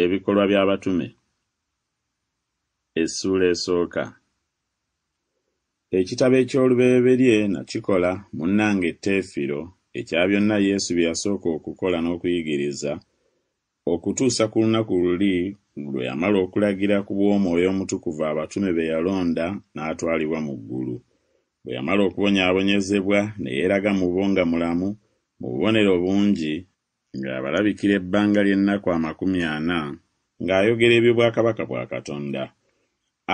ebikolwa by'abatume essuula esooka ekitabo eky'olubeeberye nakikola munnanga eteefiro ekya byonna yesu bye yasooka okukola n'okuyigiriza okutuusa ku lunaku luli lwe yamala okulagira ku bw'omwoyo omutukuvu abatume be yalonda n'atwalibwa mu ggulu bwe yamala okubonyaabonyezebwa ne yeeraga mu bo nga mulamu mu bubonero bungi ng'abalabikira ebbanga ly'ennaku amakumi ana ng'ayogera eby'obwakabaka bwa katonda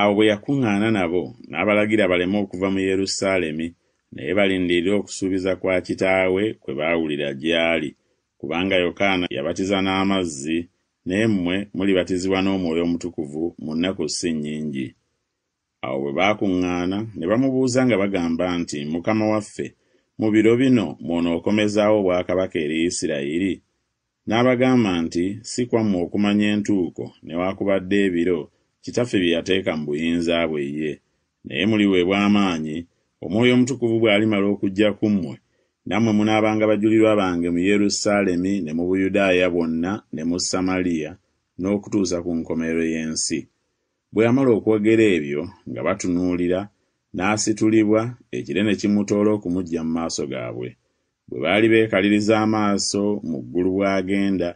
awo bwe yakuŋŋaana nabo n'abalagira baleme okuva mu yerusaalemi naye balindirira okusuubiza kwa kitaawe kwe baawulira gy'ali kubanga yokaana yabatiza n'amazzi naye mmwe mulibatizibwa n'omwoyo omutukuvu mu nnaku si nnyingi awo bwe baakuŋŋaana ne bamubuuza nga bagamba nti mukama waffe mu biro bino mw'onookomezaawo obwakabaka eri isirayiri n'abagamba nti si kwammwe okumanya entuuko newaakubadde ebiro kitaffe bye yateeka mu buyinza bwe ye naye muliweebwa amaanyi omwoyo omutukuvu bw'alimala okujja ku mmwe nammwe munaabanga bajulirwa bange mu yerusaalemi ne mu buyudaaya bwonna ne mu samaliya n'okutuusa ku nkomerero y'ensi bwe yamala okwogera ebyo nga batunuulira n'asitulibwa ekire ne kimutoola okumuggya mu maaso gaabwe bwe baali beekaliriza amaaso mu ggulu bw'agenda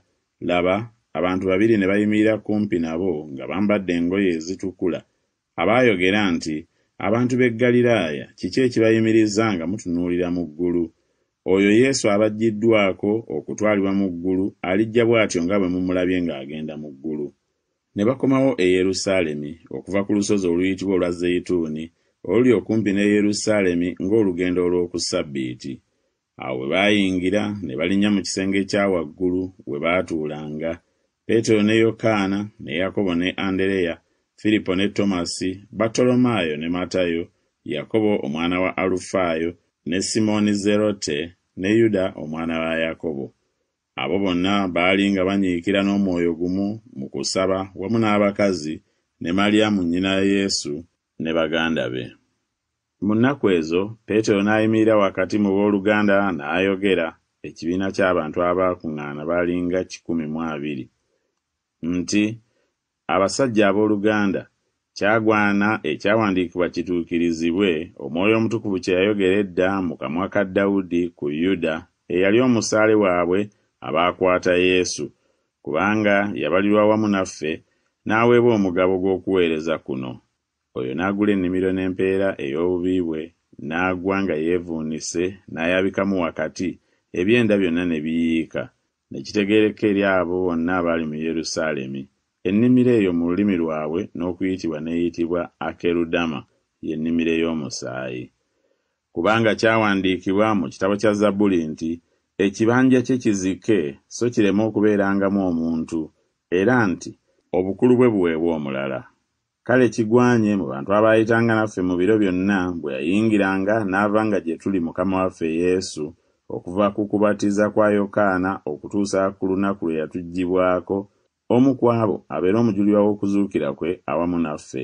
laba abantu babiri ne bayimirira kumpi nabo nga bambadde engoye ezitukula abaayogera nti abantu b'e galilaaya kiki ekibayimiriza nga mutunuulira mu ggulu oyo yesu abajjiddwako okutwalibwa mu ggulu alijja bw'atyo nga bwe mumulabye ng'agenda mu ggulu ne bakomawo e yerusaalemi okuva ku lusozi oluyitibwa olwa zeyituuni oluli okumpi ne yerusaalemi ng'olugendo olw'oku ssabbiiti awo we baayingira ne balinnya mu kisenge kya waggulu we baatuulanga peetero ne yokaana ne yakobo ne andereya firipo ne tomasi batolomaayo ne matayo yakobo omwana wa alufaayo ne simooni zerote ne yuda omwana wa yakobo abo bonna baali nga banyiikira n'omwoyo gumu mu kusaba wamu n'abakazi ne maliyamu nnyina ya yesu ne baganda be mu nnaku ezo peetero n'ayimirira wakati mu booluganda n'ayogera ekibiina ky'abantu abaakuŋŋaana baalinga kikumi mu abiri nti abasajja ab'oluganda kyagwana ekyawandiikibwa kituukirizibwe omwoyo omutukuvu kye yayogera edda mu kamwa ka dawudi ku yuda eyali omusaale waabwe abaakwata yesu kubanga yabalirwa wamu naffe n'aweebwa omugabo gw'okuweereza kuno oyo n'agula ennimiro n'empeera ey'obubi bwe n'agwa nga yeevuunise n'ayabikamu wakati ebyenda byonna ne biyiika ne kitegeereka eri abo bonna abaali mu yerusaalemi ennimiro eyo mu lulimi lwabwe n'okuyitibwa n'eyitibwa akerudama y'ennimiro ey'omusaayi kubanga kyawandiikibwa mu kitabo kya zabbuli nti ekibanja kye kizike so kireme okubeerangamu omuntu era nti obukulu bwe buweebwa omulala kale kigwanye mu bantu abaayitanga naffe mu biro byonna bwe yayingiranga n'ava nga gye tuli mukama waffe yesu okuva ku kubatiza kwa yokaana okutuusa ku lunaku lwe yatuggibwako omu ku abo abeera omujulirwa w'okuzuukira kwe awamu naffe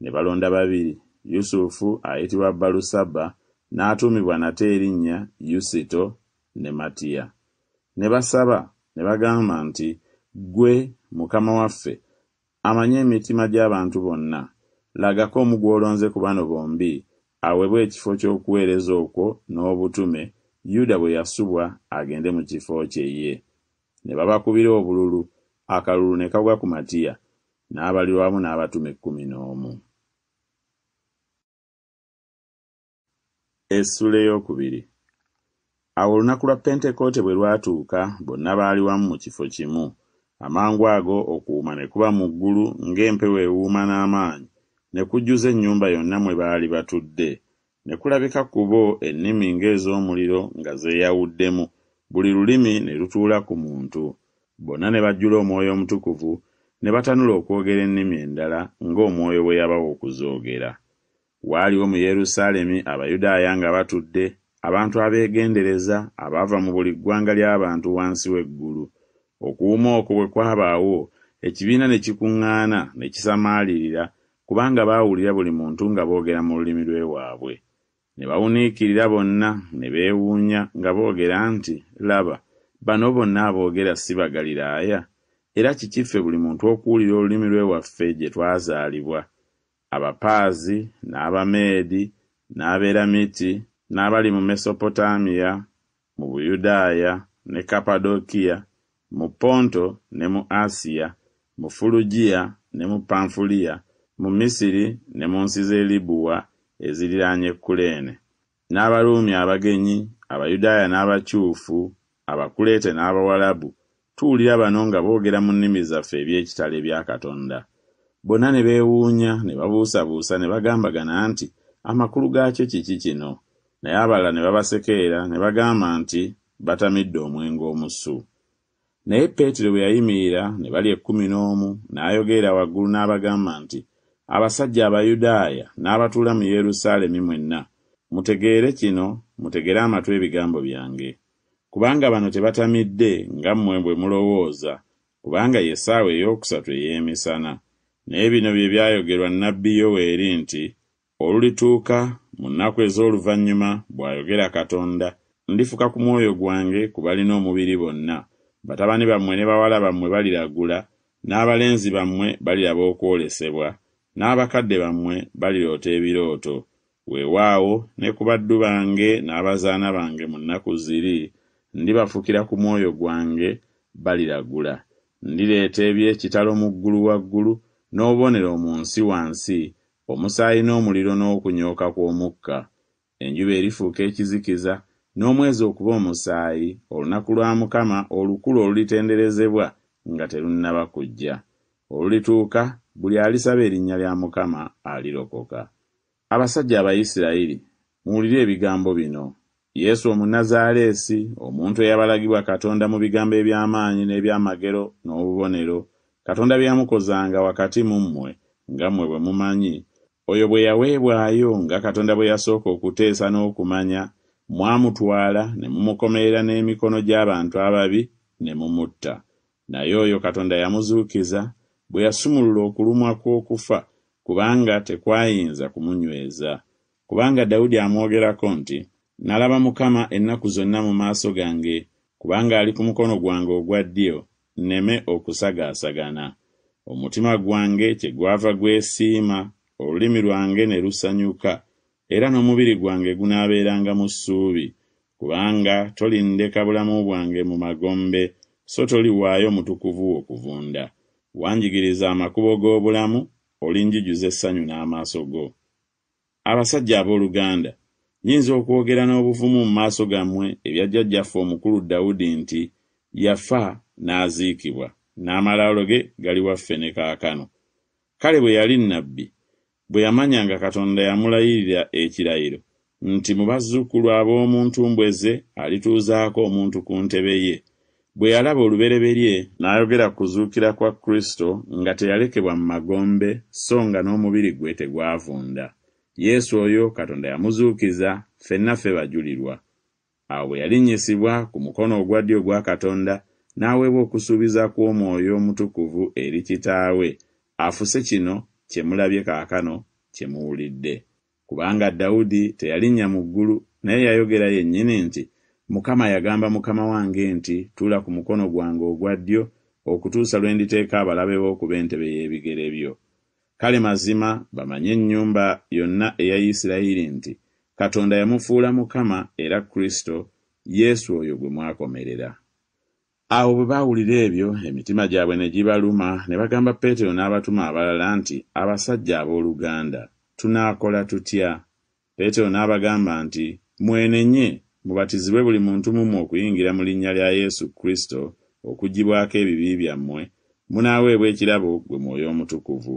ne balonda babiri yusufu ayitibwa balusaba n'atuumibwa nate erinnya yusito ne matiya ne basaba ne bagamba nti gwe mukama waffe amanye emitima gy'abantu bonna lagako omugwolonze ku bano bombi aweebwe ekifo ky'okuweereza okwo n'obutume yuda bwe yasubwa agende mu kifo kye ye ne babakubira obululu akalulu ne kagwa ku matiya n'abalirwamu n'abatume kkumi n'omu essula ey'okubiri awo olunaku lwa pentekoote bwe lwatuuka bonna baali wamu mu kifo kimu amangu ago okuuma ne kuba mu ggulu ng'empewo ewuuma n'amaanyi ne kujjuza ennyumba yonna mwe baali batudde ne kulabika kubo ennimi ng'ez'omuliro nga zeeyawuddemu buli lulimi ne lutuula ku muntu bonna ne bajjula omwoyo omutukuvu ne batanula okwogera ennimi endala ng'omwoyo bwe yabawa okuzoogera waaliwo mu yerusaalemi abayudaaya nga batudde abantu abeegendereza abaava mu buli ggwanga ly'abantu wansi w'eggulu okuuma okwo bwe kwabaawo ekibiina ne kikuŋŋaana ne kisamaalirira kubanga baawulira buli muntu nga boogera mu lulimi lw'ewaabwe ne bawuniikirira bonna ne beewuunya nga boogera nti laba bano bonna aboogera si bagaliraaya era kikiffe buli muntu okuwulira olulimi lw'ewaffe gye twazaalibwa abapaazi n'abameedi n'aberamiti n'abali mu mesopotamiya mu buyudaaya ne kapadokiya mu ponto ne mu asiya mu fulugiya ne mu panfuliya mu misiri ne mu nsi z'e libuwa eziriraanye kuleene n'abaruumi abagenyi abayudaaya n'abakyufu abakuleete n'abawalabu tuwulira bano nga boogera mu nnimi zaffe eby'ekitalo bya katonda bonna ne beewuunya ne babuusabuusa ne bagambagana nti amakulu gaakyo kiki kino naye abalala ne babasekeera ne bagamba nti batamidde omwenge omusu naye peetero bwe yayimirira ne bali ekkumi n'omu n'ayogerera waggulu n'abagamba nti abasajja abayudaaya n'abatuula mu yerusaalemi mwenna mutegeere kino mutegeere amatu ebigambo byange kubanga bano tebatamidde nga mmwe bwe mulowooza kubanga ye saawa ey'okusatu ey'emisana naye bino bye byayogerwa nnabbi yoweeri nti olulituuka mu nnaku ez'oluvannyuma bw'ayogera katonda ndifuka ku mwoyo gwange kubalina omubiri bonna batabani bammwe ne bawala bammwe baliragula n'abalenzi bammwe baliraba okwolesebwa n'abakadde bammwe baliroota ebirooto weewaawo ne ku baddu bange n'abazaana bange mu nnaku ziri ndibafukira ku mwoyo gwange baliragula ndireeta ebyekitalo mu ggulu waggulu n'obonero mu nsi wansi omusaayi n'omuliro n'okunyooka kw'omukka enjuba erifuuka ekizikiza n'omwezi okuba omusaayi olunaku lwa mukama olukulu olulitenderezebwa nga terunnaba kujja olulituuka buli alisaba erinnya lya mukama alirokoka abasajja abayisirayiri muwulire ebigambo bino yesu omunazaaleesi omuntu eyabalagibwa katonda mu bigambo eby'amaanyi n'ebyamagero n'obubonero katonda bye yamukozanga wakati mu mmwe nga mmwe bwe mumanyi oyo bwe yaweebwayo nga katonda bwe yasooka okuteesa n'okumanya mwamutwala ne mumukomerera n'emikono gy'abantu ababi ne mumutta naye oyo katonda yamuzuukiza bwe yasumulula okulumwa kw'okufa kubanga tekwayinza kumunyweza kubanga dawudi amwogerako nti nalaba mukama ennaku zonna mu maaso gange kubanga ali ku mukono gwange ogwa ddyo nneme okusagaasagana omutima gwange kye gwava gwesiima olulimi lwange ne lusanyuka era n'omubiri gwange gunaabeeranga mu ssuubi kubanga tolindeka bulamu bwange mu magombe so toliwaayo mutukuvu okuvunda wanjigiriza amakubo g'obulamu olinjijuza essanyu n'amaaso go abasajja abooluganda nyinza okwogera n'obuvumu mu maaso gammwe ebyajjajjaffe omukulu dawudi nti yafa n'aziikibwa n'amalaalo ge gali waffe ne kaakano kale bwe yali nnabbi bwe yamanya nga katonda yamulayirira ekirayiro nti mu bazzukulu ab'omuntu mbweze alituuzaako omuntu ku ntebe ye bwe yalaba olubereberye n'ayogera kuzuukira kwa kristo nga teyalekebwa mu magombe so nga n'omubiri gwe tegwavunda yesu oyo katonda yamuzuukiza ffennaffe bajulirwa awo bwe yalinnyisibwa ku mukono ogwa ddyo ogwa katonda n'aweebwa okusuubiza kw'omwoyo omutukuvu eri kitaawe afuse kino kye mulabye kaakano kye muwulidde kubanga dawudi teyalinnya mu ggulu naye yayogera yennyini nti mukama yagamba mukama wange nti tuula ku mukono gwange ogwa ddyo okutuusa lwe nditeeka abalabe b'okuba entebe y'ebigere byo kale mazima bamanye ennyumba yonna eya isirayiri nti katonda yamufuula mukama era kristo yesu oyo gwe mwakomerera awo bwe baawulira ebyo emitima gyabwe ne gibaluma ne bagamba peetero n'abatuma abalala nti abasajja abooluganda tunaakola tutya peetero n'abagamba nti mwenenye mubatizibwe buli muntu mumu okuyingira mu linnya lya yesu kristo okugibwako ebibi byammwe munaaweebwa ekirabo gwe mwoyo omutukuvu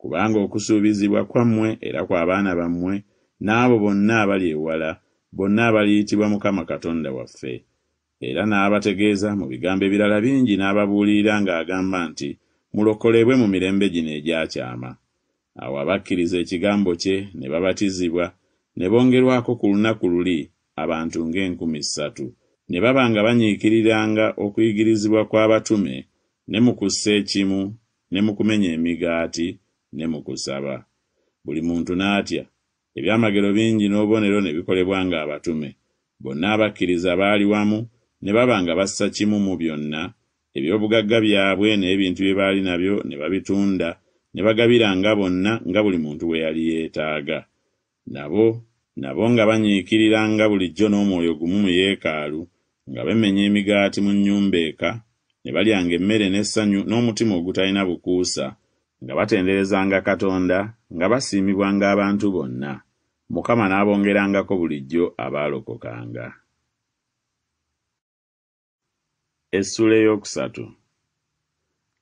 kubanga okusuubizibwa kwammwe era kw'abaana bammwe n'abo bonna abali ewala bonna abaliyitibwa mukama katonda waffe era n'abategeeza mu bigambo ebirala bingi n'ababuulirira ng'agamba nti mulokolebwe mu mirembe gino egyakyama awo abakkiriza ekigambo kye ne babatizibwa ne bongerwako ku lunaku luli abantu ng'enkumi ssatu ne baba nga banyiikiriranga okuyigirizibwa kw'abatume ne mu kussa ekimu ne mu kumenya emigaati ne mu kusaba buli muntu n'atya ebyamagero bingi n'obubonero ne bikolebwa nga abatume bonna abakkiriza baali wamu ne baba nga bassa kimu mu byonna ebyobugagga byabwe n'ebintu bye baali nabyo ne babitunda ne bagabiranga bonna nga buli muntu we yali yeetaaga nabo nabo nga banyiikiriranga bulijjo n'omwoyo gumu mu yeekaalu nga bemenya emigaati mu nnyumba eka ne balyanga emmere n'essanyu n'omutima ogutalina bukuusa nga batenderezanga katonda nga basiimibwanga abantu bonna mukama n'abongerangako bulijjo abaalokokanga Essula eyokusatu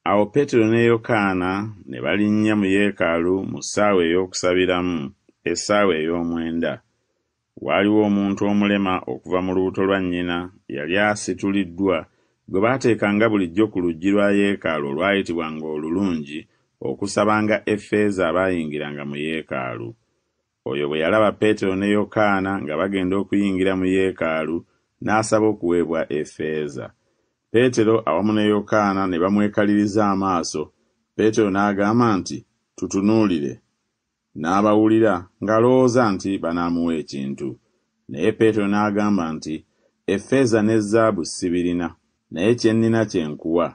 Awo Petero ne Yokaana ne balinnya mu yeekaalu mu ssaawa ey'okusabiramu essaawa ey'omwenda. Waaliwo omuntu omulema okuva mu lubuto lwa nnyina yali asituliddwa gwe baateekanga bulijjo ku luggi lwa yeekaalu olwayitibwanga olulungi okusabanga effeeza abaayingiranga mu yeekaalu. Oyo bwe yalaba Petero ne Yokaana nga bagenda okuyingira mu yeekaalu n'asaba okuweebwa effeeza. peetero awamu ne yokaana ne bamwekaliriza amaaso peetero n'agamba nti tutunuulire n'abawulira ng'alowooza nti banaamuwa ekintu naye peetero n'agamba nti effeeza ne zaabu sibirina naye kye nnina kye nkuwa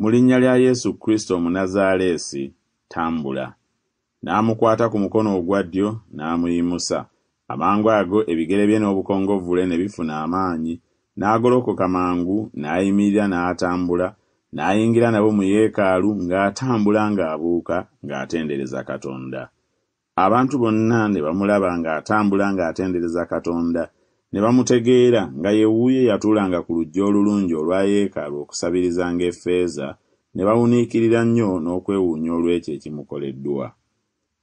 mu linnya lya yesu kristo omunazaaleesi tambula n'amukwata ku mukono ogwa ddyo n'amuyimusa amangu ago ebigere bye n'obukongovvule ne bifuna amaanyi n'agolokoka mangu n'ayimirira n'atambula n'ayingira nabo mu yeekaalu ng'atambula ng'abuuka ng'atendereza katonda abantu bonna ne bamulaba ng'atambula ng'atendereza katonda ne bamutegeera nga yewuuye yatuulanga ku lujja olulungi olwa yeekaalu okusabirizanga effeeza ne bawuniikirira nnyo n'okwewuunya olw'ekyo ekimukoleddwa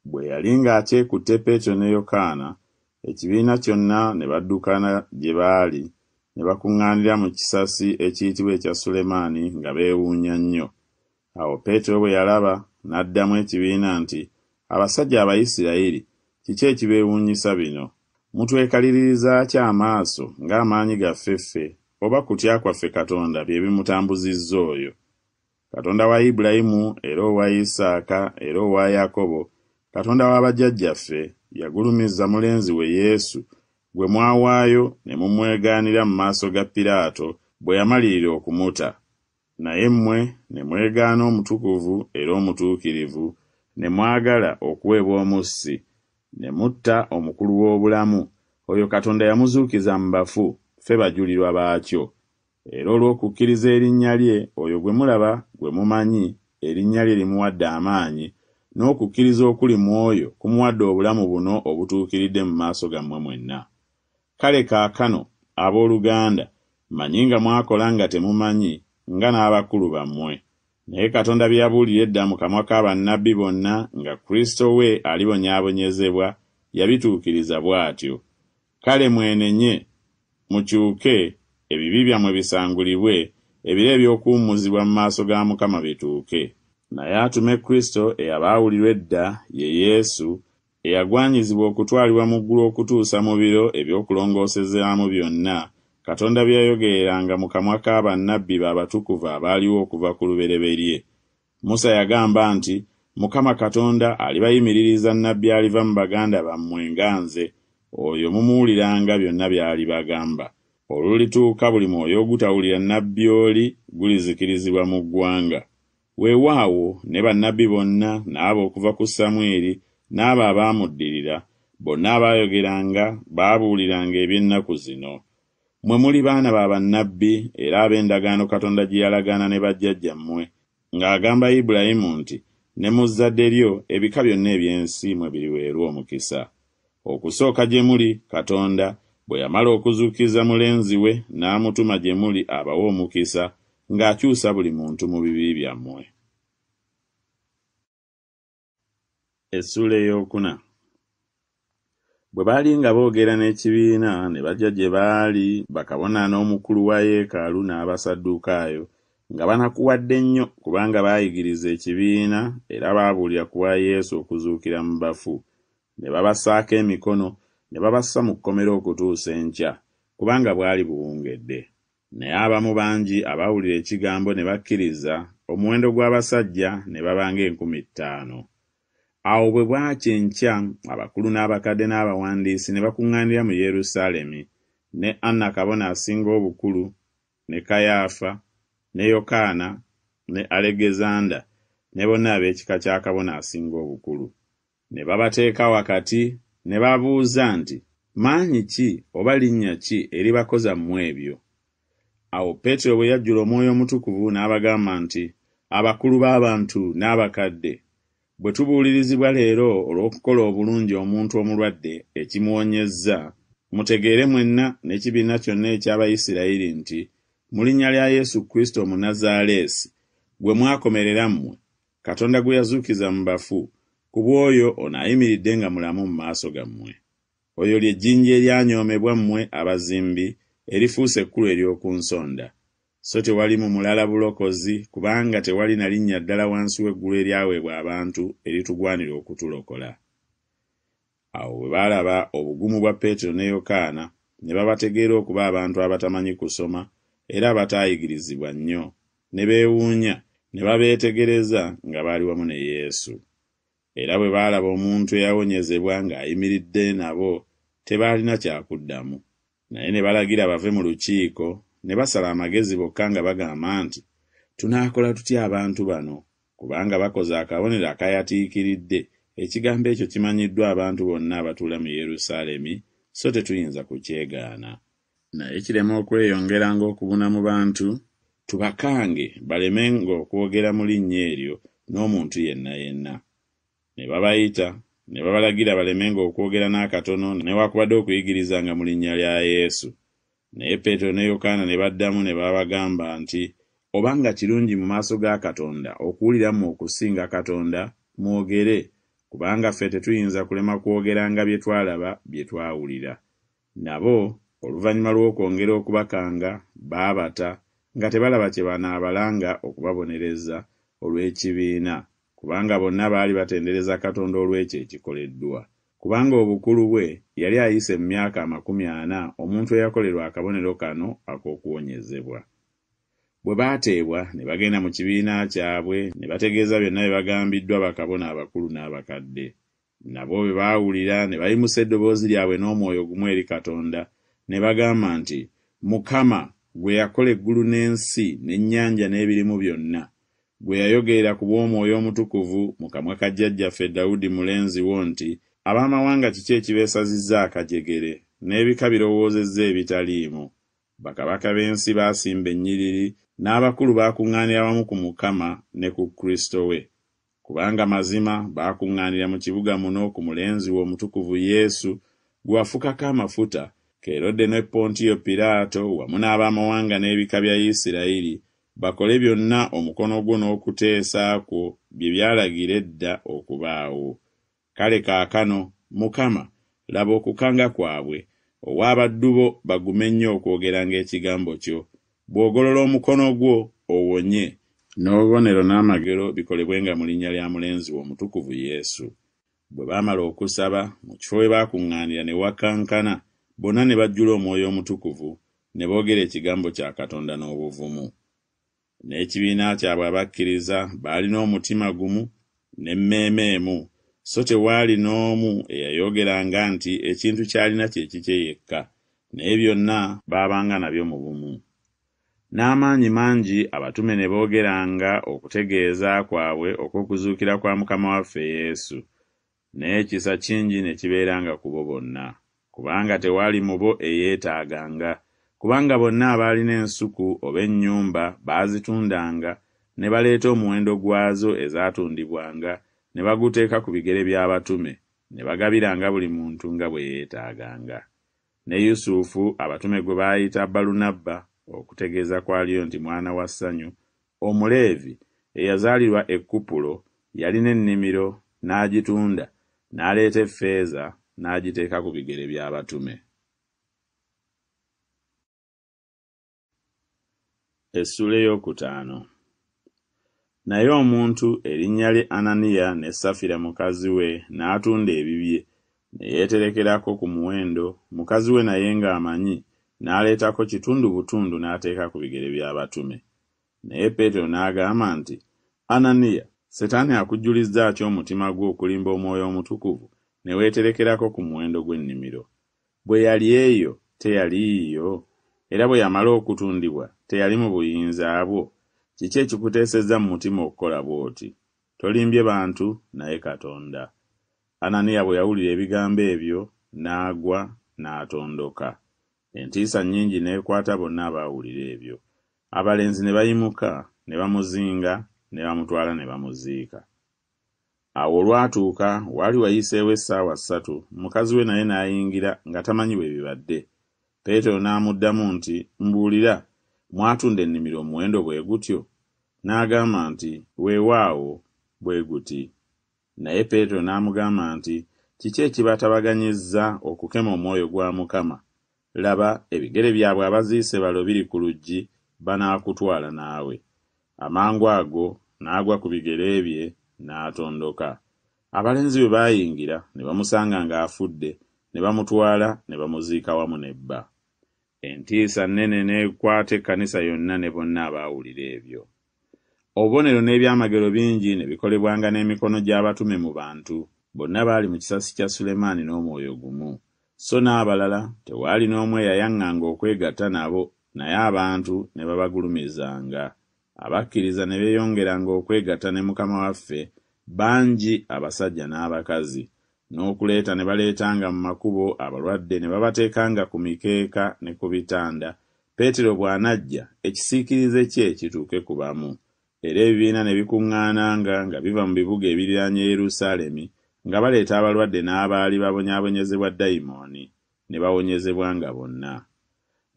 bwe yali ng'akyekutte peetyo ne yokaana ekibiina kyonna ne baddukana gye baali ne bakuŋŋaanira mu kisasi ekiyitibwa ekya sulemaani nga beewuunya nnyo awo peetero bwe yalaba n'addamu ekibiina nti abasajja abayisirayiri kiki ekibeewuunyisa bino mutwekaliririza ky amaaso ng'amaanyi gaffeffe oba kutya kwaffe katonda bye bimutambuzizza oyo katonda wa ibulayimu era owa isaaka era owa yakobo katonda wa bajjajjaffe yagulumiza mulenzi we yesu gwe mwawaayo ne mumwegaanira mu maaso ga piraato bwe yamalirira okumuta naye mmwe ne mwegaana omutukuvu era omutuukirivu ne mwagala okuweebwa omussi ne mutta omukulu w'obulamu oyo katonda yamuzuukiza mu bafu ffe bajulirwa baakyo era olw'okukkiriza erinnya lye oyo gwe mulaba gwe mumanyi erinnya lye limuwadde amaanyi n'okukkiriza okuli mu oyo kumuwadde obulamu buno obutuukiridde mu maaso gammwe mwenna kale kaakano abooluganda mmanyi nga mwakola nga temumanyi nga n'abakulu bammwe naye katonda bye yabuulira edda mu kamwa k'abannabbi bonna nga kristo we alibonyaabonyezebwa yabituukiriza bw'atyo kale mwenenye mukyuke ebibi byammwe bisangulibwe ebiro ebyokuwummuzibwa mu maaso ga mukama bituuke naye atume kristo eyabaawulirwa edda ye yesu eyagwanyizibwa okutwalibwa mu ggulu okutuusa mu biro ebyokulongoosezaamu byonna katonda byayogereranga mu kamwa k'abannabbi b'abatukuvu abaaliwo okuva ku lubereberye musa yagamba nti mukama katonda alibayimiririza nnabbi aliva mu baganda bammwe nga nze oyo mumuwuliranga byonna by'alibagamba olulituuka buli mwoyo ogutawulira nnabbi oli gulizikirizibwa mu ggwanga weewaawo ne bannabbi bonna n'abo okuva ku samwiri n'abo abaamuddirira bonna abaayogeranga baabuuliranga eby'ennaku zino mmwe muli baana ba bannabbi era ab'endagaano katonda gye yalagaana ne bajjajjammwe ng'agamba ibulayimu nti ne mu zadde lyo ebika byonna eby'ensi mwe biriweerwa omukisa okusooka gye muli katonda bwe yamala okuzuukiza mulenzi we n'amutuma gye muli abawe omukisa ng'akyusa buli muntu mu bibi byammwe essula eyokuna bwe baali nga boogera n'ekibiina ne bajja gye baali bakabona n'omukulu wa yeekaalu n'abasaddukaayo nga banakuwadde nnyo kubanga baayigiriza ekibiina era baabuulya ku wa yesu okuzuukira mu bafu ne babassaako emikono ne babassa mu kkomera okutuusa enkya kubanga bwali buwungedde naye abamu bangi abaawulira ekigambo ne bakkiriza omuwendo gw'abasajja ne baba ng'enkumi ttaano awo bwe bwakya enkya abakulu n'abakadde n'abawandiisi ne bakuŋŋaanira mu yerusaalemi ne anna kabona asinga obukulu ne kayaafa ne yokaana ne alegezanda ne bonna ab'ekika kya kabona asinga obukulu ne babateeka wakati ne babuuza nti maanyi ki oba linnya ki eribakoza mmwe ebyo awo peetero bwe yajjula omwoyo omutukuvu n'abagamba nti abakulu b'abantu n'abakadde bwe tubuulirizibwa leero olw'okukola obulungi omuntu omulwadde ekimuwonyezza mutegeere mwenna n'ekibiina kyonna eky'abayisirayiri nti mu linnya lya yesu kristo omunazaaleesi gwe mwakomerera mmwe katonda gwe yazuukiza mu bafu ku bw'oyo ono ayimiridde nga mulamu mu maaso gammwe oyo lye jjinja eryanyoomebwa mmwe abazimbi erifuuse ekkulu ery'oku nsonda so tewali mu mulala bulokozi kubanga tewali na linnya ddala wansi w'eggulu eryaweebwa abantu eritugwanira okutulokola awo bwe baalaba obugumu bwa peetero ne yokaana ne babategeera okuba abantu abatamanyi kusoma era abataayigirizibwa nnyo ne beewuunya ne babeetegereza nga baali wamu ne yesu era bwe baalaba omuntu eyawonyezebwa ng'ayimiridde nabo tebaalina kyakuddamu naye ne balagira bave mu lukiiko ne basala amagezi bokka nga bagamba nti tunaakola tutya abantu bano kubanga bakoze akabonero akayatiikiridde ekigambo ekyo kimanyiddwa abantu bonna abatuula mu yerusaalemi so tetuyinza kukyegaana naye kirema okweyongera ng'okubuna mu bantu tubakange baleme ng'okwogera mu linnya eryo n'omuntu yenna yenna ne babayita ne babalagira balemenga okwogera n'akatono newakubadde okuyigirizanga mu linnya lya yesu naye peetero ne yokaana ne baddamu ne babagamba nti obanga kirungi mu maaso ga katonda okuwuliramu okusinga katonda mwogere kubanga ffe tetuyinza kulema kwogeranga bye twalaba bye twawulira nabo oluvannyuma lw'okwongera okubakanga baabata nga tebalaba kye banaabalanga okubabonereza olw'ekibiina kubanga bonna baali batendereza katonda olw'ekyo ekikoleddwa kubanga obukulu bwe yali ayise mu myaka amakumi ana omuntu eyakolerwa akabonero kano ak'okuwonyezebwa bwe baateebwa ne bagenda mu kibiina kyabwe ne bategeeza byonna bye bagambiddwa bakabona abakulu n'abakadde nabo bwe baawulira ne bayimusa eddoboozi lyabwe n'omwoyo gumu eri katonda ne bagamba nti mukama gwe yakola eggulu n'ensi n'ennyanja n'ebirimu byonna gwe yayogerera ku bw'omwoyo omutukuvu mu kamwa ka jjajjaffe dawudi mulenziwo nti abamawanga kiki ekibeesazizza akajegere n'ebika birowoozezza ebitaliimu bakabaka b'ensi baasimba ennyiriri n'abakulu baakuŋŋaanira wamu ku mukama ne ku kristo we kubanga mazima baakuŋŋaanira mu kibuga muno ku mulenzi we omutukuvu yesu gwafukako amafuta kerode ne pontiyo piraato wamu n'abamawanga n'ebika bya isirayiri bakole byonna omukono gwo n'okuteesa kwo bye byalagira edda okubaawo kale kaakano mukama laba okukanga kwabwe owaabaddubo bagume nnyo okwogera ng'ekigambo kyo bw'ogolola omukono gwo owonye n'obubonero n'amagero bikolebwenga mu linnya lya mulenzi wo omutukuvu yesu bwe baamala okusaba mu kifo we baakuŋŋaanira ne wakkankana bonna ne bajjula omwoyo omutukuvu ne boogera ekigambo kya katonda n'obuvumu n'ekibiina kyabwe abakkiriza baalina omutima gumu n'emmeema emu so tewaali n'omu eyayogeranga nti ekintu ky'alina kye kikye yekka naye byonna baabanga nabyo mu bumu n'amaanyi mangi abatume ne boogeranga okutegeeza kwabwe okw'okuzuukira kwa mukama waffe yesu naye ekisa kingi ne kibeeranga ku bo bonna kubanga tewaali mu bo eyeetaaganga kubanga bonna abaalina ensuku oba ennyumba baazitundanga ne baleeta omuwendo gwazo ezaatundibwanga ne baguteeka ku bigere by'abatume ne bagabiranga buli muntu nga bwe yeetaaganga ne yusufu abatume gwe baayita balunabba okutegeeza kwaliyo nti mwana wa ssanyu omuleevi eyazaalirwa ekkupulo yalina ennimiro n'agitunda n'aleeta effeeza n'agiteeka ku bigere by'abatume Essula ey'okutaano naye omuntu erinnya lye ananiya ne safira mukazi we n'atunda ebibye ne yeeterekerako ku muwendo mukazi we naye ng'amanyi n'aleetako kitundu butundu n'ateeka ku bigere by'abatume naye peetero n'agamba nti ananiya setaani akujjulizzaaki omutima gwo okulimba omwoyo omutukuvu ne weeterekerako ku muwendo gw'ennimiro bwe yali eyo teyaliiyo era bwe yamala okutundibwa teyali mu buyinza bwo kiki ekikuteeseza mu mutima okukola bw'oti tolimbye bantu naye katonda ananiya bwe yawulira ebigambo ebyo n'agwa n'atondoka entiisa nnyingi n'ekwata bonna abaawulira ebyo abalenzi ne bayimuka ne bamuzinga ne bamutwala ne bamuziika awo olwatuuka waali wayiseewo essaawa ssatu mukazi we naye n'ayingira nga tamanyi bwe bibadde peetero n'amuddamu nti mbuulira mwatunda ennimiro omuwendo bwe gutyo n'agamba nti weewaawo bwe guti naye peetero n'amugamba nti kiki ekibatabaganyizza okukema omwoyo gwa mukama laba ebigere byabwe abaziise balo biri ku luggi banaakutwala naawe amangu ago n'agwa ku bigere bye n'atondoka abalenzi bwe baayingira ne bamusanga ng'afudde ne bamutwala ne bamuziika wamu n'ebba entiisa nnene n'ekwata ekkanisa yonna ne bonna abaawulira ebyo obubonero n'ebyamagero bingi ne bikolebwanga n'emikono gy'abatume mu bantu bonna baali mu kisasi kya sulemaani n'omwoyo gumu so n'abalala tewaali n'omu eyayaŋŋanga okwegatta nabo naye abantu ne babagulumizanga abakkiriza ne beeyongeranga okwegatta ne mukama waffe bangi abasajja n'abakazi na n'okuleeta ne baleetanga mu makubo abalwadde ne babateekanga ku mikeeka ne ku bitanda peetero bw'anajja ekisiikirize kye ekituuke ku bamu era ebibiina ne bikuŋŋaananga nga biva mu bibuga ebiriraanye yerusaalemi nga baleeta abalwadde n'abaali babonyaabonyezebwa dayimooni ne bawonyezebwa nga bonna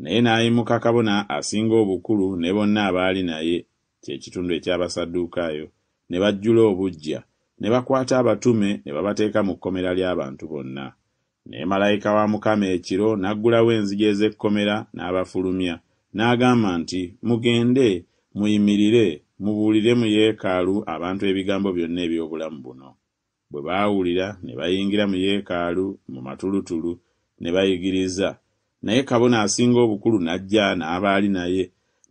naye n'ayimuka kabona asinga obukulu ne bonna abaali naye kye kitundu ekyabasadduukaayo ne bajjula obuggya ne bakwata abatume ne babateeka mu kkomera ly'abantu bonna naye malayika wa mukama ekiro n'aggulawo enzigi ez'ekkomera n'abafulumya n'agamba nti mugende muyimirire mubuulire mu yeekaalu abantu ebigambo byonna eby'obulamu buno bwe baawulira ne bayingira mu yeekaalu mu matulutulu ne bayigiriza naye kabona asinga obukulu n'ajja n'aba ali naye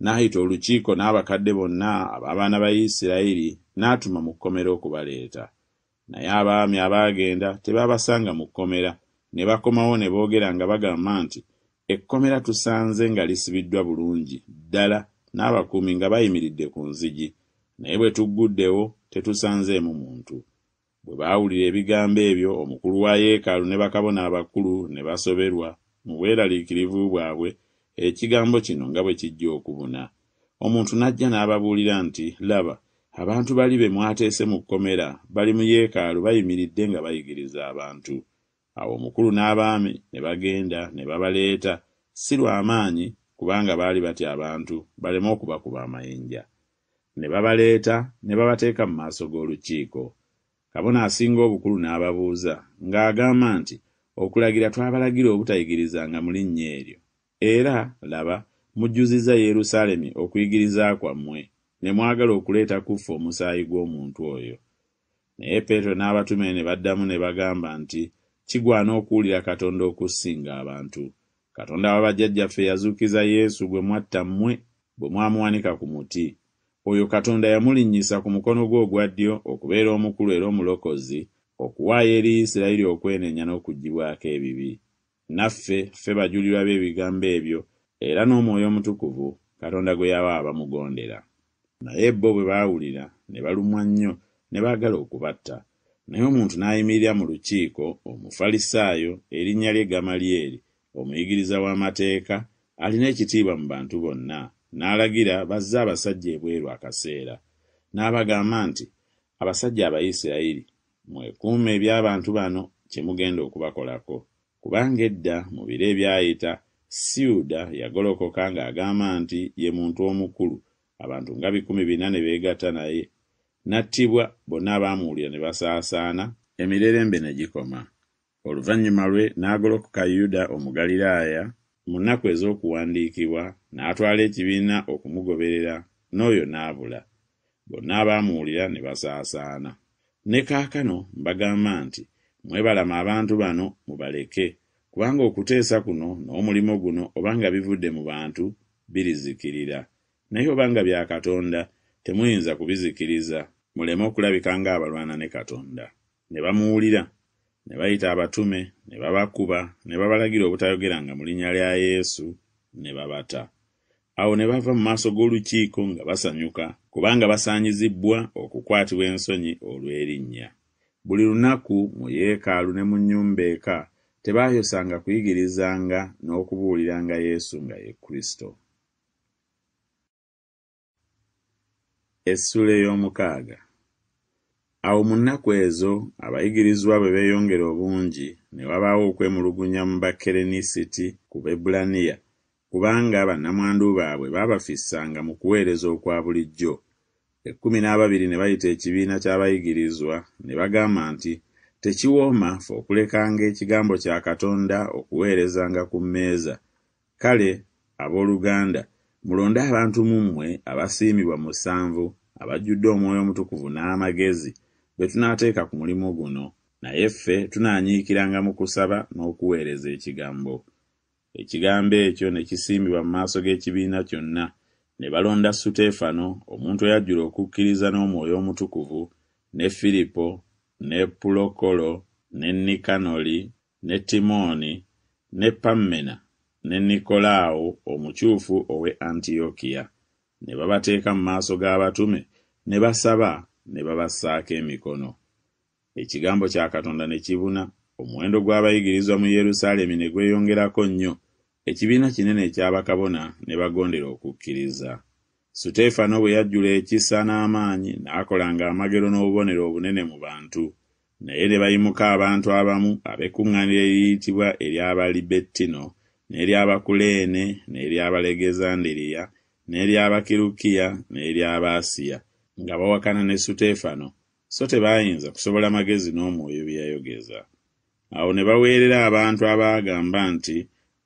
n'ayita olukiiko n'abakadde bonna ab'abaana ba isirayiri n'atuma mu kkomera okubaleeta naye abaami abaagenda tebaabasanga mu kkomera ne bakomawo ne boogera nga bagamba nti ekkomera tusanze nga lisibiddwa bulungi ddala n'abakuumi nga bayimiridde ku nzigi naye bwe tugguddewo tetusanzeemu muntu bwe baawulira ebigambo ebyo omukulu wa yeekaalu ne bakabona abakulu ne basoberwa mu bweraliikirivu bwabwe ekigambo kino nga bwe kijja okubuna omuntu n'ajja n'ababuulira nti laba abantu bali be mwateese mu kkomera bali mu yeekaalu bayimiridde nga bayigiriza abantu awo omukulu n'abaami ne bagenda ne babaleeta si lwamaanyi kubanga baali batya abantu baleme okubakuba amayinja ne babaleeta ne babateeka mu maaso g'olukiiko kabona asinga obukulu n'ababuuza ng'agamba nti okulagira twabalagira obutayigirizanga mu linnya eryo era laba mujjuziza yerusaalemi okuyigiriza kwammwe ne mwagala okuleeta kuffe omusaayi gw'omuntu oyo naye peetero n'abatume ne baddamu ne bagamba nti kigwana okuwulira katonda okusinga abantu katonda w'abajjajjaffe yazuukiza yesu gwe mwatta mmwe bwe mwamuwanika ku muti oyo katonda yamulinnyisa ku mukono gwe ogwa ddyo okubeera omukulu era omulokozi okuwaayo eri isirayiri okwenenya n'okuggibwako ebibi naffe ffe bajulirwa b'ebigambo ebyo era n'omwoyo omutukuvu katonda gwe yawa abamugondera naye bo bwe baawulira ne balumwa nnyo ne baagala okubatta naye omuntu n'ayimirira mu lukiiko omufalisaayo erinnya lye gamalyeri omuyigiriza w'amateeka alina ekitiibwa mu bantu bonna n'alagira bazze abasajja ebweru akaseera n'abagamba nti abasajja abayisirayiri mwekuuma eby'abantu bano kye mugenda okubakolako kubanga edda mu biro ebyayita siyuda yagolokoka ng'agamba nti ye muntu omukulu abantu nga bikumi bina ne beegatta naye n'attibwa bonna abaamuwulira ne basaasaana emirere mbe ne gikoma oluvannyuma lwe n'agolokoka yuda omugaliraaya mu nnaku ez'okuwandiikibwa n'atwala ekibiina okumugoberera n'oyo n'abula bonna abaamuwulira ne basaasaana ne kaakano mbagamba nti mwebalama abantu bano mubaleke kubanga okuteesa kuno n'omulimu guno obanga bivudde mu bantu birizikirira naye obanga bya katonda temuyinza kubizikiriza muleme okulabika ng'abalwana ne katonda ne bamuwulira ne bayita abatume ne babakuba ne babalagira obutayogera nga mu linnya lya yesu ne babata awo ne bava mu maaso g'olukiiko nga basanyuka kubanga basaanyizibbwa okukwatibwa ensonyi olw'erinnya buli lunaku mu yeekaalu ne mu nnyumba eka tebaayosanga kuyigirizanga n'okubuuliranga yesu nga ye kristo essula ey'omukaaga awo mu nnaku ezo abayigirizwa bwe beeyongera obungi ne wabaawo okwemulugunya mu bakerenisiti ku bebulaniya kubanga bannamwandu baabwe baabafissanga mu kuweereza okwa bulijjo ekkumi n'ababiri ne bayita ekibiina ky'abayigirizwa ne bagamba nti tekiwooma fe okulekanga ekigambo kya katonda okuweerezanga ku mmeeza kale abooluganda mulonde abantu mummwe abasiimibwa musanvu abajjudde omwoyo omutukuvu n'amagezi be tunaateeka ku mulimu guno naye ffe tunaanyiikiranga mu kusaba n'okuweereza ekigambo ekigambo ekyo ne kisimbibwa mu maaso g'ekibiina kyonna ne balonda suteefano omuntu eyajjula okukkiriza n'omwoyo omutukuvu ne firipo ne pulokolo ne nikanoli ne timooni ne pammena ne nikolaawo omukyufu ow'e antiyokiya ne babateeka mu maaso g'abatume ne basaba ne babassaako emikono ekigambo kya katonda ne kibuna omuwendo gw'abayigirizwa mu yerusaalemi ne gweyongerako nnyo ekibiina kinene ekyabakabona ne bagondera okukkiriza suteefano bwe yajjula ekisa n'amaanyi n'akola ng'amagero n'obubonero obunene mu bantu naye ne bayimuka abantu abamu abekuŋŋaanira eriyitibwa ery'abalibettino n'ery'abakuleene n'ery'abalegezanderiya n'ery'abakirukiya n'ery'abaasiya nga bawakana ne suteefano so tebaayinza kusobola magezi n'omwoyo bye yayogeza awo ne baweerera abantu abaagamba nti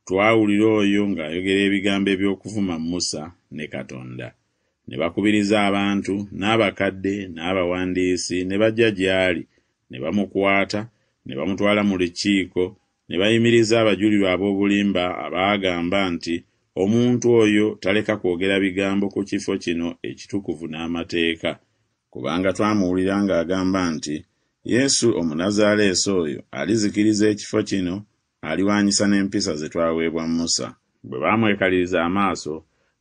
twawulira oyo ng'ayogera ebigambo eby'okuvuma musa ne katonda ne bakubiriza abantu n'abakadde n'abawandiisi ne bajja gy'ali ne bamukwata ne bamutwala mu lukiiko ne bayimiriza abajulirwa ab'obulimba abaagamba nti omuntu oyo taleka kwogera bigambo ku kifo kino ekitukuvu n'amateeka kubanga twamuwulira ng'agamba nti yesu omunazaaleesi oyo alizikiriza ekifo kino aliwanyisa n'empisa ze twaweebwa musa bwe baamwekaliriza amaaso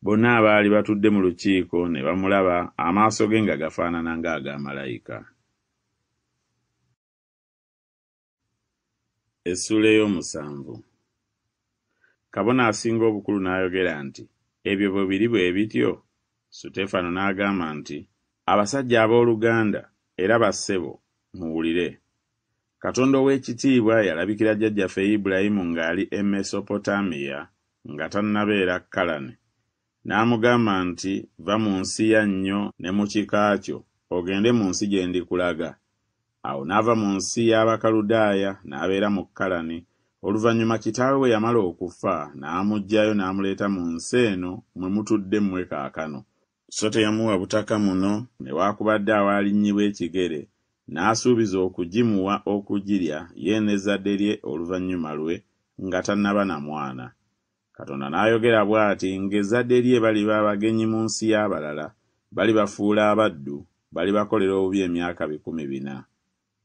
bonna abaali batudde mu lukiiko ne bamulaba amaaso ge nga gafaanana ng'aga malayika kabona asinga obukulu n'ayogera nti ebyo bwe biri bwe bityo suteefano n'agamba nti abasajja ab'oluganda era bassebo muwulire katonda ow'ekitiibwa yalabikira jjajjaffe ibulayimu ng'ali e mesopotamiya nga tannabeera kalani n'amugamba nti va mu nsi ya nnyo ne mu kikaakyo ogende mu nsi gye ndikulaga awo n'ava mu nsi y'abakaludaaya n'abeera mu kalani oluvannyuma kitaawe we yamala okufa n'amuggyayo n'amuleeta mu nsi eno mwe mutudde mmwe kaakano so teyamuwa butaka muno newaakubadde awaalinnyibwa ekigere n'asuubiza okugimuwa okugirya ye n'ezzadde lye oluvannyuma lwe nga tannaba na mwana katonda n'ayogera bw'ati ng'ezzadde lye baliba abagenyi mu nsi y'abalala balibafuula abaddu balibakolera obubi emyaka bikumi bina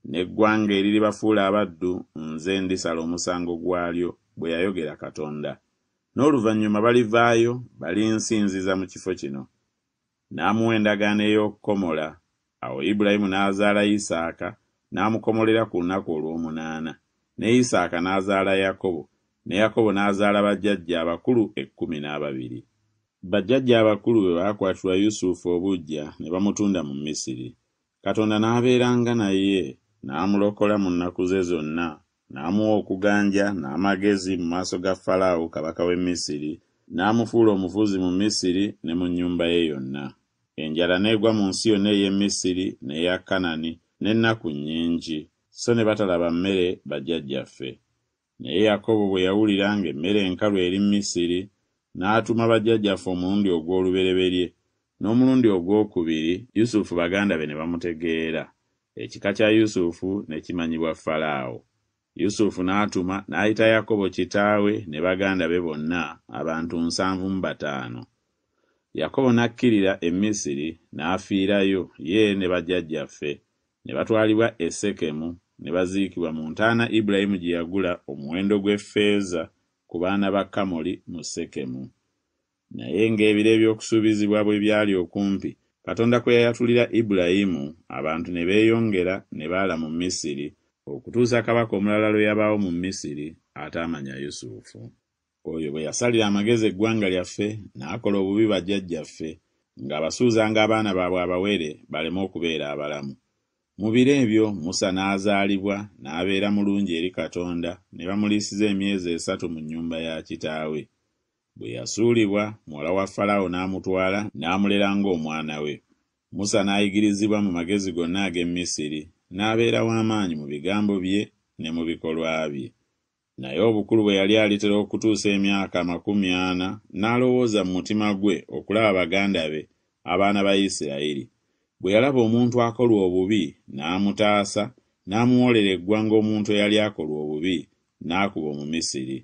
n'eggwanga eriribafuula abaddu nze ndisala omusango gwalyo bwe yayogera katonda n'oluvannyuma balivaayo balinsinziza mu kifo kino n'amuwa endagaano ey'okukomola awo ibulayimu n'azaala isaaka n'amukomolera ku lunaku olw'omunaana ne isaaka n'azaala yakobo ne yakobo n'azaala bajjajja abakulu ekkumi n'ababiri bajjajja abakulu bwe baakwatirwa yusufu obujja ne bamutunda mu misiri katonda n'abeeranga naye n'amulokola mu nnaku ze zonna n'amuwa okuganja n'amagezi mu maaso ga falaawo kabaka w'e misiri n'amufuula omufuzi mu misiri ne mu nnyumba ye yonna enjala n'egwa mu nsi yonna ey'emisiri n'eya kanani n'ennaku nnyingi so ne batalaba mmere bajjajjaffe naye yakobo bwe yawulira ng'emmere enkalu eri misiri n'atuma bajjajjaffe omulundi ogw'olubereberye n'omulundi ogw'okubiri yusufu baganda be ne bamutegeera ekika kya yusufu ne kimanyibwa falaawo yusufu n'atuma n'ayita yakobo kitaawe ne baganda be bonna abantu nsanvu mu bataano yakobo n'akkirira e misiri n'afiirayo ye ne bajjajjaffe ne batwalibwa e sekemu ne baziikibwa mu ntaana ibulayimu gye yagula omuwendo gw'effeeza ku baana ba kamoli mu sekemu naye ng'ebiro ebyokusuubizibwa bwe byali okumpi katonda kwe yayatulira ibulayimu abantu ne beeyongera ne baala mu misiri okutuusa kabaka omulala lwe yabaawo mu misiri ataamanya yusufu oyo bwe yasalira amagezi eggwanga lyaffe n'akola obubi bajjajjaffe ng'abasuuzanga abaana baabwe abawere baleme okubeera abalamu mu biro ebyo musa n'azaalibwa n'abeera mulungi eri katonda ne bamuliisiza emyezi esatu mu nnyumba ya kitaawe bwe yasuulibwa muwala wa falaawo n'amutwala n'amulera ng'omwana we musa n'ayigirizibwa mu magezi gonna ag'e misiri n'abeera w'amaanyi mu bigambo bye ne mu bikolwa bye naye obukulu bwe yali alitera okutuusa emyaka amakumi ana n'alowooza mu mutima gwe okulaba baganda be abaana ba isirayiri bwe yalaba omuntu akolwa obubi n'amutaasa n'amuwolera eggwanga omuntu eyali akolwa obubi n'akuba omumisiri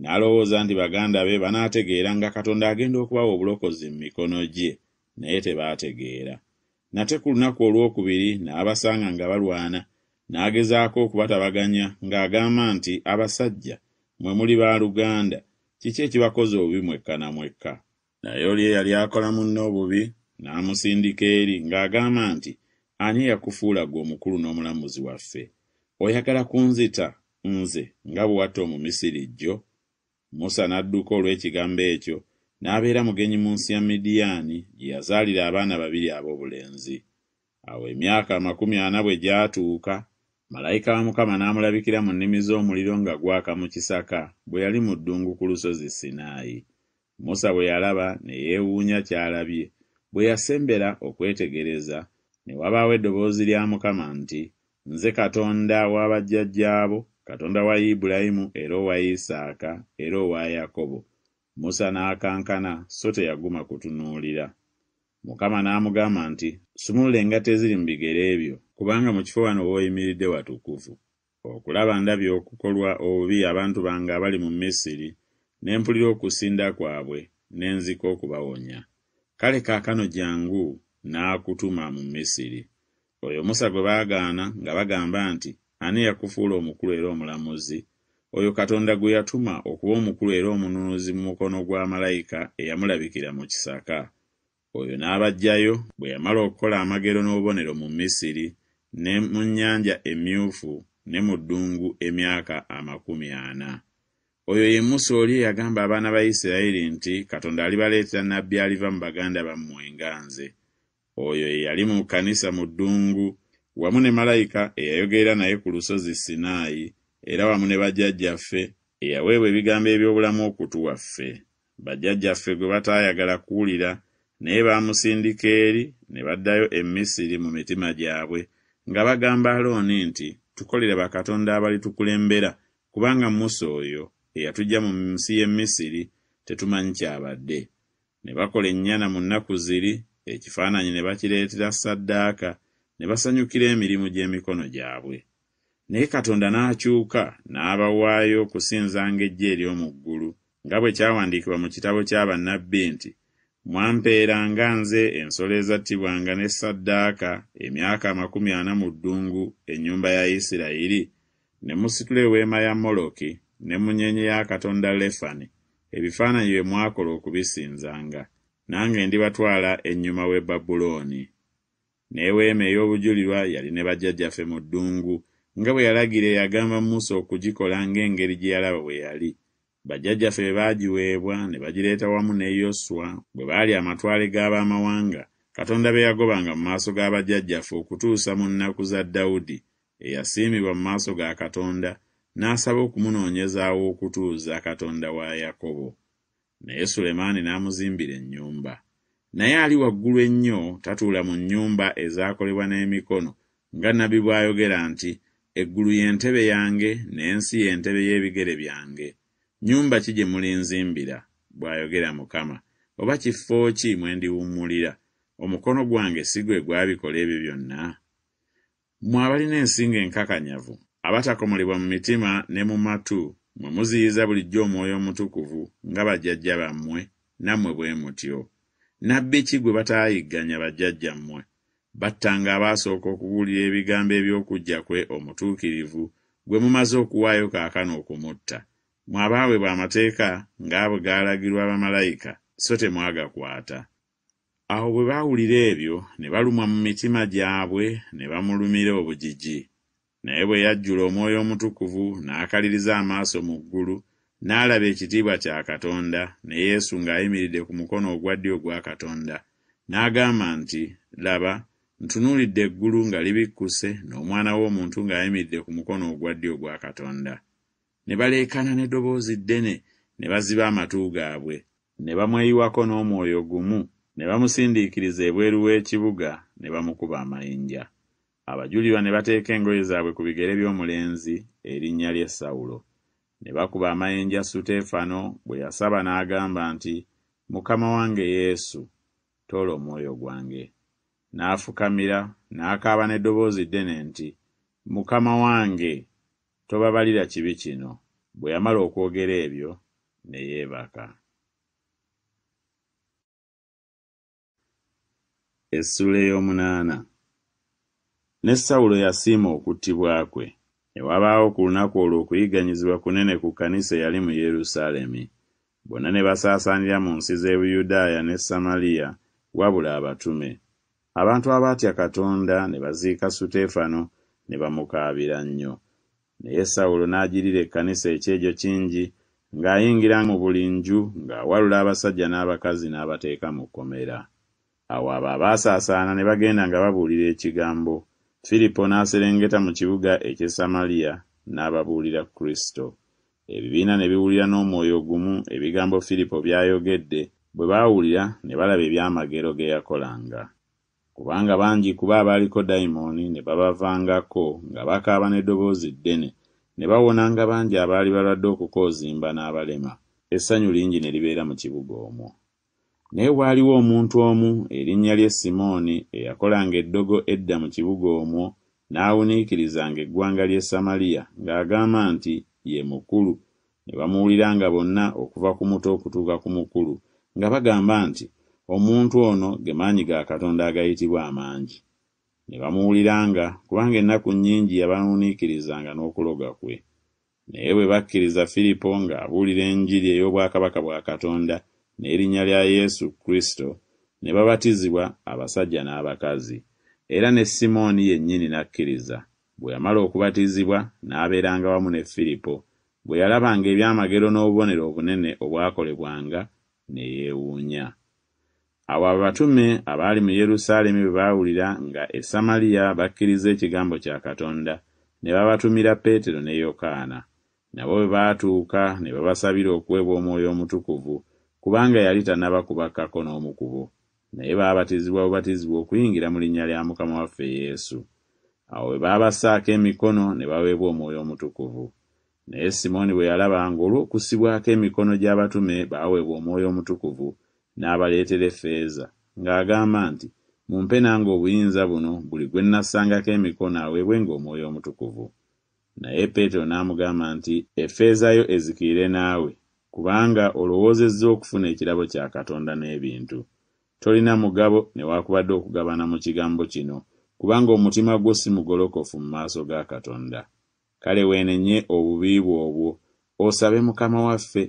n'alowooza nti baganda be banaategeera nga katonda agenda okubawa obulokozi mu mikono gye naye tebaategeera nate ku lunaku olwokubiri n'abasanga nga balwana na n'agezaako okubatabaganya ng'agamba nti abasajja mwe muli baaluganda kiki ekibakoze obubi mwekka na mwekka naye oli eyali akola munne obubi n'amusindika eri ng'agamba nti ani yakufuula gwe omukulu n'omulamuzi waffe oyagala kunzita nze nga bwe watta omumisiri jjo musa n'adduka olw'ekigambo ekyo n'abeera mugenyi mu nsi ya midiyaani gye yazaalira abaana babiri ab'obulenzi awo emyaka amakumi ana bwe gyatuuka malayika wa mukama n'amulabikira mu nnimi z'omuliro nga gwaka mu kisaka bwe yali mu ddungu ku lusozi sinaayi musa bwe yalaba ne yeewuunya ky'alabye bwe yasembera okwetegereza ne wabaawo eddoboozi lya mukama nti nze katonda wa bajjajjaabo katonda wa ibulayimu era owa isaaka era owa yakobo musa n'akankana so teyaguma kutunuulira mukama n'amugamba nti sumulula engatto eziri mu bigere ebyo kubanga mu kifo wano w'oyimiridde watukuvu okulaba ndabye okukolwa obubi abantu bange abali mu misiri ne mpulira okusinda kwabwe ne nzika okubawonya kale kaakano jangu n'akutuma mu misiri oyo musa gwe baagaana nga bagamba nti ani yakufuula omukulu era omulamuzi oyo katonda gwe yatuma okuba omukulu era omununuzi mu mukono gwa malayika eyamulabikira mu kisaka oyo n'abajjayo bwe yamala okukola amagero n'obubonero mu misiri ne mu nnyanja emyufu ne mu ddungu emyaka amakumi ana oyo ye musa oli eyagamba abaana ba isirayiri nti katonda alibaleetera nnabbi aliva mu baganda bammwe nganze oyo eyali mu kanisa mu ddungu wamu ne malayika eyayogerera naye ku lusozi sinaayi era wamu ne bajjajjaffe eyaweebwa ebigambo eby'obulamu okutuwaffe bajjajjaffe gwe bataayagala kuwulira naye baamusindika eri ne baddayo emisiri mu mitima gyabwe nga bagamba alooni nti tukolere bakatonda abalitukulembera kubanga musa oyo eyatujja mu nsi y'emisiri tetumanyi kyabadde ne bakola ennyana mu nnaku ziri ekifaananyi ne bakireetera saddaaka ne basanyukira emirimu gy'emikono gyabwe naye katonda n'akyuka n'abawaayo okusinzanga ejje ery'omu ggulu nga bwe kyawandiikibwa mu kitabo kya bannabbi nti mwampeeranga nze ensolo ezattibwanga ne ssaddaaka emyaka amakumi ana mu ddungu ennyumba ya isirayiri ne musitula eweema ya moloki ne munyenye ya katonda lefani ebifaananyi bye mwakola okubisinzanga nange ndibatwala ennyuma w'e babulooni n'eweema ey'obujulirwa yali ne bajjajjaffe mu ddungu nga bwe yalagira eyagamba musa okugikola ng'engeri gye yalaba bwe yali bajjajjaffe bwe baagiweebwa ne bagireeta wamu ne yoswa bwe baali amatwale g'abamawanga katonda be yagobanga mu maaso ga bajjajjaffe okutuusa mu nnaku za dawudi eyasiimibwa mu maaso ga katonda n'asaba okumunoonyezaawo okutuuza katonda wa yakobo naye sulemaani n'amuzimbira ennyumba naye ali waggulu ennyo tatuula mu nnyumba ezaakolebwa n'emikono nga nnabbi bw'ayogera nti eggulu y'entebe yange n'ensi y'entebe y'ebigere byange nnyumba ki gye mulinzimbira bw'ayogera mukama oba kifo ki mwe ndiwummulira omukono gwange si gwe gwabikola ebyo byonna mwe abalina ensinga enkakanyavu abatakomolebwa mu mitima ne mu matu mwe muziyiza bulijjo omwoyo omutukuvu nga bajjajja bammwe nammwe bwe mutyo nabbi ki gwe bataayigganya bajjajjammwe battanga abaasooka okuwulira ebigambo eby'okujja kwe omutuukirivu gwe mumaze okuwaayo kaakano okumutta mwe abaaweebwa amateeka ng'abwe gaalagirwa bamalayika so temwagakwata awo bwe baawulira ebyo ne balumwa mu mitima gyabwe ne bamulumira obugigi naye bwe yajjula omwoyo omutukuvu n'akaliriza amaaso mu ggulu n'alaba ekitiibwa kya katonda ne yesu ng'ayimiridde ku mukono ogwa ddyo ogwa katonda n'agamba nti laba ntunuulidde eggulu nga libikkuse n'omwana w'omuntu ng'ayimiridde ku mukono ogwa ddyo ogwa katonda ne baleekana n'eddoboozi ddene ne baziba amatu gaabwe ne bamweyiwako n'omwoyo gumu ne bamusindiikiriza ebweru w'ekibuga ne bamukuba amayinja abajulirwa ne bateeka engoye zaabwe ku bigere by'omulenzi erinnya lye sawulo ne bakuba amayinja suteefano bwe yasaba n'agamba nti mukama wange yesu tola omwoyo gwange n'afukamira n'akaaba n'eddoboozi ddene nti mukama wange tobabalira kibi kino bwe yamala okwogera ebyo ne yeebaka essula ey'omunaana ne sawulo yasiima okuttibwa kwe ne wabaawo ku lunaku olwo okuyiganyizibwa kunene ku kkanisa eyali mu yerusaalemi bonna ne basaasaanira mu nsi z'ebuyudaaya ne samaliya wabula abatume abantu abaatya katonda ne baziika suteefano ne bamukaabira nnyo naye sawulo n'agirira ekkanisa ekyejo kingi ng'ayingira mu buli nju ng'awalula abasajja n'abakazi n'abateeka mu kkomera awo abo abaasaasaana ne bagenda nga babuulira ekigambo firipo n'aserengeta mu kibuga eky'esamaliya n'ababuulira kristo ebibiina ne biwulira n'omwoyo gumu ebigambo firipo by'ayogedde bwe baawulira ne balaba ebyamagero ge yakolanga kubanga bangi kuba abaaliko dayimooni ne babavangako nga bakaaba n'eddoboozi ddene ne bawonanga bangi abaali balwadde okukoozimba n'abalema essanyu lingi ne libeera mu kibuga omwo naye waaliwo omuntu omu erinnya lye simooni eyakolanga eddogo edda mu kibuga omwo n'awuniikirizanga eggwanga ly'e samaliya ng'agamba nti ye mukulu ne bamuwuliranga bonna okuva ku muto okutuuka ku mukulu nga bagamba nti omuntu ono ge maanyi ga katonda agayitibwa amangi ne bamuwuliranga kubanga ennaku nnyingi yabanuuniikirizanga n'okuloga kwe naye bwe bakkiriza firipo ng'abuulira enjiri ey'obwakabaka bwa katonda n'erinnya lya yesu kristo ne babatizibwa abasajja n'abakazi era ne simooni yennyini n'akkiriza bwe yamala okubatizibwa n'abeeranga wamu ne firipo bwe yalabanga ebyamagero n'obubonero obunene obwakolebwanga ne yeewuunya awo abatume abaali mu yerusaalemi bwe baawulira nga e samaliya bakkiriza ekigambo kya katonda ne babatumira peetero ne yokaana nabo bwe baatuuka ne babasabira okuweebwa omwoyo omutukuvu kubanga yali tannabakubakkako n'omukubo naye baabatizibwa bubatizibwa okuyingira mu linnya lya mukama waffe yesu awo bwe baabasaako emikono ne baweebwa omwoyo omutukuvu naye simooni bwe yalaba ng'olw'okusibwako emikono gy'abatume baaweebwa omwoyo omutukuvu n'abaleetera effeeza ng'agamba nti mumpe nange obuyinza buno buli gwe nnassangako emikono aweebwe ng'omwoyo omutukuvu naye peetero n'amugamba nti effeeza yo ezikiire naawe kubanga olowoozezza okufuna ekirabo kya katonda n'ebintu tolina mugabo newaakubadde okugabana mu kigambo kino kubanga omutima gwo si mugolokofu mu maaso ga katonda kale weenenye obubi bwo obwo osabe mukama waffe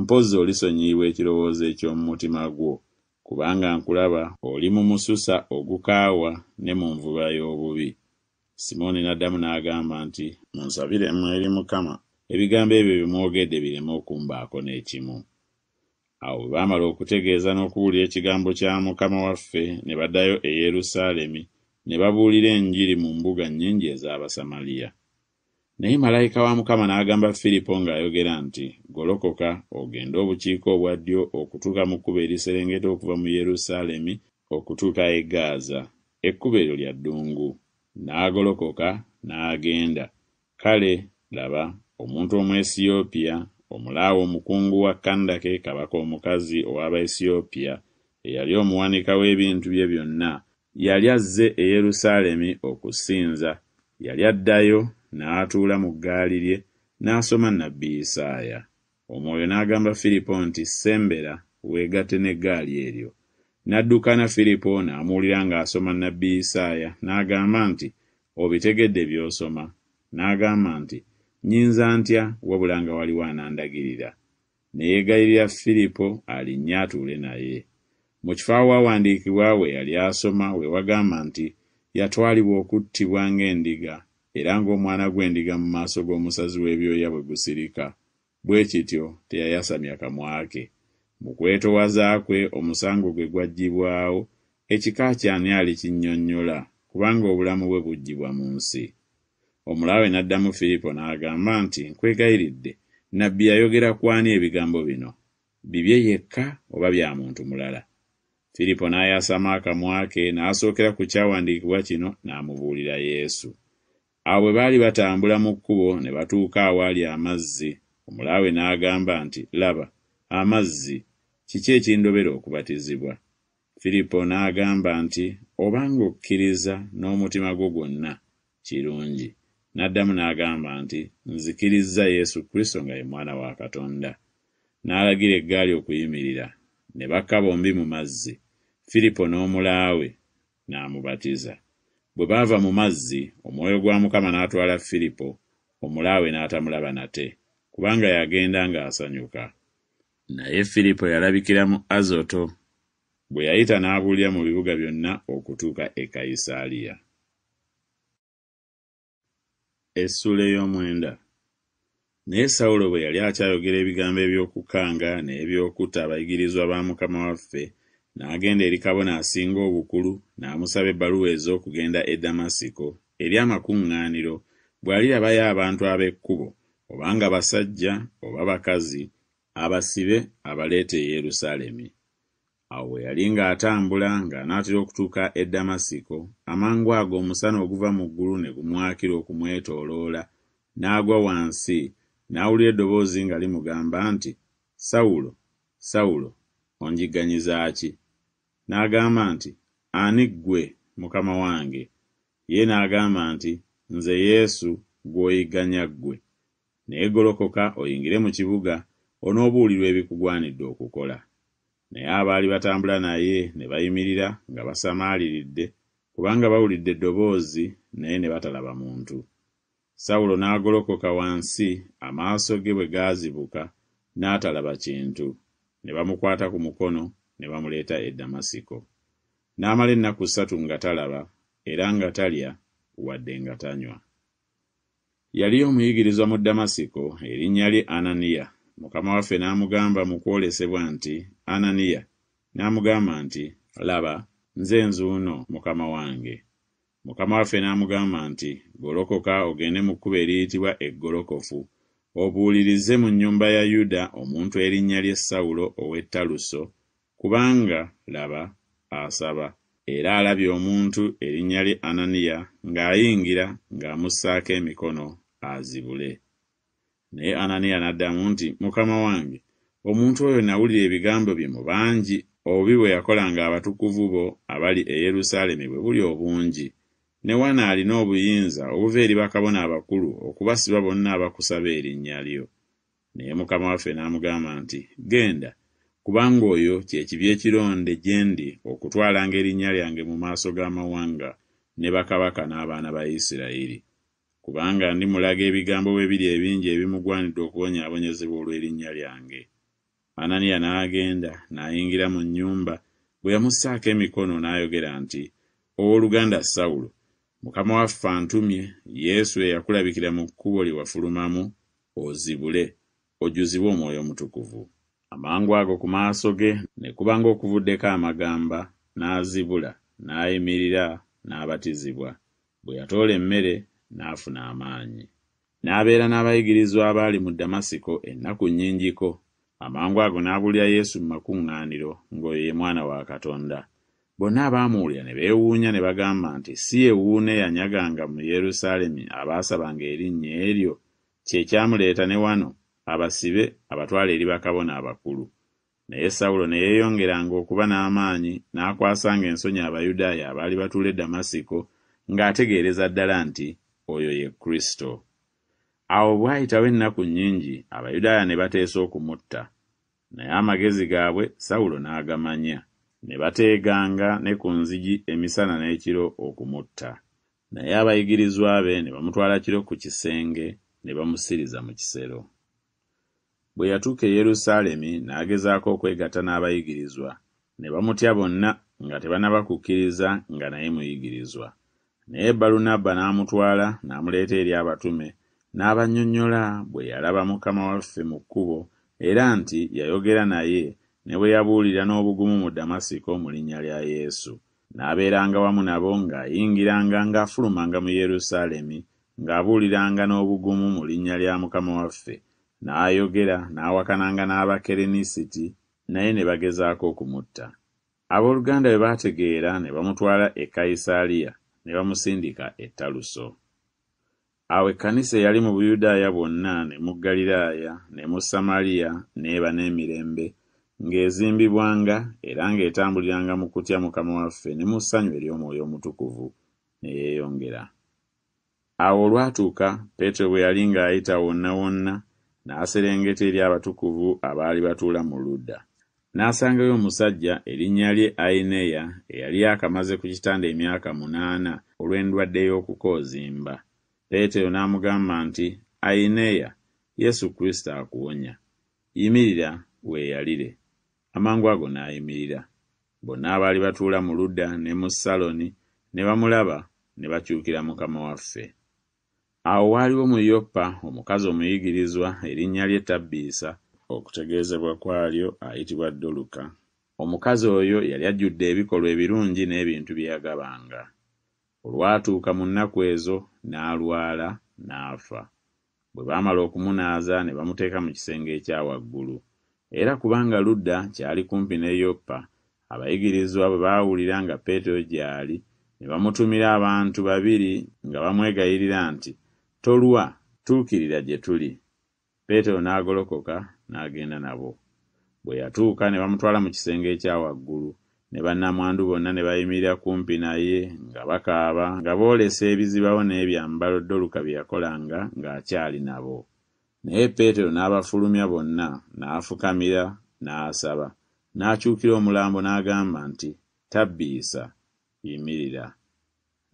mpozzi olisonyiyibwa ekirowoozo eky'omu mutima gwo kubanga nkulaba oli mu mususa ogukaawa ne mu nvuba y'obubi simooni n'addamu n'agamba nti munsabiremu eri mukama ebigambo ebyo byemwogedde bireme okumbaako n'ekimu awo bwe baamala okutegeeza n'okuwulira ekigambo kya mukama waffe ne baddayo e yerusaalemi ne babuulira enjiri mu mbuga nnyingi ez'abasamaliya naye malayika wa mukama n'agamba firipo ng'ayogera nti golokoka ogende obukiika obwa ddyo okutuuka mu kkubo eriserengeta okuva mu yerusaalemi okutuuka e gaaza ekkubo eryo lya ddungu n'agolokoka n'agenda kale laba omuntu omuesiyopiya omulaawo omukungu wa kandake kabaka omukazi ow'abaesiyopiya eyali omuwanika w'ebintu bye byonna yali azze e yerusaalemi okusinza yali addayo n'atuula mu ggaali lye n'asoma nnabbi isaaya omwoyo n'agamba firipo nti sembera weegatte n'eggaali eryo n'addukana firipo n'amuwulira ng'asoma nnabbi isaaya n'agamba nti obitegedde by'osoma n'agamba nti nnyinza ntya wabula nga waliwo anandagirira ne yeegayirira firipo alinnya atuule naye mu kifo awaawandiikibwa we yali asoma we wagamba nti yatwalibwa okuttibwa ng'endiga era ng'omwana gw'endiga mu maaso g'omusazi w'ebyoya bwe gusirika bwe kityo teyayasamya kamwa ke mu kwetowaza kwe omusango gwe gwaggyibwawo ekika kyani alikinnyonnyola kubanga obulamu bwe buggyibwa mu nsi omulaawe n'addamu firipo n'agamba nti nkwegayiridde nabbi yayogera kwani ebigambo bino bibye yekka oba bya muntu mulala firipo n'ayasama akamwa ke n'asookera ku kyawandiikibwa kino n'amubuulira yesu awo bwe baali batambula mu kkubo ne batuuka awaali amazzi omulaawe n'agamba nti laba amazzi kiki ekindobera okubatizibwa firipo n'agamba nti obanga okkiriza n'omutima gwo gwonna kirungi n'addamu n'agamba nti nzikirizza yesu kristo nga ye mwana wa katonda n'alagira eggaali okuyimirira ne bakka bombi mu mazzi firipo n'omulaawe n'amubatiza bwe baava mu mazzi omwoyo gwa mukama n'atwala firipo omulaawe n'atamulaba nate kubanga yagenda ng'asanyuka naye firipo yalabikira mu azoto bwe yayita n'abuulira mu bibuga byonna okutuuka e kayisaaliya naye sawulo bwe yali akyayogera ebigambo eby'okukanga n'ebyokutta abayigirizwa ba mukama waffe n'agenda eri kabona asinga obukulu n'amusaba ebbaluwa ez'okugenda e damasiko eri amakuŋŋaaniro bw'alirabayo abantu ab'ekkubo obanga basajja oba bakazi abasibe abaleeta e yerusaalemi awo bwe yali ng'atambula ng'anaatera okutuuka e damasiko amangu ago omusana oguva mu ggulu ne gumwakira okumwetooloola n'agwa wansi n'awulira eddoboozi nga limugamba nti sawulo sawulo onjigganyizaaki n'agamba nti ani ggwe mukama wange ye n'agamba nti nze yesu gw'oyigganya ggwe naye golokoka oyingire mu kibuga onoobuulirwa ebikugwanidde okukola naye abaali batambula naye ne bayimirira nga basamaaliridde kubanga bawulidde eddoboozi naye ne batalaba muntu sawulo n'agolokoka wansi amaaso ge bwe gaazibuka n'atalaba kintu ne bamukwata ku mukono ne bamuleeta e damasiko n'amala ennaku ssatu nga talaba era nga talya wadde nga tanywa yali omuyigiriza mu damasiko erinnya lye ananiya mukama waffe n'amugamba mu kwolesebwa nti ananiya n'amugamba nti laba nze nzuuno mukama wange mukama waffe n'amugamba nti golokoka ogende mu kkuba eriyitibwa eggolokofu obuulirize mu nnyumba ya yuda omuntu erinnya lye sawulo ow'ettaluso kubanga laba asaba era alabye omuntu erinnya lye ananiya ng'ayingira ng'amussaako emikono azibule naye ananiya n'addamu nti mukama wange omuntu oyo nawulira ebigambo bye mu bangi obi bwe yakolanga abatukuvu bo abali e yerusaalemi bwe buli obungi ne wana alina obuyinza obuva eri bakabona abakulu okubasiba bonna abakusaba erinnya lyo naye mukama waffe n'amugamba nti genda kubanga oyo kye kibi ekironde gye ndi okutwalanga erinnya lyange mu maaso g'amawanga ne bakabaka n'abaana ba isirayiri kubanga ndi mulaga ebigambo bwe biri ebingi ebimugwanidde okubonyaabonyezebwa olw'erinnya lyange ananiya n'agenda n'ayingira mu nnyumba bwe yamussaako emikono n'ayogera nti owooluganda sawulo mukama waffe antumye yesu eyakulabikira mu kkubo lye wafulumamu ozibule ojuzibwe omwoyo omutukuvu amangu ago ku maaso ge ne kuba ng'okuvuddeko amagamba n'azibula n'ayimirira n'abatizibwa bwe yatoola emmere n'afuna amaanyi n'abeera n'abayigirizwa abaali mu damasiko ennaku nnyingiko amangu ago n'abuulira yesu mu makuŋŋaaniro ng'oyo ye mwana wa katonda bonna abaamuwulira ne beewuunya ne bagamba nti si yewuuna eyanyaganga mu yerusaalemi abaasabanga erinnya eryo kye kyamuleeta ne wano abasibe abatwala eri bakabona abakulu naye sawulo ne yeeyongeranga okuba n'amaanyi n'akwasanga ensonyi abayudaaya abaali batuula edamasiko ng'ategeereza ddala nti oyo ye kristo awo bwayitawo ennaku nnyingi abayudaaya ne bateesa okumutta naye amagezi gaabwe sawulo n'agamanya ne bateeganga ne ku nzigi emisana n'ekiro okumutta naye abayigirizwa be ne bamutwala kiro ku kisenge ne bamusiriza mu kisero bwe yatuuka e yerusaalemi n'agezaako okwegatta n'abayigirizwa ne bamutya bonna nga tebanaba kukkiriza nga naye muyigirizwa naye balunabba n'amutwala n'amuleeta eri abatume n'abannyonnyola bwe yalaba mukama waffe mu kkubo era nti yayogera naye ne bwe yabuulira n'obugumu mu damasiko mu linnya lya yesu n'abeeranga wamu nabo ng'ayingiranga ng'afulumanga mu yerusaalemi ng'abuuliranga n'obugumu mu linnya lya mukama waffe n'ayogera n'awakananga n'abakerenisiti naye ne bagezaako okumutta abooluganda bwe baategeera ne bamutwala e kayisaliya ne bamusindika ettaluso awo ekkanisa eyali mu buyudaaya bwonna ne mu galilaaya ne mu samaliya n'eba n'emirembe ng'ezimbibwanga era ng'etambuliranga mu kutya mukama waffe ne mu ssanyu ery'omwoyo omutukuvu ne yeeyongera awo olwatuuka peetero bwe yali ng'ayita wonna wonna n'aserengeta eri abatukuvu abaali batuula mu ludda n'asangayo omusajja erinnya lye aineya eyali akamaze ku kitanda emyaka munaana olw'endwadde ey'okukoozimba peetero n'amugamba nti aineya yesu kristo akuwonya yimirira weeyalire amangu ago n'ayimirira bonna abaali batuula mu ludda ne mu saloni ne bamulaba ne bakyukira mukama waffe awo waaliwo mu yopa omukazi omuyigirizwa erinnya lye tabbiisa okutegeezebwa kwalyo ayitibwa doluka omukazi oyo yali ajjudde ebikolwa ebirungi n'ebintu bye yagabanga olwatuuka mu nnaku ezo n'alwala n'afa bwe baamala okumunaaza ne bamuteeka mu kisenge ekya waggulu era kubanga ludda kyali kumpi ne yopa abayigirizwa bwe baawulira nga peetero gy'ali ne bamutumira abantu babiri nga bamwegayirira nti tolwa tuukirira gye tuli peetero n'agolokoka n'agenda nabo bwe yatuuka ne bamutwala mu kisenge ekya waggulu ne bannamwandu bonna ne bayimirira kumpi naye nga bakaaba nga boolesa ebizibawo n'ebyambalo doluka bye yakolanga ng'akyali nabo naye peetero n'abafulumya bonna n'afukamira n'asaba n'akyukira omulambo n'agamba nti tabbiisa yimirira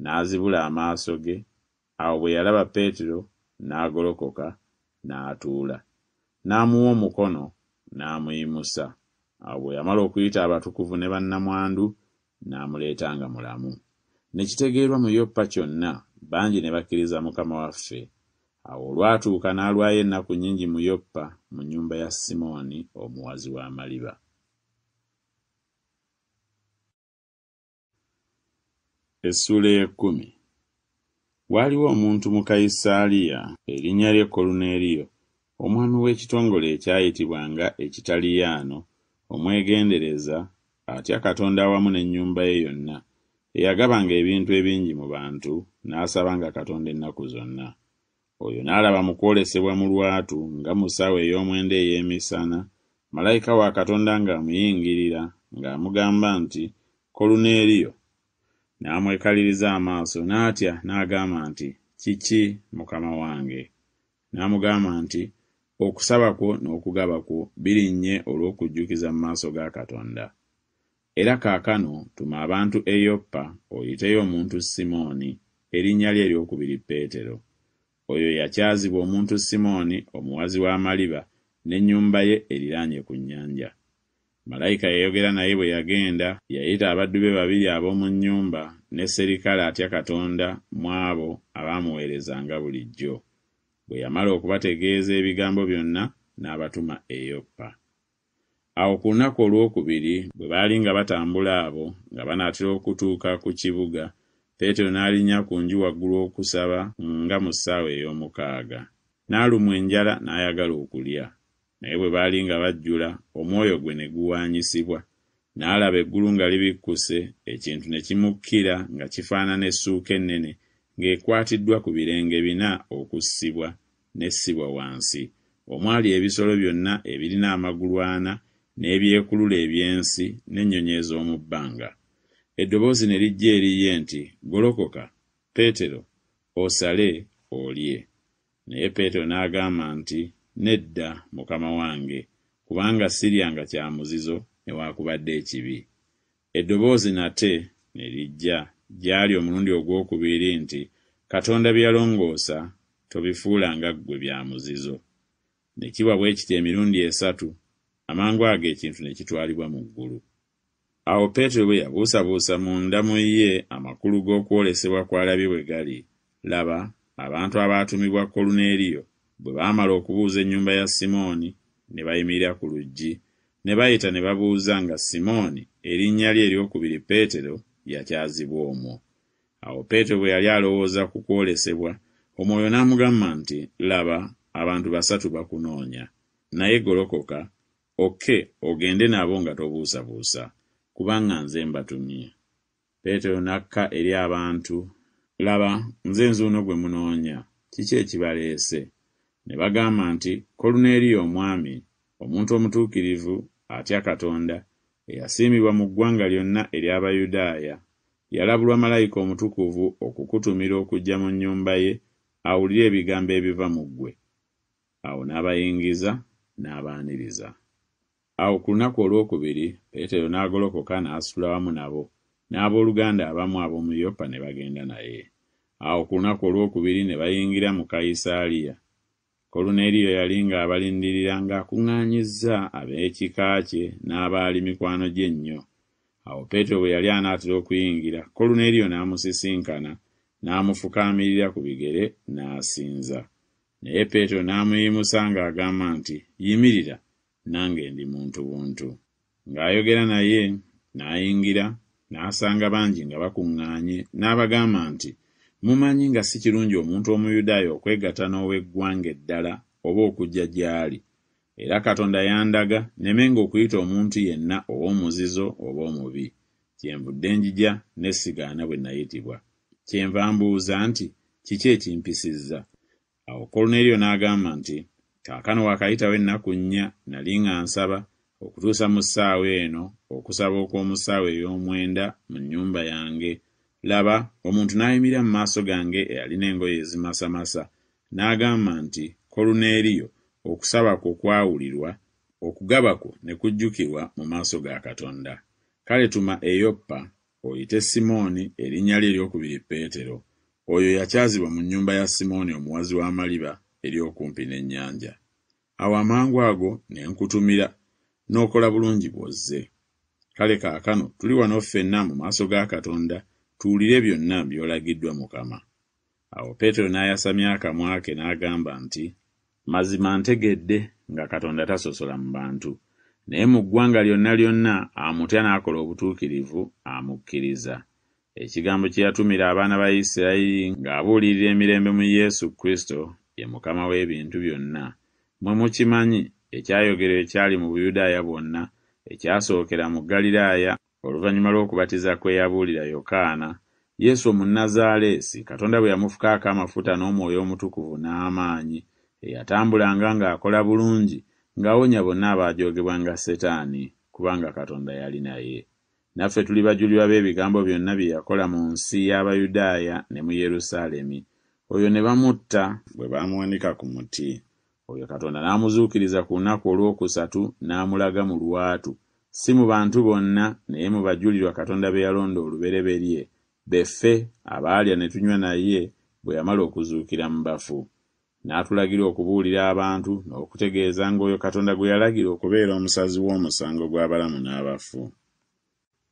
n'azibula amaaso ge awo bwe yalaba peetero n'agolokoka n'atuula n'amuwa omukono n'amuyimusa awo bwe yamala okuyita abatukuvu ne bannamwandu n'amuleeta nga mulamu ne kitegeerwa mu yoppa kyonna bangi ne bakkiriza mukama waffe awo olwatuuka n'alwayo ennaku nnyingi mu yoppa mu nnyumba ya simooni omuwazi w'amaliba essula ekkumi waaliwo omuntu mu kayisaaliya erinnya lye koluneeriyo omwami w'ekitongole ekyayitibwanga ekitaliyaano omwegendereza atya katonda awamu n'ennyumba ye yonna eyagabanga ebintu ebingi mu bantu n'asabanga katonda ennaku zonna oyo n'alaba mu kwolesebwa mu lwatu nga musawo ey'omwenda ey'emisana malayika wa katonda ng'amuyingirira ng'amugamba nti koluneeriyo n'amwekaliriza amaaso n'atya n'agamba nti kiki mukama wange n'amugamba nti okusaba kwo n'okugaba kwo birinnye olw'okujjukiza mu maaso ga katonda era kaakano tuma abantu e yoppa oyiteyo omuntu simooni erinnya lye eryokubiri peetero oyo yakyazibwa omuntu simooni omuwazi w'amaliba n'ennyumba ye eriraanye ku nnyanja malayika yayogera naye bwe yagenda yayita abaddu be babiri ab'omu nnyumba ne serikale atya katonda mu abo abaamuweerezanga bulijjo bwe yamala okubategeeza ebigambo byonna n'abatuma eyoppa awo ku lunaku olwokubiri bwe baali nga batambula abo nga banaatera okutuuka ku kibuga peetero n'alinnya ku nju waggulu okusaba nga mu ssaawa ey'omukaaga n'alumwa enjala n'ayagala okulya naye bwe baali nga bajjula omwoyo gwe ne guwaanyisibwa n'alaba eggulu nga libikkuse ekintu ne kimukkira nga kifaanana essuuka ennene ng'ekwatiddwa ku birenge bina okussibwa n'essibwa wansi omwali ebisolo byonna ebirina amagulu ana n'ebyekulula eby'ensi n'ennyonyi ez'omu bbanga eddoboozi ne lijja eriye nti golokoka peetero osale olye naye peetero n'agamba nti nedda mukama wange kubanga siryanga kya muzizo newaakubadde ekibi eddoboozi nate ne lijja gyali omulundi ogw'okubiri nti katonda bye yalongoosa tobifuulanga ggwe bya muzizo ne kiwa bwe kiti emirundi esatu amangu ago ekintu ne kitwalibwa mu ggulu awo peetero bwe yabuusabuusa mu ndamu ye amakulu g'okwolesebwa kwalabye bwe gali laba abantu abaatumibwa koluneeriyo bwe baamala okubuuza ennyumba ya simooni ne bayimirira ku luggi ne bayita ne babuuza nga simooni erinnya lye eryokubiri peetero yakyazibwa omwo awo peetero bwe yali alowooza ku kwolesebwa omwoyo n'amugamba nti laba abantu basatu bakunoonya naye golokoka okke ogende nabo nga tobuusabuusa kubanga nze mbatumye peetero n'akka eri abantu laba nze nzuuno gwe munoonya kiki ekibaleese ne bagamba nti koluneeriyo omwami omuntu omutuukirivu atya katonda eyasiimibwa mu ggwanga lyonna ery'abayudaaya yalabulwa malayika omutukuvu okukutumira okujja mu nnyumba ye awulire ebigambo ebiva mu ggwe awo n'abayingiza n'abaaniriza awo ku lunaku olwokubiri peetero n'agolokoka n'asitula wamu nabo n'abooluganda abamu ab'omu yopa ne bagenda naye awo ku lunaku olwokubiri ne bayingira mu kayisaaliya koluneriyo yali ng'abalindirira ng'akuŋŋaanyizza ab'ekika kye n'abaali mikwano gye ennyo awo peetero bwe yali anaatera okuyingira koluneriyo n'amusisinkana n'amufukaamirira ku bigere n'asinza naye peetero n'amuyimusa ng'agamba nti yimirira nange ndi muntu buntu ng'ayogera naye n'ayingira n'asanga bangi nga bakuŋŋaanye n'abagamba nti mumanyi nga si kirungi omuntu omuyudaaya okwegatta n'ow'eggwanga eddala oba okujja gy'ali era katonda yandaga nemenga okuyita omuntu yenna ow'omuzizo oba omubi kyenvudde njijja nesigaana bwe nayitibwa kyenva mbuuza nti kiki ekimpisizza awo koluneriyo n'agamba nti kaakano wakayitawo ennaku nnya nali nga nsaba okutuusa mu ssaawa eno okusaba okw'omu ssaawa ey'omwenda mu nnyumba yange laba omuntu n'ayimirira mu maaso gange eyalina engoye ezimasamasa n'agamba nti koluneeriyo okusaba kwo kwawulirwa okugaba kwo ne kujjukirwa mu maaso ga katonda kale tuma eyoppa oyite simooni erinnya lye eryokubiri e peetero oyo yakyazibwa mu nnyumba ya simooni omuwazi w'amaliba eri okumpi n'ennyanja awo amangu ago ne nkutumira n'okola bulungi bw'ozze kale kaakano tuli wano ffenna mu maaso ga katonda tuwulire byonna by'olagiddwa mukama awo peetero n'ayasamya akamwa ke n'agamba nti mazima ntegedde nga katonda tasosola mu bantu naye mu ggwanga lyonna lyonna amutya n'akola obutuukirivu amukkiriza ekigambo kye yatumira abaana ba isirayiri ng'abuulirira emirembe mu yesu kristo ye mukama w'ebintu byonna mwe mukimanyi ekyayogero ekyali mu buyudaaya bwonna ekyasookera mu galilaaya oluvannyuma lw'okubatiza kwe yabuulira yokaana yesu omunnazaaleesi katonda bwe yamufukaako amafuta n'omwoyo omutukuvu n'amaanyi eyatambulanga ng'akola bulungi ng'awonya bonna abaajogebwanga setaani kubanga katonda yali naye naffe tuli bajulirwabo ebigambo byonna bye yakola mu nsi y'abayudaaya ne mu yerusaalemi oyo ne bamutta bwe baamuwanika ku muti oyo katonda n'amuzuukiriza ku lunaku olwokusatu n'amulaga mu lwatu si mu bantu bonna naye mu bajulirwa katonda be yalonda olubereberye beffe abaalya ne tunywa naye bwe yamala okuzuukira mu bafu n'atulagira okubuulira abantu n'okutegeeza ng'oyo katonda gwe yalagira okubeera omusazi w'omusango gw'abalamu n'abafu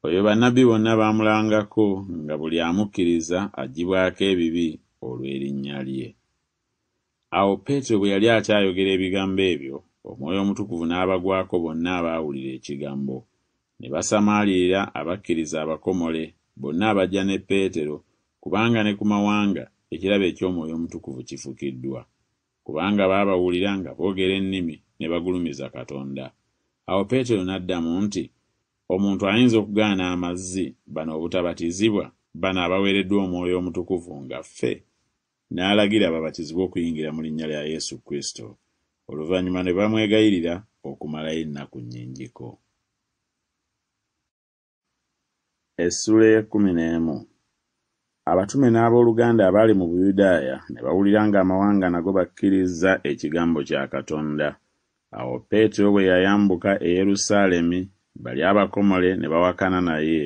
oyo bannabbi bonna baamulangako nga buli amukkiriza aggibwako ebibi olw'erinnya lye awo peetero bwe yali akyayogera ebigambo ebyo omwoyo omutukuvu n'abagwako bonna abaawulira ekigambo ne basamaalirira abakkiriza abakomole bonna abajja ne peetero kubanga ne ku mawanga ekirabo eky'omwoyo omutukuvu kifukiddwa kubanga baabawulira nga boogera ennimi ne bagulumiza katonda awo peetero n'addamu nti omuntu ayinza okugaana amazzi bano obutabatizibwa bano abaweereddwa omwoyo omutukuvu nga ffe n'alagira ababatizibwa okuyingira mu linnya lya yesu kristo oluvannyuma ne bamwegayirira okumalayo ennaku nnyingiko abatume n'abooluganda abaali mu buyudaaya ne bawulira ng'amawanga nago bakkirizza ekigambo kya katonda awo peetero bwe yayambuka e yerusaalemi bali abakomole ne bawakana naye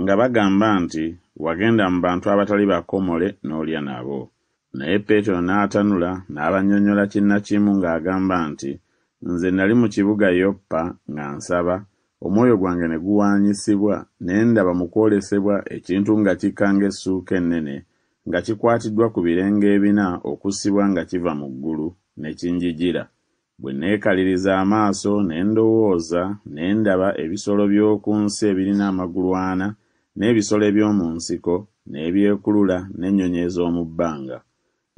nga bagamba nti wagenda mu bantu abatali bakomole n'olya nabo naye peetero n'atanula n'abannyonnyola kinnakimu ng'agamba nti nze nali mu kibuga yoppa nga nsaba omwoyo gwange ne guwaanyisibwa naye ndaba mu kwolesebwa ekintu nga kikkanga essuuka ennene nga kikwatiddwa ku birenge ebina okussibwa nga kiva mu ggulu ne kinjigira bwe neekaliriza amaaso ne ndowooza ne ndaba ebisolo by'oku nsi ebirina amagulwana n'ebisolo eby'omu nsiko n'ebyekulula n'ennyonyi ez'omu bbanga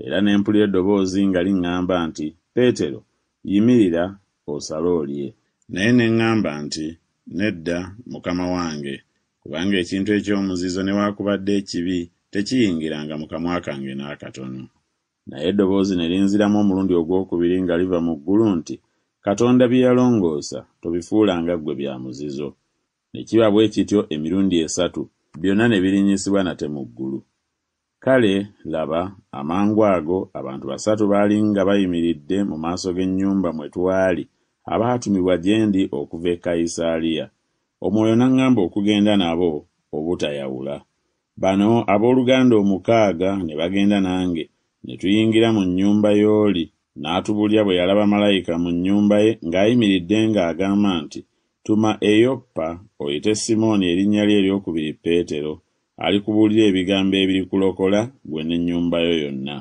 era ne mpulira eddoboozi nga liŋŋamba nti peetero yimirira osale olye naye ne ŋŋamba nti nedda mukama wange kubanga ekintu eky'omuzizo newaakubadde ekibi tekiyingiranga mukamwa kange n'akatono naye eddoboozi ne linziramu omulundi ogw'okubiri nga liva mu ggulu nti katonda bye yalongoosa tobifuulanga ggwe bya muzizo ne kiba bwe kityo emirundi esatu byonna ne birinyisibwa nate mu ggulu kale laba amangu ago abantu basatu baali nga bayimiridde mu maaso g'ennyumba mwe twali abaatumibwa gye ndi okuva e kayisaaliya omwoyo n'aŋŋamba okugenda nabo obutayawula bano ab'oluganda omukaaga ne bagenda nange ne tuyingira mu nnyumba y'oli n'atubulya bwe yalaba malayika mu nnyumba ye ng'ayimiridde ng'agamba nti tuma eyoppa oyite simooni erinnya lye ery'okubiri peetero alikubuulira ebigambo ebirikulokola gwe n'ennyumba yo yonna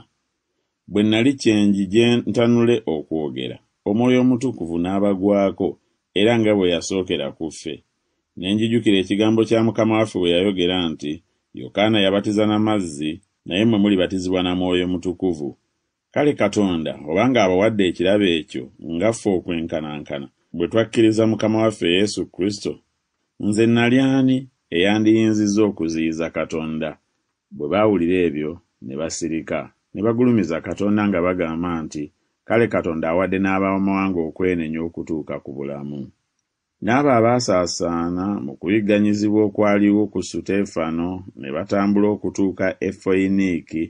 bwe nnali kyenji gye ntanule okwogera omwoyo omutukuvu n'abagwako era nga bwe yasookera ku ffe ne njijukira ekigambo kya mukama waffe bwe yayogera nti yokaana yabatiza na mazzi naye mwe mulibatizibwa na mwoyo mutukuvu kale katonda obanga abawadde ekirabo ekyo nga ffe okwenkanankana bwe twakkiriza mukama waffe yesu kristo nze nnali ani eyandiyinziza okuziyiza katonda bwe baawulira ebyo ne basirika ne bagulumiza katonda nga bagamba nti kale katonda awadde n'abamawanga okwenenya okutuuka ku bulamu n'abo abaasaasaana mu kuyigganyizibwa okwaliwo ku suteefano ne batambula okutuuka efoyiniiki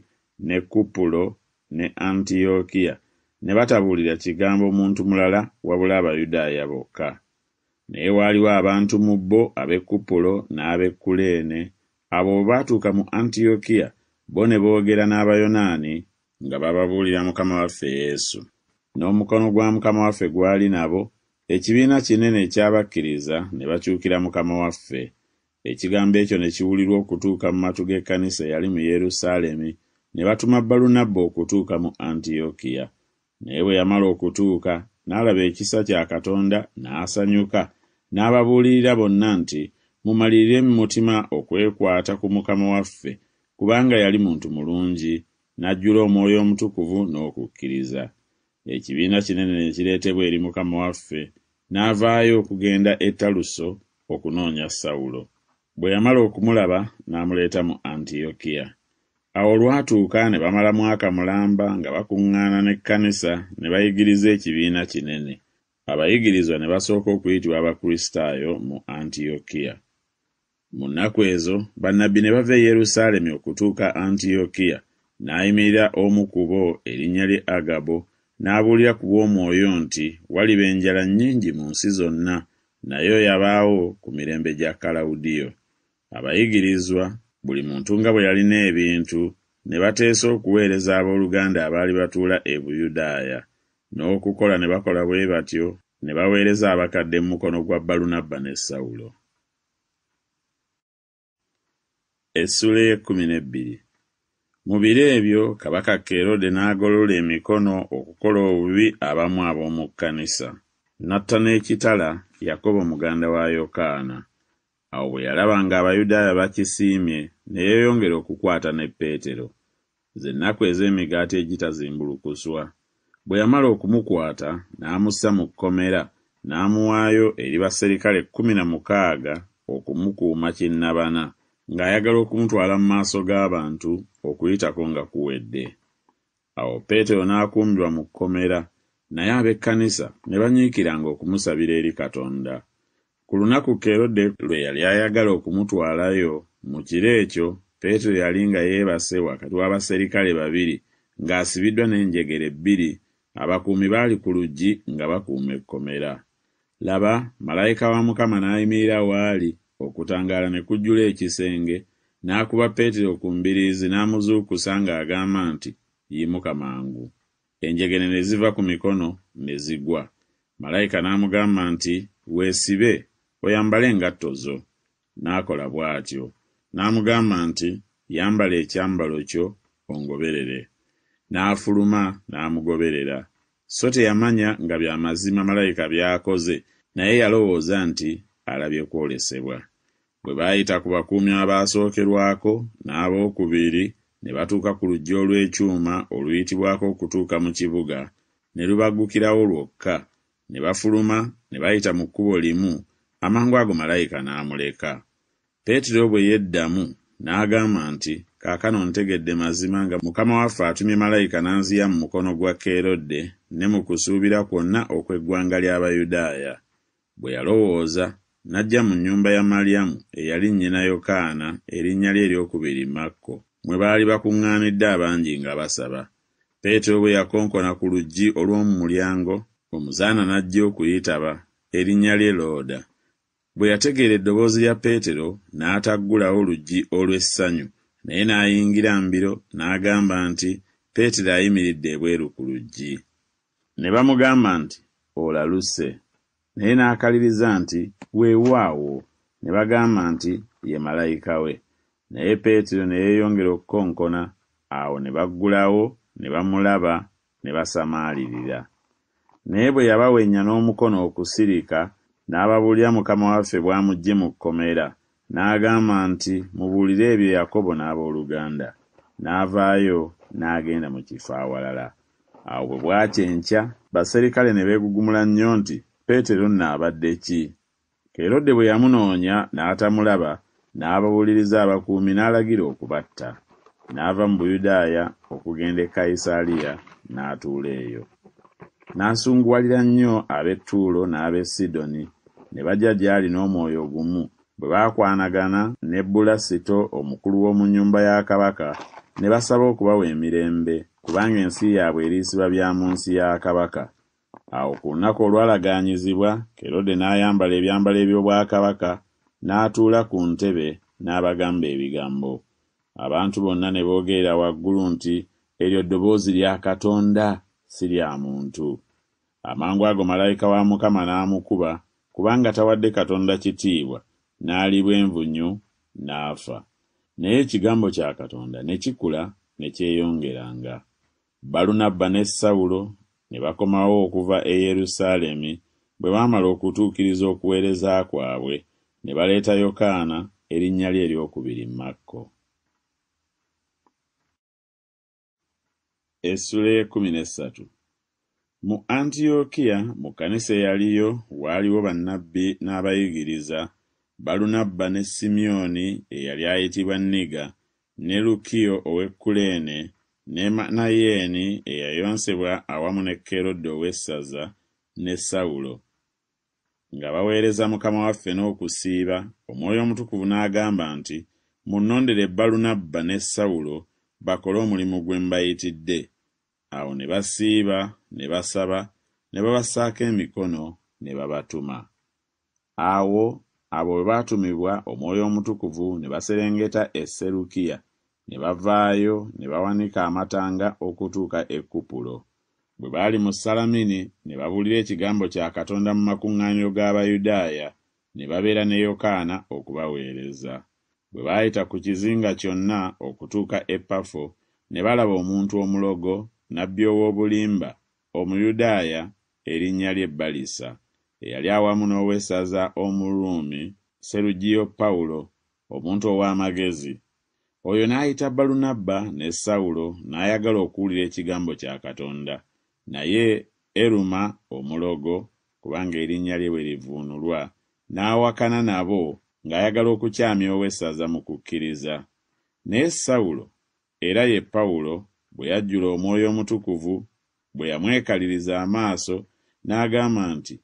ne kupulo ne antiyokiya ne batabuulira kigambo muntu mulala wabula abayudaaya bokka naye waaliwo abantu mu bo ab'e kupulo n'ab'e kuleene abo bwe baatuuka mu antiyokiya bo ne boogera n'abayonaani nga bababuulira mukama waffe yesu n'omukono gwa mukama waffe gwali nabo ekibiina kinene ekyabakkiriza ne bakyukira mukama waffe ekigambo ekyo ne kiwulirwa okutuuka mu matu g'ekkanisa eyali mu yerusaalemi ne batuma balunabba okutuuka mu antiyokiya naye bwe yamala okutuuka n'alaba ekisa kya katonda n'asanyuka na n'ababuulirira bonna nti mumalirire mu mutima okwekwata ku mukama waffe kubanga yali muntu mulungi n'ajjula omwoyo omutukuvu n'okukkiriza ekibiina kinene ne kireetebwa eri mukama waffe n'avaayo okugenda etaluso okunoonya sawulo bwe yamala okumulaba n'amuleeta mu antiyokiya awo olwatuuka ne bamala mwaka mulamba nga bakuŋŋaana n'ekkanisa ne bayigiriza ekibiina kinene abayigirizwa ne basooka okuyitibwa abakristaayo mu antiyokiya mu nnaku ezo bannabbi ne bava e yerusaalemi okutuuka antiyokiya n'ayimirira omu ku bo erinnya lye agabo n'abuulira ku bw'omwoyo nti waliba enjala nnyingi mu nsi zonna naye oyabaawo ku mirembe gya kalawudiyo abayigirizwa buli muntu nga bwe yalina ebintu ne bateesa okuweereza abooluganda abaali batuula e buyudaaya e n'okukola ne bakola bwe batyo ne baweereza abakadde mu mukono gwa balunabba ne sawulo mu biro ebyo kabaka kerode n'agolola emikono okukola obubi abamu ab'omu kkanisa n'atta n'ekitala yakobo muganda wa yokaana awo bwe yalaba ng'abayudaaya bakisiimye ne yeeyongera okukwata ne peetero z'ennaku ez'emigaati egitazimbulukuswa bwe yamala okumukwata n'amussa mu kkomera n'amuwaayo eri baserikale kkumi na mukaaga okumukuuma kinnabana ng'ayagala okumutwala mu maaso g'abantu okuyitako nga kuwedde awo peetero n'akumbibwa mu kkomera naye ab'ekkanisa ne banyiikiranga okumusabira eri katonda ku lunaku kerode lwe yali ayagala okumutwalayo mu kiro ekyo peetero yali nga yeebase wakati w'abaserikale babiri ng'asibiddwa n'enjegere bbiri abakuumi baali ku luggi nga bakuuma ekkomera laba malayika wa mukama n'ayimirira waali okutangaala ne kujjula ekisenge n'akuba peetero ku mbiriizi n'amuzuukusa ng'agamba nti yimuka mangu enjegene ne ziva ku mikono ne zigwa malayika n'amugamba nti weesibe oyambale engatto zo n'akola bw'atyo n'amugamba nti yambala ekyambalo kyo ongoberere n'afuluma n'amugoberera so teyamanya nga bya mazima malayika by'akoze naye yalowooza nti alabye kwolesebwa bwe baayita ku bakuumi abaasookerwako n'abookubiri ne batuuka ku lujja olw'ekyuma oluyitibwako okutuuka mu kibuga ne lubaggukirawo lwokka ne bafuluma ne bayita mu kkubo limu amangu ago malayika n'amuleka peetero bwe yeddamu n'agamba nti kaakano ntegedde mazima nga mukama waffe atumye malayika n'anziya mu mukono gwa kerode ne mu kusuubira kwonna okw'eggwanga ly'abayudaaya bwe yalowooza n'ajja mu nnyumba ya maliyamu eyali nnyina yokaana erinnya lye eryokubiri makko mwe baali bakuŋŋaanidde abangi nga basaba peetero bwe yakonkona ku luggi olw'omu mulyango omuzaana n'ajja okuyitaba erinnya lye looda bwe yategeera eddoboozi lya peetero n'ataggulawo luggi olw'essanyu naye n'ayingira mbiro n'agamba nti peetero ayimiridde ebweru ku luggi ne bamugamba nti olaluse naye n'akaliriza nti weewaawo ne bagamba nti ye malayika we naye peetero ne yeeyongera okukonkona awo ne baggulawo ne bamulaba ne basamaalirira naye bwe yabawenya n'omukono okusirika n'ababulya mukama waffe bwamugye mu kkomera n'agamba nti mubuulire ebyo yakobo n'abooluganda n'avaayo n'agenda mu kifo awalala awo bwe bwakyenkya baserikale ne beegugumula nnyo nti peetero nnaabadde ki kerode bwe yamunoonya n'atamulaba n'ababuuliriza abakuumi n'alagira okubatta n'ava mu buyudaaya okugenda e kayisaliya n'atuula eyo n'asunguwalira nnyo ab'ettuulo n'ab'e sidoni ne bajja gy'ali n'omwoyo gumu bwe baakwanagana ne bulasito omukulu w'omu nnyumba ya kabaka ne basaba okubawa emirembe kubanga ensi yaabwe eriisibwa bya mu nsi ya kabaka awo ku lunaku olwalagaanyizibwa kerode n'ayambala ebyambalo eby'obwakabaka n'atuula ku ntebe n'abagamba ebigambo abantu bonna ne boogerera waggulu nti eryo ddoboozi lya katonda si lya muntu amangu ago malayika wa mukama n'amukuba kubanga tawadde katonda kitiibwa n'alibwa envu nnyo n'afa naye ekigambo kya katonda ne kikula ne kyeyongeranga balunabba ne sawulo ne bakomawo okuva e yerusaalemi bwe baamala okutuukiriza okuweereza kwabwe ne baleeta yokaana erinnya lye eryokubiri makko mu antiyokiya mu kkanisa eyaliyo waaliwo bannabbi n'abayigiriza balunabba ne simyoni eyali ayitibwa niga ne lukiyo ow'e kuleene ne manayeeni eyayonsebwa awamu ne kerodi ow'essaza ne sawulo nga baweereza mukama waffe n'okusiiba omwoyo omutukuvu n'agamba nti munnondere balunabba ne sawulo bakole omulimu gwe mbayitidde awo ne basiiba ne basaba ne babassaako emikono ne babatuma awo abo bwe baatumibwa omwoyo omutukuvu ne baserengeta eserukiya ne bavaayo ne bawanika amatanga okutuuka ekkupulo bwe baali mu salamini ne babuulira ekigambo kya katonda mu makuŋŋaaniro g'abayudaaya ne babeera ne yokaana okubaweereza bwe baayita ku kizinga kyonna okutuuka epafo ne balaba omuntu omulogo nabbi ow'obulimba omuyudaaya erinnya lye balisa eyali awamu n'owessaza omuruumi serugiyo pawulo omuntu ow'amagezi oyo n'ayita balunabba ne sawulo n'ayagala okuwulira ekigambo kya katonda naye eruma omulogo kubanga erinnya lye bwe livuunulwa n'awakana nabo ng'ayagala okukyamya ow'essaza mu kukkiriza naye sawulo era ye pawulo bwe yajjula omwoyo omutukuvu bwe yamwekaliriza amaaso n'agamba nti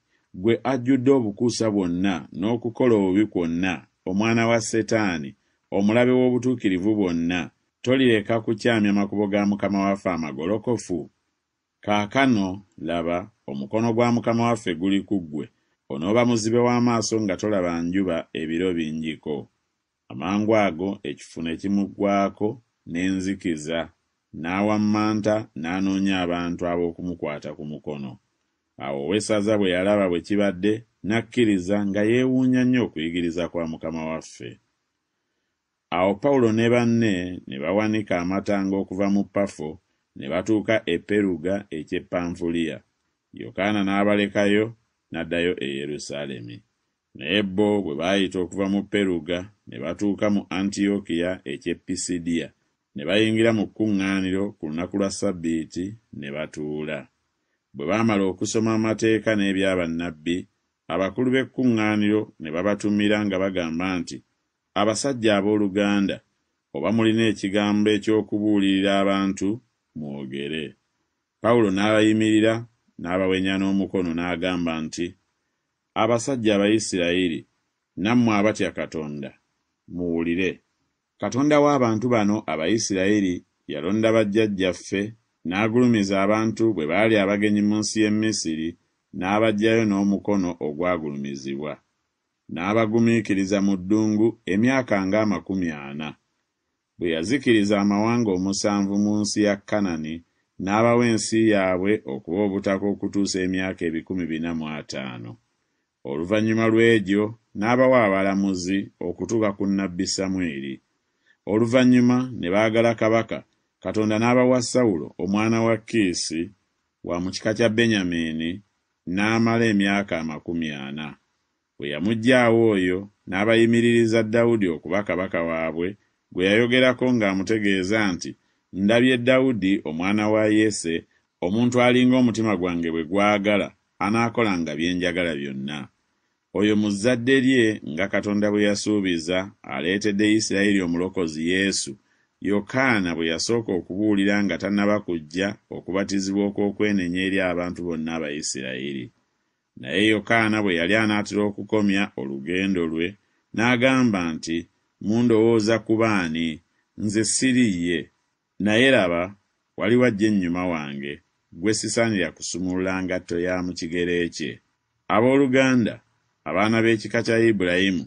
gwe ajjudde obukuusa bwonna n'okukola obubi kwonna omwana wa setaani omulabe w'obutuukirivu bwonna tolireka kukyamya makubo ga mukama waffe amagolokofu kaakano laba omukono gwa mukama waffe guli ku ggwe onooba muzibe w'amaaso nga tolaba njuba ebiro binjiko amangu ago ekifu ne kimuggwako n'enzikiza n'awammanta n'anoonya abantu ab'okumukwata ku mukono awo owessaza bwe yalaba bwe kibadde n'akkiriza nga yeewuunya nnyo okuyigiriza kwa mukama waffe awo pawulo ne banne ne bawanika amatanga okuva mu pafo ne batuuka e peruga eky'e panfuliya yokaana n'abalekayo n'addayo e yerusaalemi naye bo bwe baayita okuva mu peruga ne batuuka mu antiyokiya eky'e pisidiya ne bayingira mu kkuŋŋaaniro ku lunaku lwa ssabbiiti ne batuula bwe baamala okusoma amateeka n'ebyabannabbi abakulu b'ekkuŋŋaaniro ne babatumira nga bagamba nti abasajja abooluganda oba mulina ekigambo eky'okubuulirira abantu mwogere pawulo n'abayimirira n'abawenya n'omukono n'agamba nti abasajja abayisirayiri nammwe abatya katonda muwulire katonda w'abantu bano abayisirayiri yalonda bajjajjaffe n'agulumiza abantu bwe baali abagenyi mu nsi y'e misiri n'abajjayo n'omukono ogwagulumizibwa n'abagumiikiriza mu ddungu emyaka ng'amakumi ana bwe yazikiriza amawanga omusanvu mu nsi ya kanani n'abawa ensi yaabwe okuba obutaka okutuusa emyaka ebikumi bina mu ataano oluvannyuma lw'egyo n'abawa abalamuzi okutuuka ku nnabbi samwiri oluvannyuma ne baagala kabaka katonda n'abawa sawulo omwana wa kiisi wa mu kika kya benyamini n'amala emyaka amakumi ana bwe yamugjaawo oyo n'abayimiririza dawudi okuba kabaka waabwe gwe yayogerako ng'amutegeeza nti ndabye dawudi omwana wa yese omuntu alinga omutima gwange bwe gwagala anaakolanga byenjagala byonna oyo mu zzadde lye nga katonda bwe yasuubiza aleetedde isirayiri omulokozi yesu yokaana bwe yasooka okubuulira nga tannaba kujja okubatizibwa okw'okwenenya eri abantu bonna abayisirayiri naye yokaana bwe yali anaatera okukomya olugendo lwe n'agamba nti mundowooza kuba ani nze siriiye naye laba wali wajja ennyuma wange gwe sisaanira kusumulula ngatto ya mu kigere kye abooluganda abaana b'ekika kya ibulayimu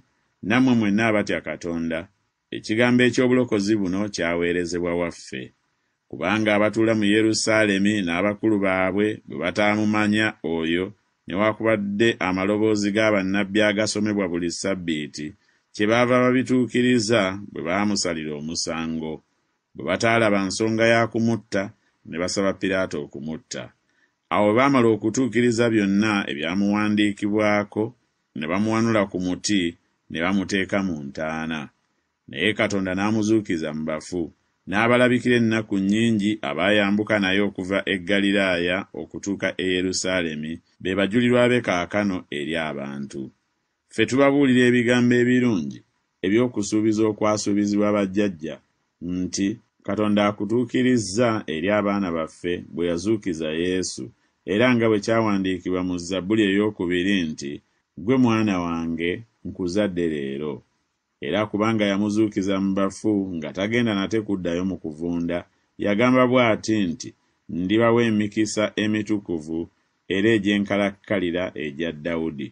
nammwe mwenna abatya katonda ekigambo eky'obulokozi buno kyaweerezebwa waffe kubanga abatuula mu yerusaalemi n'abakulu baabwe bwe bataamumanya oyo newaakubadde amaloboozi g'abannabbi agasomebwa buli ssabbiiti kye baava babituukiriza bwe baamusalira omusango bwe bataalaba nsonga ya kumutta ne basaba piraato okumutta awo bwe baamala okutuukiriza byonna ebyamuwandiikibwako ne bamuwanula ku muti ne bamuteeka mu ntaana naye katonda n'amuzuukiza mu bafu n'abalabikira ennaku nnyingi abaayambuka naye okuva e galilaaya okutuuka e yerusaalemi be bajulirwa be kaakano eri abantu ffe tubabuulira ebigambo ebirungi eby'okusuubiza okwasuubizibwa bajjajja nti katonda akutuukirizza eri abaana baffe bwe yazuukiza yesu era nga bwe kyawandiikibwa mu zabbuli ey'okubiri nti gwe mwana wange nkuzadde leero era kubanga yamuzuukiza mu bafu nga tagenda nate kuddayo mu kuvunda yagamba bw'ati nti ndibawo emikisa emitukuvu era egy'enkalakkalira egya dawudi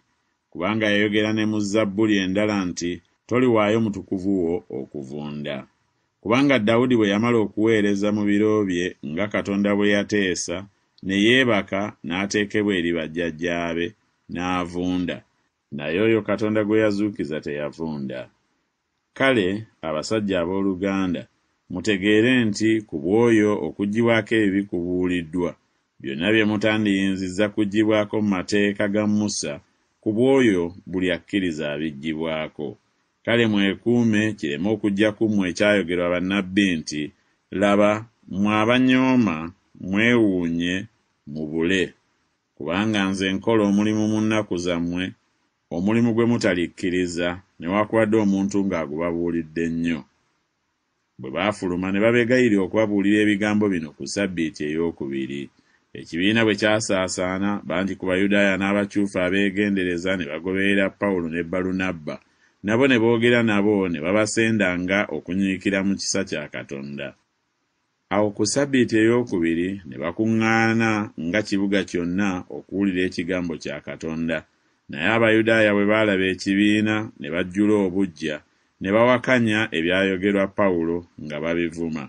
kubanga yayogera ne mu zabbuli endala nti toliwaayo mutukuvu wo okuvunda kubanga dawudi bwe yamala okuweereza mu biro bye nga katonda bwe yateesa ne yeebaka n'ateekebwa eri bajjajjaabe n'avunda naye oyo katonda gwe yazuukiza teyavunda kale abasajja abooluganda mutegeere nti ku bwoyo okuggibwako ebibi kubuuliddwa byonna bye mutandiyinzizza kuggibwako mu mateeka ga musa ku bwoyo buli akkiriza abiggibwako kale mwekuume kireme okujja kummwe ekyayogerwa bannabbi nti laba mwabanyooma mwewuunye mubule kubanga nze nkola omulimu mu nnaku zammwe omulimu gwe mutalikkiriza newakubadde omuntu ng'agubabuulidde nnyo bwe baafuluma ne babegayire okubabuulira ebigambo bino ku ssabbiiti ey'okubiri ekibiina bwe kyasaasaana bangi ku bayudaaya n'abakyufu abeegendereza ne bagoberera pawulo ne balunabba nabo ne boogera nabo ne babasendanga okunyiikira mu kisa kya katonda awo ku ssabbiiti ey'okubiri ne bakuŋŋaana nga kibuga kyonna okuwulira ekigambo kya katonda naye abayudaaya bwe baalaba ekibiina ne bajjula obuggya ne bawakanya ebyayogerwa pawulo nga babivuma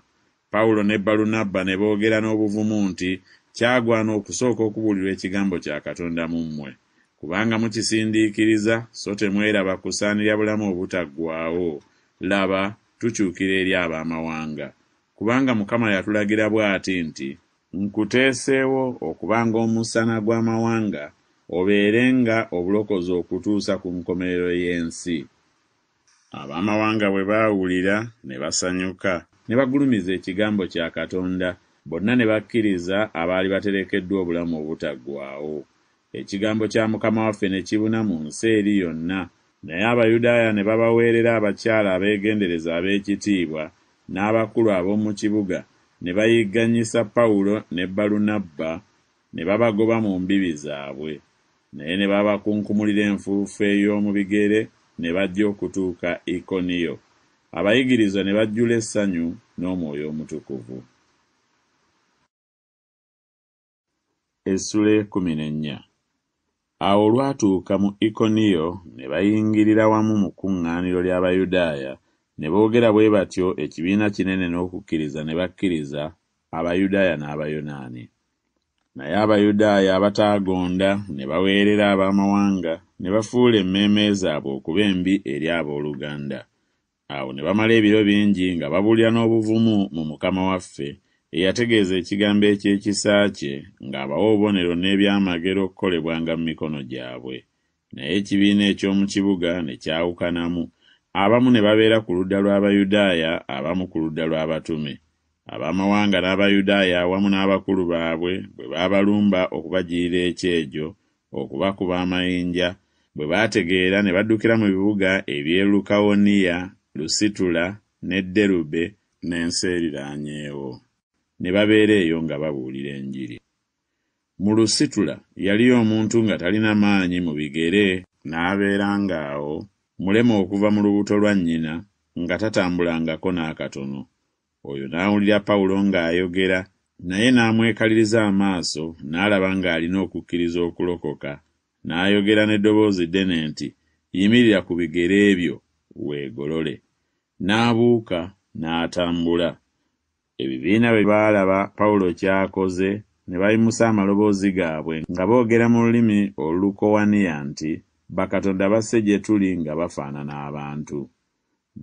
pawulo ne balunabba ne boogera n'obuvumu nti kyagwana okusooka okubuulirwa ekigambo kya katonda mu mmwe kubanga mukisindiikiriza so temweraba kusaanirya bulamu obutaggwaawo laba tukyukira eri ab'amawanga kubanga mukama yatulagira bw'ati nti nkuteeseewo okubanga omusana gw'amawanga obeerenga obulokozi okutuusa ku nkomerero y'ensi abaamawanga bwe baawulira ne basanyuka ne bagulumiza ekigambo kya katonda bonna ne bakkiriza abaali baterekeddwa obulamu obutaggwaawo ekigambo kya mukama waffe ne kibuna mu nsi eri yonna naye abayudaaya ne babaweerera abakyala abeegendereza ab'ekitiibwa n'abakulu ab'omu kibuga ne bayigganyisa pawulo ne balunabba ne babagoba mu mbibi zaabwe naye ne babakunkumulira enfuufu ey'omu bigere ne bajja okutuuka ikoniyo abayigirizwa ne bajjula essanyu n'omwoyo omutukuvu awo olwatuuka mu ikoniyo ne bayingirira wamu mu kuŋŋaaniro ly'abayudaaya ne boogera bwe batyo ekibiina kinene n'okukkiriza ne bakkiriza abayudaaya n'abayonaani naye abayudaaya abataagonda ne baweerera abaamawanga ne bafuula emmeeme zaabwe okuba embi eri abooluganda awo ne bamala ebiro bingi nga babulya n'obuvumu mu mukama waffe eyategeeza ekigambo eky'ekisa kye ng'abawa obubonero n'ebyamagero okukolebwanga mu mikono gyabwe naye ekibiina eky'omu kibuga ne kyawukanamu abamu ne babeera ku ludda lw'abayudaaya abamu ku ludda lw'abatume abamawanga n'abayudaaya awamu n'abakulu baabwe bwe baabalumba okubajiyira ekyejo okubakuba amayinja bwe baategeera ne baddukira mu bibuga eby'e lukawoniya lusitula ne derube n'ensi eriraanyeewo ne babeera eyo nga babuulira enjiri mu lusitula yaliyo omuntu nga talina maanyi mu bigere n'abeera ng'awo mulema okuva mu lubuto lwa nnyina nga tatambulangako n'akatono oyo n'awulira pawulo ng'ayogera naye n'amwekaliriza amaaso n'alaba ng'alina okukkiriza okulokoka n'ayogera n'eddoboozi ddene nti yimirira ku bigere ebyo weegolole n'abuuka n'atambula ebibiina bwe baalaba pawulo ky'akoze ne bayimusa amaloboozi gaabwe nga boogera mu lulimi olulukowaniya nti bakatonda basse gye tuli nga bafaanana abantu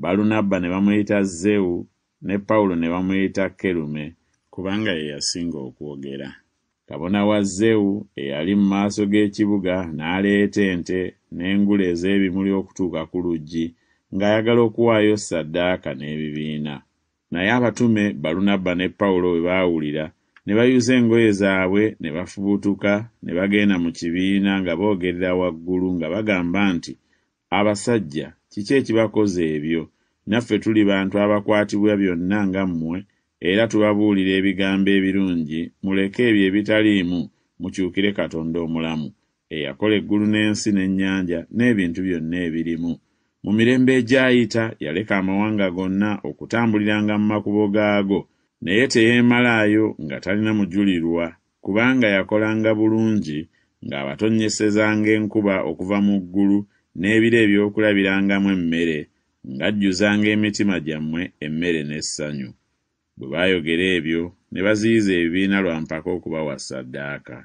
balunabba ne bamuyita zewu ne pawulo ne bamuyita kerume kubanga ye yasinga okwogera kabona wa zewu eyali mu maaso g'ekibuga n'aleeta ente n'engula ez'ebimuli okutuuka ku luggi ng'ayagala okuwaayo saddaaka n'ebibiina naye abatume balunabba ne pawulo bwe baawulira ne bayuza engoye zaabwe ne bafubutuka ne bagenda mu kibiina nga boogerera waggulu nga bagamba nti abasajja kiki ekibakoze ebyo naffe tuli bantu abakwatibwa byonna nga mmwe era tubabuulira ebigambo ebirungi muleke ebyo ebitaliimu mukyukire katonda omulamu eyakola eggulu n'ensi n'ennyanja n'ebintu byonna ebirimu mu mirembe egyayita yaleka amawanga gonna okutambuliranga mu makubo gaago naye teyeemalaayo nga talina mujulirwa kubanga yakolanga bulungi ng'abatonnyesezanga enkuba okuva mu ggulu n'ebiro eby'okulabirangamu emmere ng'ajjuzanga emitima gyammwe emmere n'essanyu bwe baayogera ebyo ne baziyiza ebibiina lwa mpaka okubawa ssaddaaka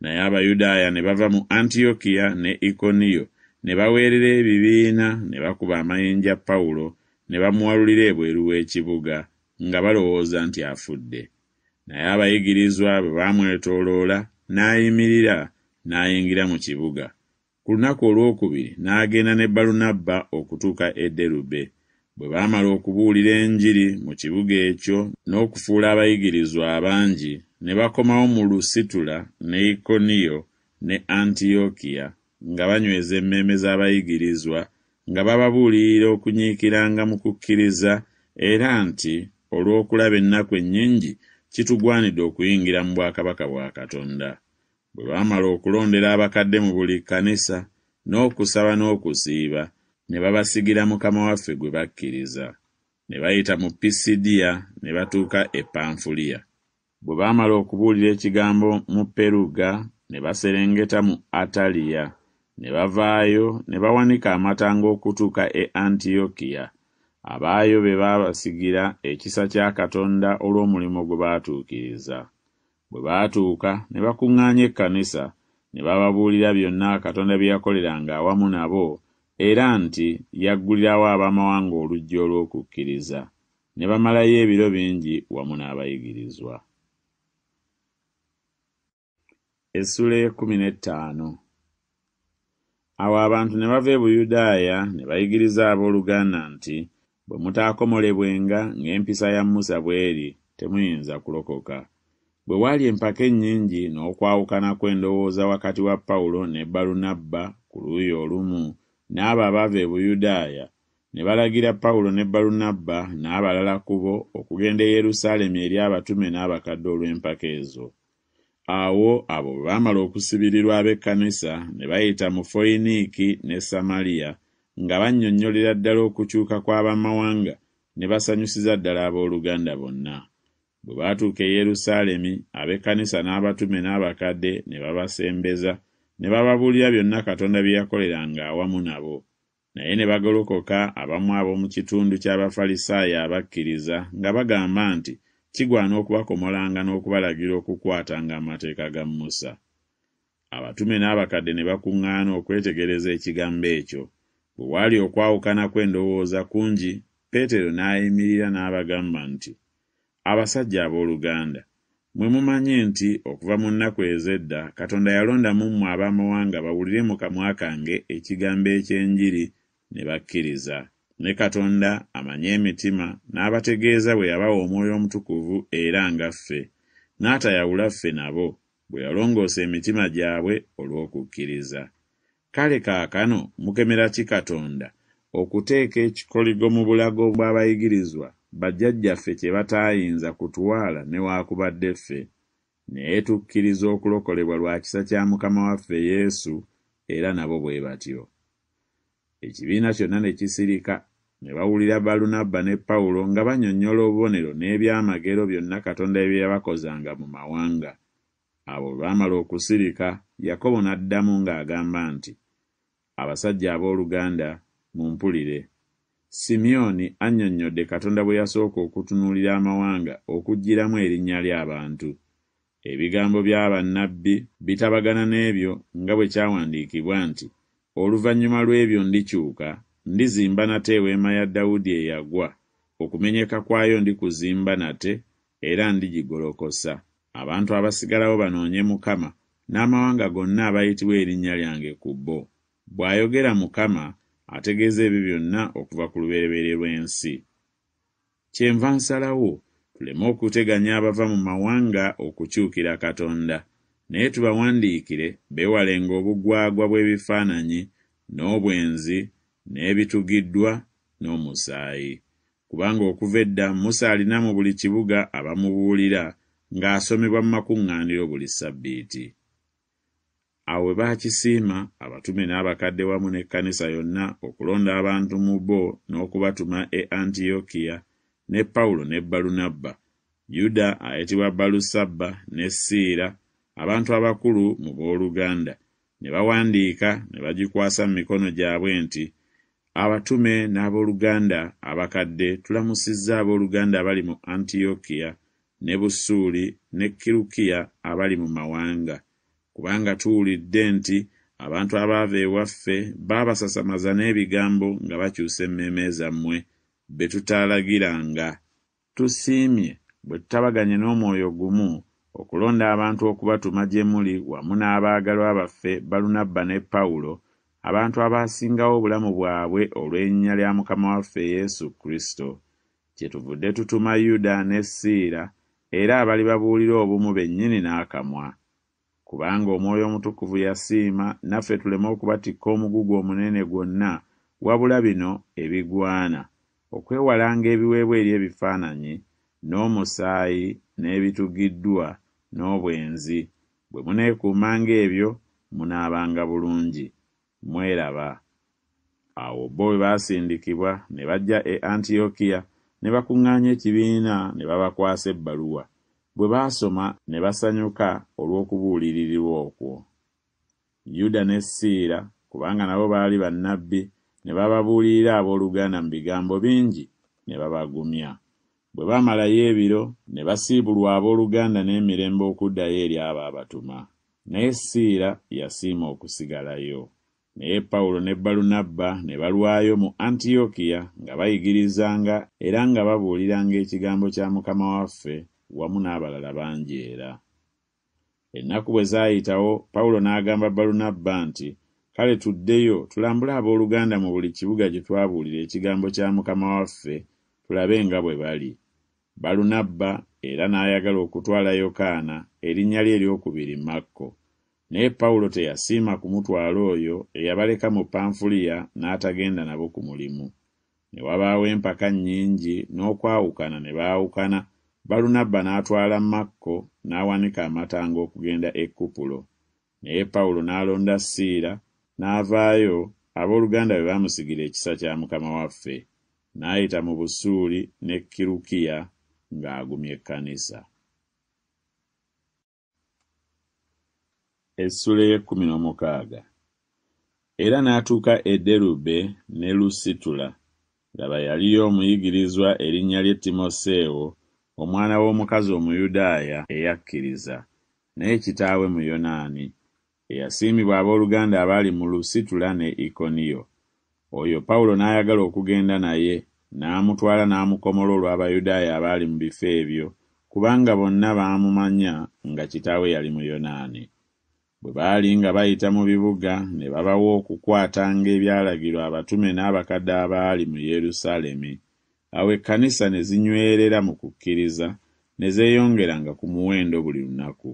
naye abayudaaya ne bava mu antiyokiya ne ikoniyo ne baweerera ebibiina ne bakuba amayinja pawulo ne bamuwalulira ebweru w'ekibuga nga balowooza nti afudde naye abayigirizwa bwe baamwetooloola n'ayimirira n'ayingira mu kibuga ku lunaku olwokubiri n'agenda ne balunabba okutuuka e derube bwe baamala okubuulira enjiri mu kibuga ekyo n'okufuula abayigirizwa abangi ne bakomawo mu lusitula ne ikoniyo ne antiyokiya nga banyweza emmeeme z'abayigirizwa nga bababuulirira okunyiikiranga mu kukkiriza era nti olw'okulaba ennaku ennyingi kitugwanidde okuyingira mu bwakabaka bwa katonda bwe baamala okulondera abakadde mu buli kkanisa n'okusaba n'okusiiba ne babasigira mukama waffe gwe bakkiriza ne bayita mu pisidiya ne batuuka e panfuliya bwe baamala okubuulira ekigambo mu peruga ne baserengeta mu ataliya ne bavaayo ne bawanika amatango okutuuka e antiyokiya abaayo be baabasigira ekisa kya katonda olw'omulimu gwe baatuukiriza bwe baatuuka ne bakuŋŋaanya ekkanisa ne bababuulira byonna katonda bye yakoleranga awamu nabo era nti yaggulirawo abamawanga olujja olw'okukkiriza ne bamalayo ebiro bingi wamu n'abayigirizwa awo abantu ne bava e buyudaaya ne bayigiriza ab'oluganda nti bwe mutaakomolebwenga ng'empisa ya musa bw'eri temuyinza kulokoka bwe waali empaka ennyingi n'okwawukana kw'endowooza wakati wa pawulo ne balunabba ku luuyi olumu n'abo abaava e buyudaaya ne balagira pawulo ne balunabba n'abalala ku bo okugenda e yerusaalemu eri abatume n'abakadde olw'empaka ezo awo abo bwe baamala okusibirirwa ab'ekkanisa ne bayita mu foyiniiki ne samaliya nga bannyonnyolera ddala okukyuka kw'abamawanga ne basanyusiza ddala ab'oluganda bonna bwe baatuuka e yerusaalemi ab'ekkanisa n'abatume n'abakadde ne babasembeza ne bababuulira byonna katonda bye yakoleranga awamu nabo naye ne bagolokoka abamu ab'omu kitundu ky'abafalisaayo abakkiriza nga bagamba nti kigwana okubakomolanga n'okubalagira okukwatanga amateeka ga musa abatume n'abakadde ne bakuŋŋaana okwetegereza ekigambo ekyo bwe waali okwawukana kw'endowooza kungi peetero n'ayimirira n'abagamba nti abasajja abooluganda mwe mumanyi nti okuva mu nnaku ez'edda katonda yalonda mu mmwe ab'amawanga bawulire mu kamwa kange ekigambo eky'enjiri ne bakkiriza ne katonda amanye emitima n'abategeeza bwe yabawa omwoyo omutukuvu era ngaffe n'atayawula ffe nabo bwe yalongoosa emitima gyabwe olw'okukkiriza kale kaakano mukemera ki katonda okuteeka ekikoligo mu bulago bw'abayigirizwa bajjajjaffe kye bataayinza kutwala newaakubadde ffe naye tukkiriza okulokolebwa lwa kisa kya mukama waffe yesu era nabo bwe batyo ekibiina kyonna ne kisirika ne bawulira balunabba ne pawulo nga banyonnyola obubonero n'ebyamagero byonna katonda ebye yabakozanga mu mawanga abo lwamala okusirika yakobo n'addamu ng'agamba nti abasajja ab'oluganda mumpulire simyoni annyonnyodde katonda bwe yasooka okutunuulira amawanga okujgiramu erinnya ly'abantu ebigambo by'abannabbi bitabagana n'ebyo nga bwe kyawandiikibwa nti oluvannyuma lw'ebyo ndikyuka ndizimba nate eweema ya dawudi eyagwa okumenyeka kwayo ndikuzimba nate era ndigigolokosa abantu abasigalawo banoonye mukama n'amawanga gonna abayitibwa erinnya lyange ku bo bw'ayogera mukama ategeeza ebyo byonna okuva ku lubereberye lw'ensi kyenva nsalawo tuleme okuteganya abava mu mawanga okukyukira katonda naye tubawandiikire beewalenga obugwagwa bw'ebifaananyi n'obwenzi n'ebitugiddwa n'omusaayi kubanga okuva edda musa alina mu buli kibuga abamubuulira ng'asomebwa mu makuŋŋaaniro buli ssabbiiti awo bwe baakisiima abatume n'abakadde wamu n'ekkanisa yonna okulonda abantu mu bo n'okubatuma e antiyokiya ne pawulo ne balunabba yuda ayitibwa balusabba ne siira abantu abakulu mu booluganda ne bawandiika ne bagikwasa mu mikono gyabwe nti abatume n'abooluganda abakadde tulamusizza abooluganda abali mu antiyokiya ne busuuli ne kirukiya abali mu mawanga kubanga tuwulidde nti abantu abaava ewaffe baabasasamaza n'ebigambo nga bakyusa emmeeme zammwe be tutaalagiranga tusiimye bwe tutabaganye n'omwoyo gumu okulonda abantu okubatuma gye muli wamu n'abaagalwa baffe balunabba ne pawulo abantu abaasingawo obulamu bwabwe olw'ennya lya mukama waffe yesu kristo kye tuvudde tutuma yuda ne siira era abali babuulira obumu bennyini n'akamwa kubanga omwoyo omutukuvu yasiima naffe tuleme okubatikka omugugu omunene gwonna wabula bino ebigwana okwewalanga ebiweebwa eri ebifaananyi n'omusaayi n'ebitugiddwa n'obwenzi bwe muneekuumanga ebyo munaabanga bulungi mweraba awo bo bwe baasindikibwa ne bajja e antiyokiya ne bakuŋŋaanya ekibiina ne babakwasa ebbaluwa bwe baasoma ne basanyuka olw'okubuulirirwa okwo yuda ne siira kubanga nabo baali bannabbi ne bababuulirira ab'oluganda mu bigambo bingi ne babagumya bwe baamalayo ebiro ne basiibulwa ab'oluganda n'emirembe okuddayo eri abo abatuma naye siira yasiima okusigalayo naye pawulo ne balunabba ne balwayo mu antiyokiya nga bayigirizanga era nga babuuliranga ekigambo kya mukama waffe wamu n'abalala bangi era ennaku bwe zaayitawo pawulo n'agamba balunabba nti kale tuddeyo tulambule abooluganda mu buli kibuga gye twabuulira ekigambo kya mukama waffe tulabe nga bwe bali balunabba era n'ayagala okutwala yokaana erinnya lye eryokubiri makko naye pawulo teyasiima kumutwala oyo eyabaleka mu panfuliya n'atagenda nabo ku mulimu ne wabaawo empaka nnyingi n'okwawukana ne baawukana balunabba n'atwala makko n'awanika amatanga okugenda e kupulo naye pawulo n'alonda siira n'avaayo abooluganda bwe baamusigira ekisa kya mukama waffe n'ayita mu busuuli ne kirukiya ng'agumye ekkanisa era n'atuuka e derube ne lusitula laba yaliyo omuyigirizwa erinnya lye timoseewo omwana w'omukazi omuyudaaya eyakkiriza naye kitaawe muyonaani eyasiimibwa abooluganda abaali mu lusitula ne ikoniyo oyo pawulo n'ayagala okugenda naye n'amutwala n'amukomola olw'abayudaaya abaali mu bifo ebyo kubanga bonna baamumanya nga kitaawe yali muyonaani bwe baali nga bayita mu bibuga ne babawa okukwatanga ebyalagirwa abatume n'abakadde abaali mu yerusaalemi awo ekkanisa ne zinywerera mu kukkiriza ne zeeyongeranga ku muwendo buli lunaku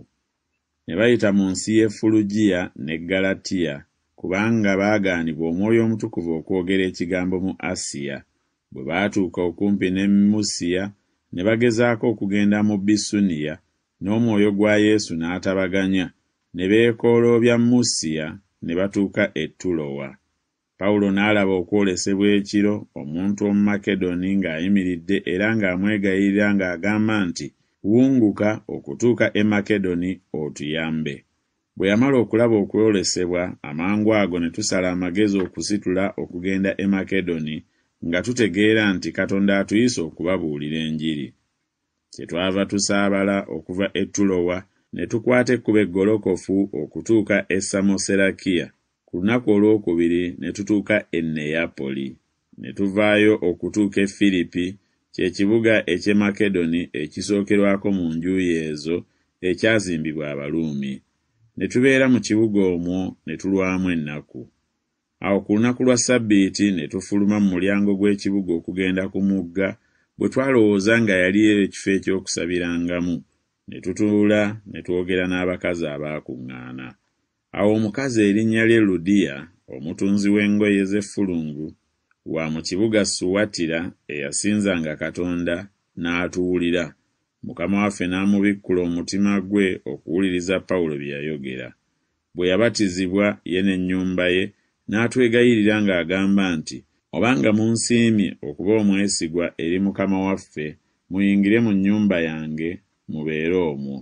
ne bayita mu nsi y'e fulugiya ne galatiya kubanga baagaanibwa omwoyo omutukuvu okwogera ekigambo mu asiya bwe baatuuka okumpi ne musiya ne bagezaako okugenda mu bisuniya n'omwoyo gwa yesu n'atabaganya ne beekoloobya musiya ne batuuka e tulowa pawulo n'alaba okwolesebwa ekiro omuntu omu makedoni ng'ayimiridde era ng'amwegayirira ng'agamba nti wunguka okutuuka e makedoni otuyambe bwe yamala okulaba okwolesebwa amangu ago ne tusala amagezi okusitula okugenda e makedoni nga tutegeera nti katonda atuyise okubabuulira enjiri kye twava tusaabala okuva e tulowa ne tukwata ekkuba eggolokofu okutuuka e samoserakiya ku lunaku olwokubiri ne tutuuka e neyapoli ne tuvaayo okutuuka e firipi kye kibuga eky'e makedoni ekisookerwako mu njuyi ezo ekyazimbibwa abaluumi ne tubeera mu kibuga omwo ne tulwamu ennaku awo ku lunaku lwa ssabbiiti ne tufuluma mu mulyango gw'ekibuga okugenda ku mugga bwe twalowooza nga yaliyo ekifo eky'okusabirangamu ne tutuula ne twogera n'abakazi abaakuŋŋaana awo omukazi erinnya lye ludiya omutunzi w'engoye z'effulungu wa mu kibuga suwatira eyasinzanga katonda n'atuwulira mukama waffe n'amubikkula omutima gwe okuwuliriza pawulo bye yayogera bwe yabatizibwa ye n'ennyumba ye n'atwegayirira ng'agamba nti obanga munsiimye okuba omwesigwa eri mukama waffe muyingire mu nnyumba yange mubeere omwo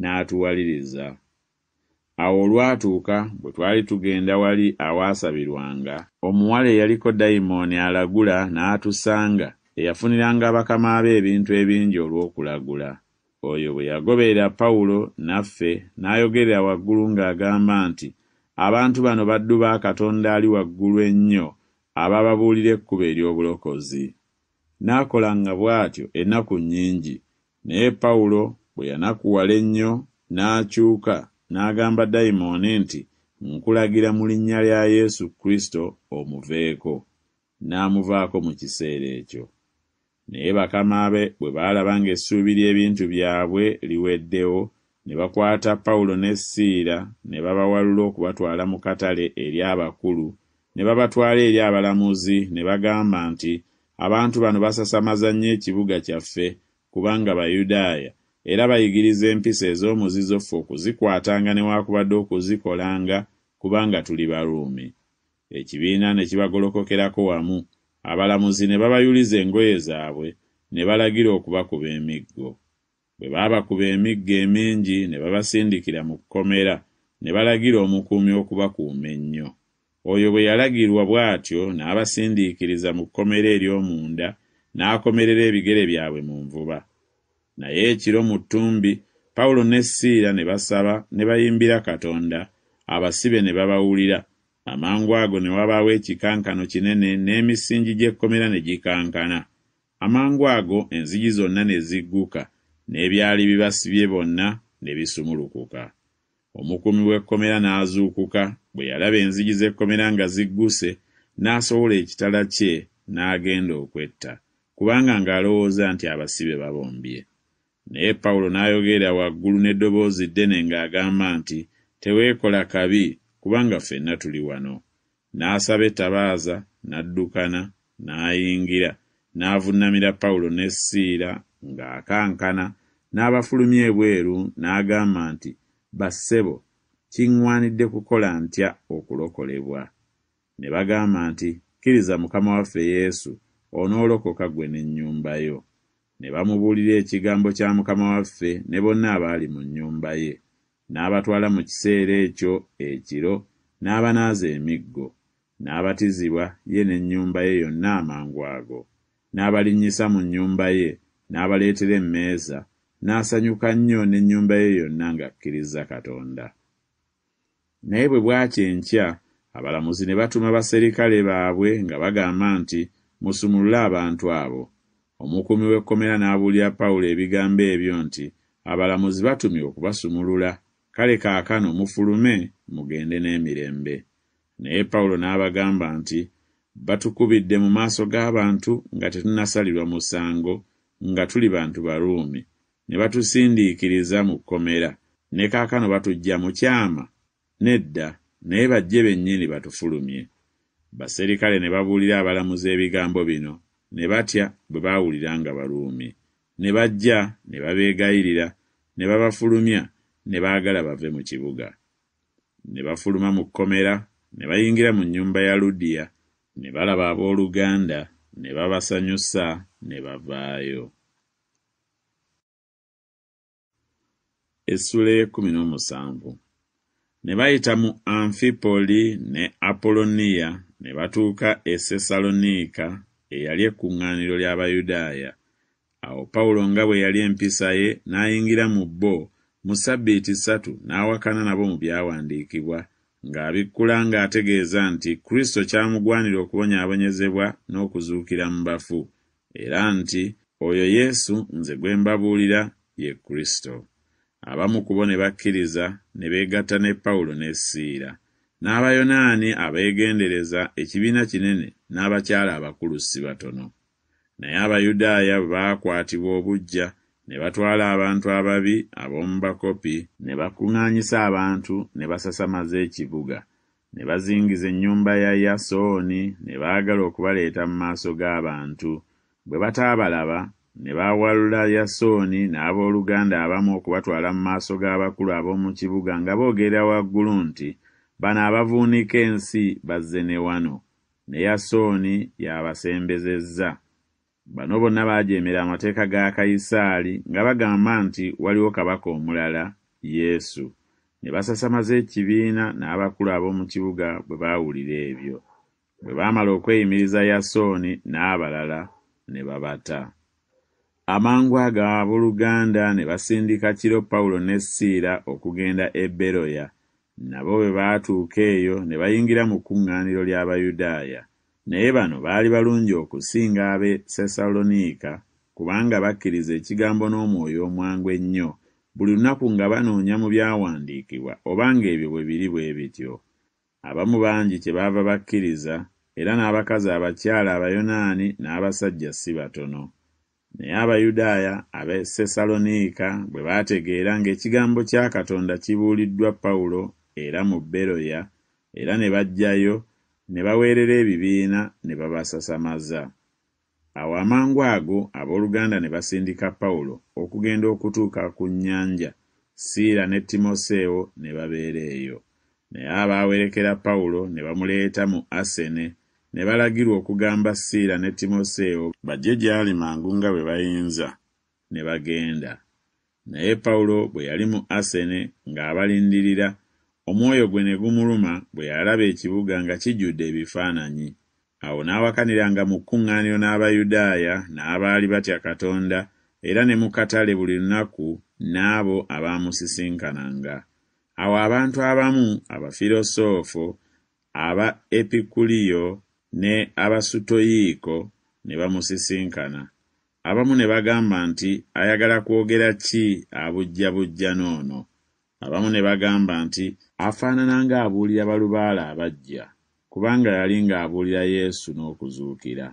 n'atuwaliriza awo olwatuuka bwe twali tugenda wali awaasabirwanga omuwala eyaliko dayimooni alagula n'atusanga eyafuniranga bakama be ebintu ebingi olw'okulagula oyo bwe yagoberera pawulo naffe n'ayogerera waggulu ng'agamba nti abantu bano baddu ba katonda ali waggulu ennyo abababuulira ekkubo ery'obulokozi n'akolanga bw'atyo ennaku nnyingi naye pawulo bwe yanakuwala ennyo n'akyuka na n'agamba dayimooni nti nkulagira mu linnya lya yesu kristo omuveeko n'amuvaako mu kiseera ekyo naye bakama be bwe baalaba ng'essuubi ly'ebintu byabwe liweddewo ne bakwata pawulo ne siira ne babawalula okubatwala mu katale eri abakulu ne babatwala eri abalamuzi ne bagamba nti abantu bano basasamaza nnyo ekibuga kyaffe kubanga bayudaaya era bayigiriza empisa ez'omuzizo ffe okuzikwatanga newaakubadde okuzikolanga kubanga tuli baluumi ekibiina ne kibagolokokerako wamu abalamuzi ne babayuliza engoye zaabwe ne balagira okubakuba emiggo bwe baabakuba emiggo emingi ne babasindikira mu kkomera ne balagira omukuumi okubakuuma ennyo oyo bwe yalagirwa bw'atyo n'abasindiikiriza mu kkomera ery'omunda n'akomerera ebigere byabwe mu nvuba naye ekiro mu ttumbi pawulo ne siira ne basaba ne bayimbira katonda abasibe ne babawulira amangu ago ne wabaawo ekikankano kinene n'emisingi gy'ekkomera ne gikankana amangu ago enzigi zonna ne zigguka n'ebyali bibasibye bonna ne bisumulukuka omukuumi w'ekkomera n'azuukuka bwe yalaba enzigi z'ekkomera nga zigguse n'asobola ekitala kye n'agenda okwetta kubanga ng'alowooza nti abasibe babombye naye pawulo n'ayogera waggulu n'eddoboozi ddene ng'agamba nti teweekola kabi kubanga ffenna tuli wano n'asaba ettabaaza n'addukana n'ayingira n'avunnamira pawulo ne siira ng'akankana n'abafulumya ebweru n'agamba nti bassebo kiŋŋwanidde kukola ntya okulokolebwa ne bagamba nti kkiriza mukama waffe yesu onoolokoka gwe n'ennyumba yo ne bamubuulira ekigambo kya mukama waffe ne bonna abaali mu nnyumba ye n'abatwala mu kiseera ekyo ekiro n'abanaaza emiggo n'abatizibwa ye n'ennyumba ye yonna amangu ago n'abalinnyisa mu nnyumba ye n'abaleetera emmeeza n'asanyuka nnyo n'ennyumba ye yonna ng'akkiriza katonda naye bwe bwakyenkya abalamuzi ne batuma baserikale baabwe nga bagamba nti musumulule abantu abo omukuumi w'ekkomera n'abuulira pawulo ebigambo ebyo nti abalamuzi batumye okubasumulula kale kaakano mufulume mugende n'emirembe naye pawulo n'abagamba nti batukubidde mu maaso g'abantu nga tetunasalirwa musango nga tuli bantu baruumi ne batusindiikiriza mu kkomera ne kaakano batujja mu kyama nedda naye bajje bennyini batufulumye baserikale ne babuulira abalamuzi ebigambo bino ne batya bwe baawulira nga baluumi ne bajja ne babeegayirira ne babafulumya ne baagala bave mu kibuga ne bafuluma mu kkomera ne bayingira mu nnyumba ya ludiya ne balaba abooluganda ne babasanyusa ne bavaayo ne bayita mu amfipoli ne apoloniya ne batuuka e sesaloniika eyali ekkuŋŋaaniro ly'abayudaaya awo pawulo nga bwe yali empisa ye n'ayingira mu bbo mu ssabbiiti ssatu n'awakana nabo mu byawandiikibwa ng'abikkula ng'ategeeza nti kristo kyamugwanira okubonyaabonyezebwa n'okuzuukira mu bafu era nti oyo yesu nze gwe mbabuulira ye kristo abamu ku bo ne bakkiriza ne beegatta ne pawulo ne siira n'abayonaani abeegendereza ekibiina kinene n'abakyala abakulu si batono naye abayudaaya baakwatibwa obuggya ne batwala abantu ababi ab'omu bakopi ne bakuŋŋaanyisa abantu ne basasamaza ekibuga ne bazingiza ennyumba ya yasooni ne baagala okubaleeta mu maaso g'abantu bwe bataabalaba ne baawalula yasooni n'abooluganda abamu okubatwala mu maaso g'abakulu ab'omu kibuga nga boogerera waggulu nti bano abavuunika ensi bazze ne wano ne yasooni y'abasembezezza bano bonna baajeemera amateeka ga kayisaali nga bagamba nti waliwo kabaka omulala yesu ne basasamaza ekibiina n'abakulu ab'omu kibuga bwe baawulira ebyo bwe baamala okweyimiriza yasooni n'abalala ne babata amangu aga abooluganda ne basindika kiro pawulo ne siira okugenda e beroya nabo bwe baatuuka eyo ne bayingira mu kkuŋŋaaniro ly'abayudaaya naye bano baali balungi okusinga ab'e sesaloniika kubanga bakkiriza ekigambo n'omwoyo omwangu ennyo buli lunaku nga banoonya mu byawandiikibwa oba ng'ebyo bwe biri bwe bityo abamu bangi kyebaava bakkiriza era n'abakazi abakyala abayonaani n'abasajja si batono naye abayudaaya ab'e sesaloniika bwe baategeera ng'ekigambo kya katonda kibuuliddwa pawulo era mu beroya era ne bajjayo ne baweerera ebibiina ne babasasamaza awo amangu ago abooluganda ne basindika pawulo okugenda okutuuka ku nnyanja siira ne timoseewo ne babeera eyo naye abaawerekera pawulo ne bamuleeta mu asene ne balagirwa okugamba siira ne timoseewo bajje gy'ali mangu nga bwe bayinza ne bagenda naye pawulo bwe yali mu asene ng'abalindirira omwoyo gwe ne gumuluma bwe yalaba ekibuga nga kijjudde ebifaananyi awo n'awakaniranga mu kkuŋŋaaniro n'abayudaaya n'abaali batya katonda era ne mukatale buli lunaku n'abo abaamusisinkananga awo abantu abamu abafirosoofo aba epikuliyo ne abasutoyiiko ne bamusisinkana abamu ne bagamba nti ayagala kwogera ki abujjabujja n'ono abamu ne bagamba nti afaanana ng'abuulira balubaale abajja kubanga yali ng'abuulira yesu n'okuzuukira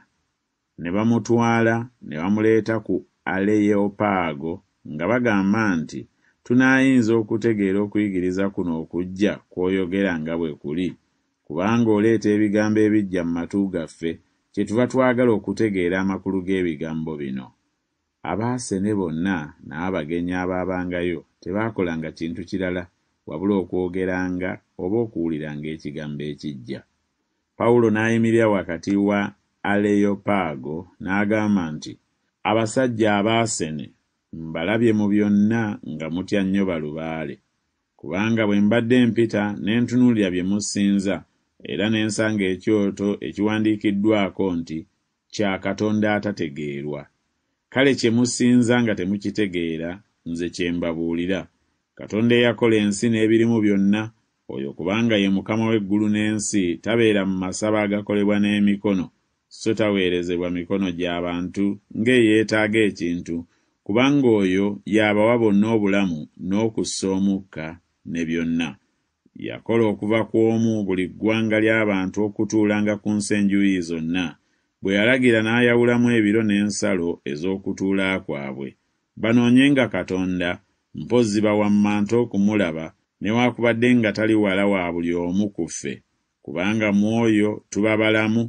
ne bamutwala ne bamuleeta ku aleyeopaago nga bagamba nti tunaayinza okutegeera okuyigiriza kuno okujja kw'oyogera nga bwe kuli kubanga oleeta ebigambo ebijja mu matu gaffe kye tuba twagala okutegeera amakulu g'ebigambo bino abaasene bonna n'abagenyi abaabangayo tebaakolanga kintu kirala wabula okwogeranga oba okuwuliranga ekigambo ekijja pawulo n'ayimirira wakati wa aleyopaago n'agamba nti abasajja abaasene mbalabye mu byonna nga mutya nnyo balubaale kubanga bwe mbadde mpita n'entunulira bye musinza era ne nsanga ekyoto ekiwandiikiddwako nti kya katonda atategeerwa kale kye musinza nga temukitegeera nze kye mbabuulira katonda eyakola ensi n'ebirimu byonna oyo kubanga ye mukama w'eggulu n'ensi tabeera mu masaba agakolebwa n'emikono so taweerezebwa mikono gy'abantu ng'eyeetaaga ekintu kubanga oyo y'abawa bonna obulamu n'okussa omukka ne byonna yakola okuva ku omu buli ggwanga ly'abantu okutuulanga ku nsi enjuyi zonna bwe yalagira n'ayawulamu ebiro n'ensalo ez'okutuula kwabwe banoonyenga katonda mpozzi bawammanta okumulaba newaakubadde nga tali wala wa buli omu ku ffe kubanga mwoyo tuba balamu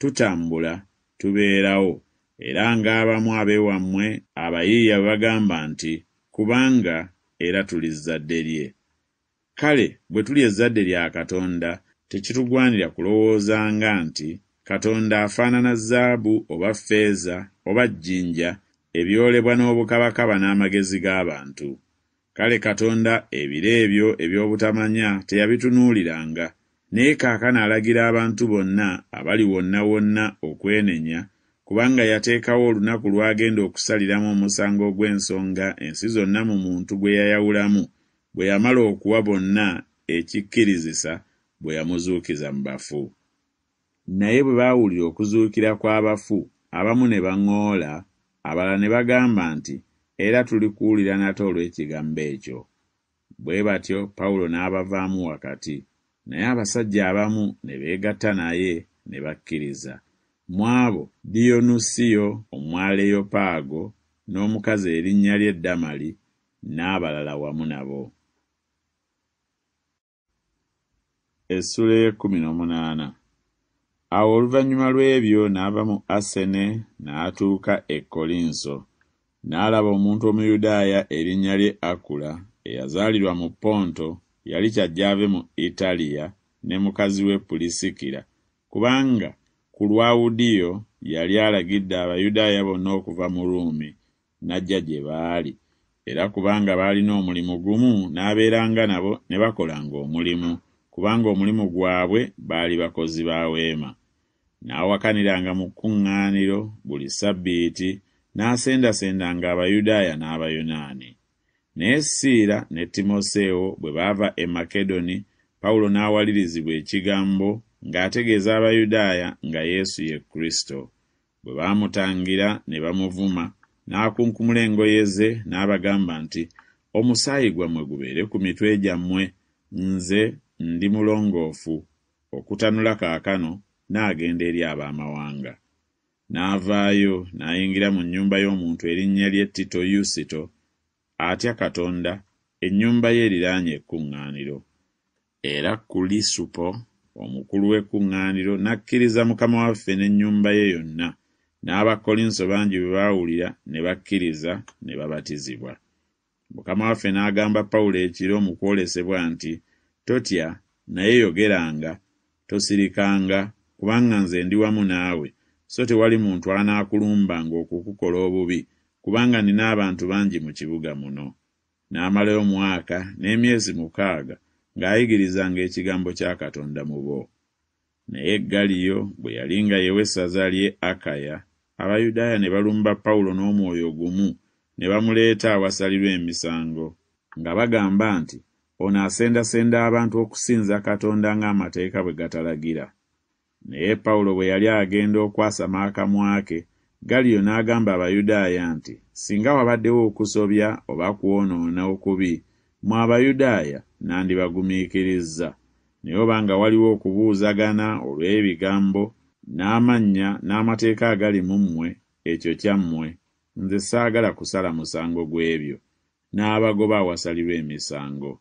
tutambula tubeerawo era ng'abamu ab'ewammwe abayiiya bwe bagamba nti kubanga era tuli zzadde lye kale bwe tuli ezzadde lya katonda tekitugwanira kulowoozanga nti katonda afaanana zaabu oba ffeeza oba jjinja ebyolebwa n'obukabakaba n'amagezi g'abantu kale katonda ebiro ebyo eby'obutamanya teyabitunuuliranga naye kaakana alagira abantu bonna abali wonna wonna okwenenya kubanga yateekawo olunaku lw'agenda okusaliramu omusango gw'ensonga ensi zonna mu muntu gwe yayawulamu bwe yamala okuwa bonna ekikkirizisa bwe yamuzuukiza mu bafu naye bwe baawulira okuzuukira kw'abafu abamu ne baŋoola abalala ne bagamba nti era tulikuwulira nate olw'ekigambo ekyo bwe batyo pawulo n'abavaamu wakati naye abasajja abamu ne beegatta naye ne bakkiriza mu abo diyonusiyo omwaleyopaago n'omukazi erinnya lye damali n'abalala wamu nabo Essula ye kkumi n'omunaana awo oluvannyuma lw'ebyo n'ava mu asene n'atuuka e kolinso n'alaba omuntu omuyudaaya erinnya lye akula eyazaalirwa mu ponto yali kyajjaave mu italiya ne mukazi we pulisikira kubanga ku lwawudiyo yali alagidde abayudaaya bonna okuva mu ruumi n'ajja gye baali era kubanga baalina omulimu gumu n'abeeranga nabo ne bakolanga omulimu kubanga omulimu gwabwe baali bakozi ba weema n'awakaniranga mu kkuŋŋaaniro buli ssabbiiti n'asendasendanga abayudaaya n'abayunaani naye siira ne timoseewo bwe baava e makedoni pawulo n'awalirizibwa ekigambo ng'ategeeza abayudaaya nga yesu ye kristo bwe baamutangira ne bamuvuma n'akunkumula engoye ze n'abagamba nti omusaayi gwammwe gubeere ku mitwe gyammwe nze ndi mulongoofu okutanula kaakano n'agenda eri abaamawanga n'avaayo n'ayingira mu nnyumba y'omuntu erinnya lye tito yusito atya katonda ennyumba ye eriraanya ekkuŋŋaaniro era kulisupo omukulu w'ekkuŋŋaaniro n'akkiriza mukama waffe n'ennyumba ye yonna n'abakolinso bangi bwe baawulira ne bakkiriza ne babatizibwa mukama waffe n'agamba pawulo ekiro mu kwolesebwa nti totya naye yogeranga tosirikanga kubanga nze ndi wamu naawe so tewali muntu anaakulumbanga okukukola obubi kubanga nina abantu bangi mu kibuga muno n'amalayo omwaka n'emyezi mukaaga ng'ayigirizanga ekigambo kya katonda mu bo naye galiyo bwe yali nga yewesaza lye akaya abayudaaya ne balumba pawulo n'omwoyo gumu ne bamuleeta awasalirwa emisango nga bagamba nti ono asendasenda abantu okusinza katonda ng'amateeka bwe gatalagira naye pawulo bwe yali agenda okwasama akamwa ke galiyo n'agamba abayudaaya nti singa wabaddewo okusobya oba kwonoona okubi mu abayudaaya nandibagumiikirizza naye oba nga waliwo okubuuzagana olw'ebigambo n'amannya n'amateeka agali mu mmwe ekyo kyammwe nze saagala kusala musango gw'ebyo n'abagoba awasalirwa emisango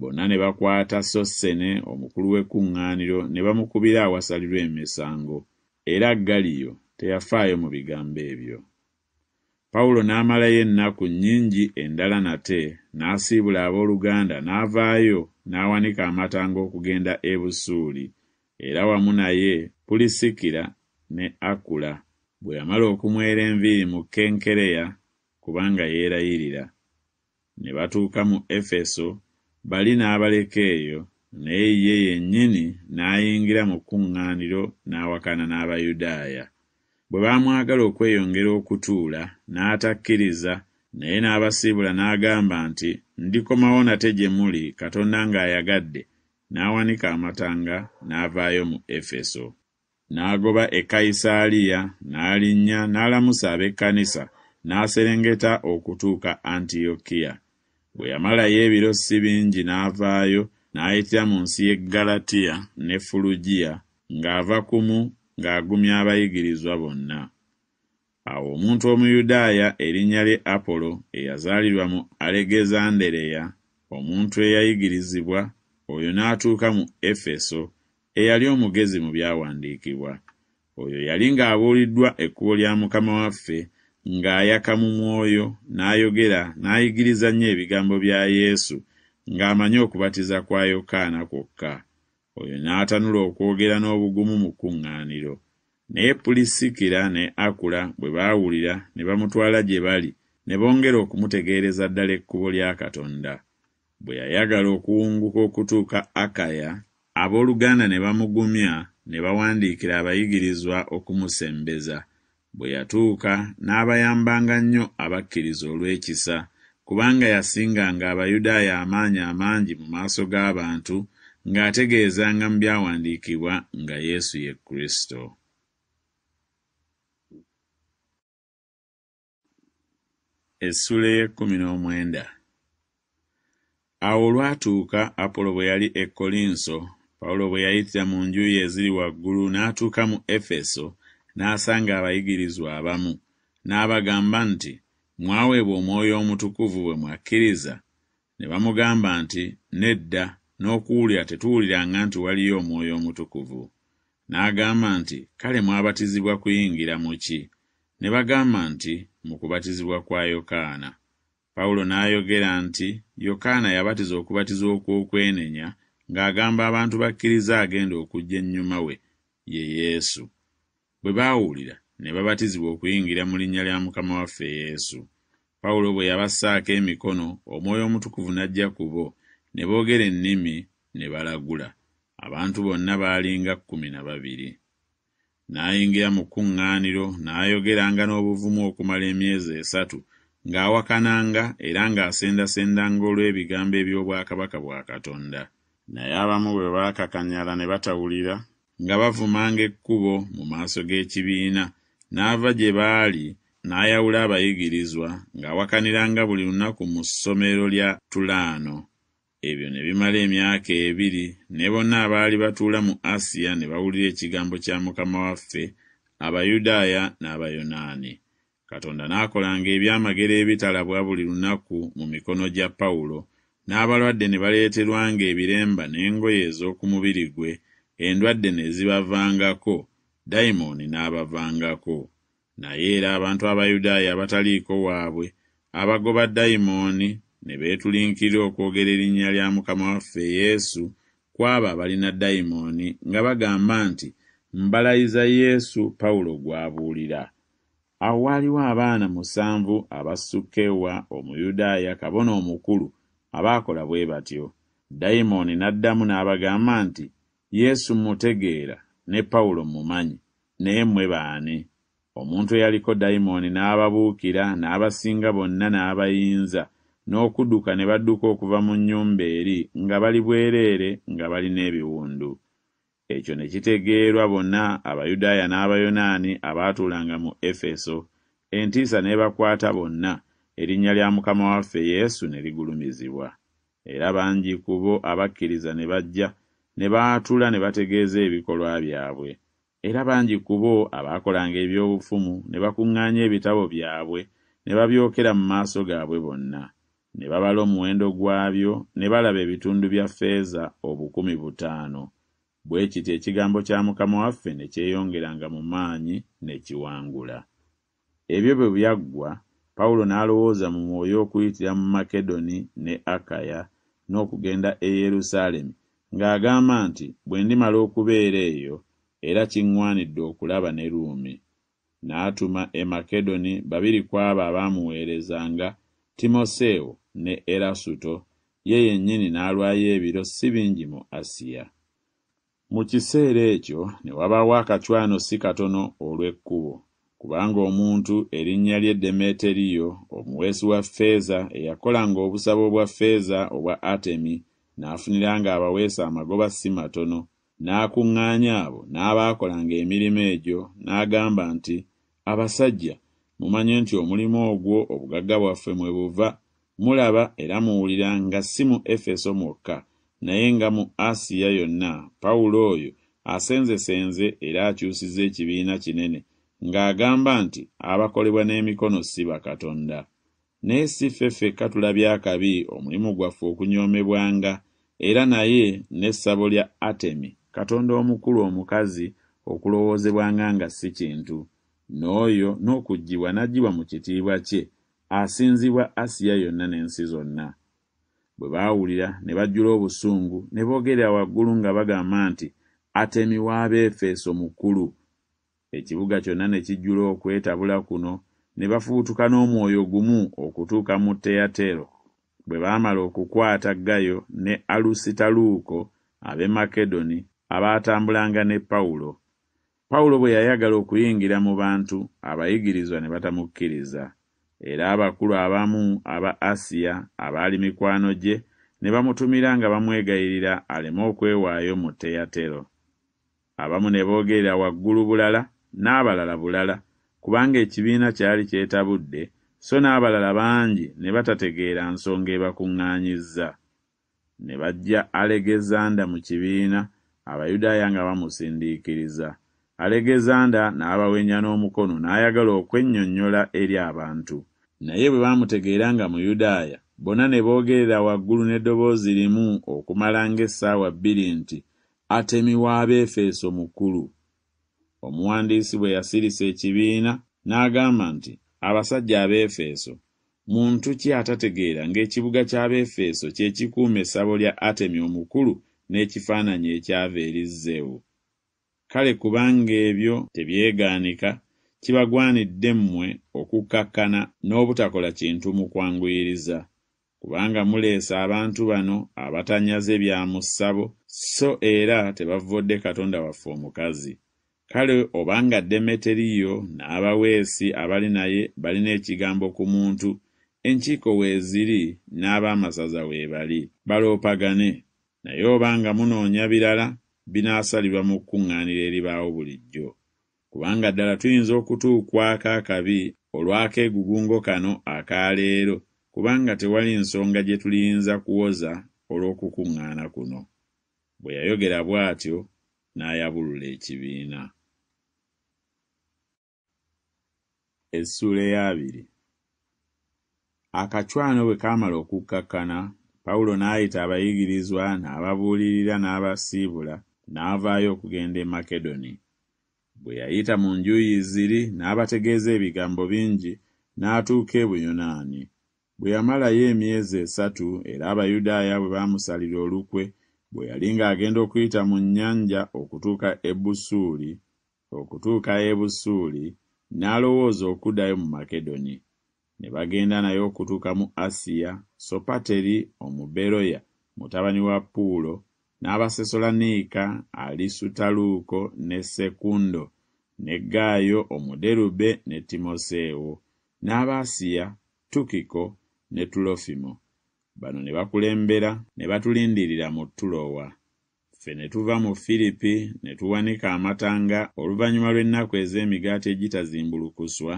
bonna ne bakwata sossene omukulu w'ekkuŋŋaaniro ne bamukubira awasalirwa emisango era galiyo teyafaayo mu bigambo ebyo pawulo n'amalayo ennaku nnyingi endala nate n'asiibula ab'oluganda n'avaayo n'awanika amatango okugenda e busuuli era wamu naye pulisikira ne akula bwe yamala okumwera enviiri mu kenkereya kubanga yeerayirira ne batuuka mu efeso bali n'abaleka eyo naye ye yennyini n'ayingira mu kkuŋŋaaniro n'awakana n'abayudaaya bwe baamwagala okweyongera okutuula n'atakkiriza naye n'abasiibula n'agamba nti ndikomawo nate gye muli katonda ng'ayagadde n'awanika amatanga n'avaayo mu efeso n'agoba e kayisaaliya n'alinnya n'alamusa ab'ekkanisa n'aserengeta okutuuka antiyokiya bwe yamalayo ebirosi bingi n'avaayo n'ayitira mu nsi y'e galatiya ne fulugiya ng'ava kumu ng'agumya abayigirizwa bonna awo omuntu omuyudaaya erinnya lye apolo eyazaalirwa mu alegezandereya omuntu eyayigirizibwa oyo n'atuuka mu efeso eyali omugezi mu byawandiikibwa oyo yali ng'abuuliddwa ekkubo lya mukama waffe ng'ayaka mu mwoyo n'ayogera n'ayigiriza nnyo ebigambo bya yesu ng'amanyi okubatiza kwa yokaana kwokka oyo n'atanula okwogera n'obugumu mu kkuŋŋaaniro naye pulisikira ne akula bwe baawulira ne bamutwala gye bali ne bongera okumutegeereza ddala ekkubo lya katonda bwe yayagala okuwunguka okutuuka akaya abooluganda ne bamugumya ne bawandiikira abayigirizwa okumusembeza bwe yatuuka n'abayambanga nnyo abakkiriza olw'ekisa kubanga yasinganga abayudaaya amaanyi amangi mu maaso g'abantu ng'ategeezanga mu byawandiikibwa nga yesu ye kristo essula ey'ekkumi n'omwenda awo olwatuuka apolo bwe yali e kolinso pawulo bwe yayitira mu njuyi eziri waggulu n'atuuka mu efeso n'asanga abayigirizwa abamu n'abagamba nti mwaweebwa omwoyo omutukuvu bwe mwakkiriza ne bamugamba nti nedda n'okuwulira tetuwuliranga nti waliyo omwoyo omutukuvu n'agamba nti kale mwabatizibwa kuyingira mu ki ne bagamba nti mu kubatizibwa kwa yokaana pawulo n'ayogera nti yokaana yabatiza okubatiza okw'okwenenya ng'agamba abantu bakkiriza agenda okujja ennyuma we ye yesu bwe baawulira ne babatizibwa okuyingira mu linnya lya mukama waffe yesu pawulo bwe yabassaako emikono omwoyo omutukuvu n'ajja ku bo ne boogera ennimi ne balagula abantu bonna baalinga kkumi na babiri n'ayingira mu kkuŋŋaaniro n'ayogeranga n'obuvumu okumala emyezi esatu ng'awakananga era ng'asendasendanga olw'ebigambo eby'obwakabaka bwa katonda naye abamu bwe baakakanyala ne batawulira nga bavumanga ekkubo mu maaso g'ekibiina n'ava gye baali n'ayawula abayigirizwa ng'awakaniranga buli lunaku mu ssomero lya tulaano ebyo ne bimala emyaka ebiri ne bonna abaali batuula mu asiya ne bawulira ekigambo kya mukama waffe abayudaaya n'abayonaani katonda n'akolanga ebyamagero ebitalabwa buli lunaku mu mikono gya pawulo n'abalwadde ne baleeterwanga ebiremba n'engoye ez'okumubiri gwe endwadde ne zibavangako dayimooni n'abavangako naye era abantu abayudaaya abataliiko waabwe abagoba dayimooni ne beetulinkira okwogera erinnya lya mukama waffe yesu ku abo abalina dayimooni nga bagamba nti mbalayiza yesu pawulo gw'abuulira awo waaliwo abaana musanvu abassukewa omuyudaaya kabona omukulu abaakola bwe batyo dayimooni n'addamu n'abagamba nti yesu mmutegeera ne pawulo mmumanyi naye mmwe baani omuntu eyaliko dayimooni n'ababuukira n'abasinga bonna n'abayinza n'okudduka ne badduka okuva mu nnyumba eri nga bali bwereere nga balina ebiwundu ekyo ne kitegeerwa bonna abayudaaya n'abayonaani abaatuulanga mu efeso entiisa n'ebakwata bonna erinnya lya mukama waffe yesu ne ligulumizibwa era bangi ku bo abakkiriza ne bajja ne baatula ne bategeeza ebikolwa byabwe era bangi ku bo abaakolanga ebyobufumu ne bakuŋŋaanya ebitabo byabwe ne babyokera mu maaso gaabwe bonna ne babala omuwendo gwabyo ne balaba ebitundu bya ffeeza obukumi butaano bwe kiti ekigambo kya mukama waffe ne kyeyongeranga mu maanyi ne kiwangula ebyo bwe byaggwa pawulo n'alowooza mu mwoyo okuyitira mu makedoni ne akaya n'okugenda e yerusaalemi ng'agamba nti bwe ndimala okubeera eyo era kiŋŋwanidde okulaba ne ruumi n'atuma e makedoni babiri ku abo abaamuweerezanga timoseewo ne erasuto ye yennyini n'alwayo ebiro si bingi mu asiya mu kiseera ekyo ne wabaawo akacwano si katono olw'ekkubo kubanga omuntu erinnya lye demeteriyo omuweesi wa ffeeza eyakolanga obusabo bwa ffeeza obwa atemi n'afunira ng'abaweesa amagoba si matono n'akuŋŋaanya abo n'abaakolanga emirimu egyo n'agamba nti abasajja mumanye nti omulimu ogwo obugagga bwaffe mwe buva mulaba era muwulira nga si mu efeso mwokka naye nga mu asiya yonna pawulo oyo asenzesenze era akyusiza ekibiina kinene ng'agamba nti abakolebwa n'emikono si bakatonda naye si ffeffe katulabya akabi omulimu gwaffe okunyoomebwanga era naye n'essabo lya atemi katonda omukulu omukazi okulowoozebwanga nga si kintu n'oyo n'okuggibwa n'aggibwa mu kitiibwa kye asinzibwa asiya yonna n'ensi zonna bwe baawulira ne bajjula obusungu ne boogerera waggulu nga bagamba nti atemi w'abaefeeso mukulu ekibuga kyonna ne kijjula okwetabula kuno ne bafubutuka n'omwoyo gumu okutuuka mu teyateero bwe baamala okukwata gayo ne alusitaluuko ab'e makedoni abaatambulanga ne pawulo pawulo bwe yayagala okuyingira mu bantu abayigirizwa ne batamukkiriza era abakulu abamu aba asiya abaali mikwano gye ne bamutumira nga bamwegayirira aleme okwewaayo mu teyatero abamu ne boogerera waggulu bulala n'abalala bulala kubanga ekibiina kyali kyetabudde kye so n'abalala bangi ne batategeera nsonga ebakuŋŋaanyizza ne bajja alegezanda mu kibiina abayudaaya nga bamusindiikiriza alegezanda n'abawenya n'omukono n'ayagala okwennyonnyola eri abantu naye bwe baamutegeera nga muyudaaya bonna ne boogerera waggulu n'eddoboozi limu okumala ng'essaawa bbiri nti atemi w'abeefeeso mukulu omuwandiisi bwe yasirisa ekibiina n'agamba nti abasajja abefeso muntu ki atategeera ng'ekibuga ky'abefeso kyekikuuma essabo lya atemi omukulu n'ekifaananyi ekyava erizzeewo kale kubanga ebyo tebyegaanika kibagwanidde mmwe okukkakkana n'obutakola kintu mu kwanguyiriza kubanga muleesa abantu bano abatanyaze bya mu ssabo so era tebavvodde katonda waffe omukazi kale obanga demeteriyo n'abaweesi abali naye balina ekigambo ku muntu enkiiko weeziri n'abaamasaza weebali baloopagane naye obanga munoonya birala binaasalirwa mu kkuŋŋaanira eribaawo bulijjo kubanga ddala tuyinza okutuukwako akabi olwakeegugungo kano akaleero kubanga tewali nsonga gye tuliyinza kuwoza olw'okukuŋŋaana kuno bwe yayogera bw'atyo n'ayabulula ekibiina essuula eyabiri akacwano bwe kaamala okukkakkana pawulo n'ayita abayigirizwa n'ababuulirira n'abasiibula n'avaayo okugenda e makedoni bwe yayita mu njuyi ziri n'abategeeza ebigambo bingi n'atuuka e buyunaani bwe yamalayo emyezi esatu era abayudaaya bwe baamusalira olukwe bwe yali ng'agenda okuyita mu nnyanja okutuuka ebusuuli okutuuka ebusuuli n'alowooza okuddayo mu makedoni ne bagenda naye okutuuka mu asiya sopateri omuberoya mutabani wa puulo n'abasesolaniika alisutaluuko ne sekundo ne gaayo omuderube ne timoseewo n'abaasiya tukiko ne tulofimo bano ne bakulembera ne batulindirira mu tulowa ffe ne tuva mu firipi ne tuwanika amatanga oluvannyuma lw'ennaku ez'emigaati egitazimbulukuswa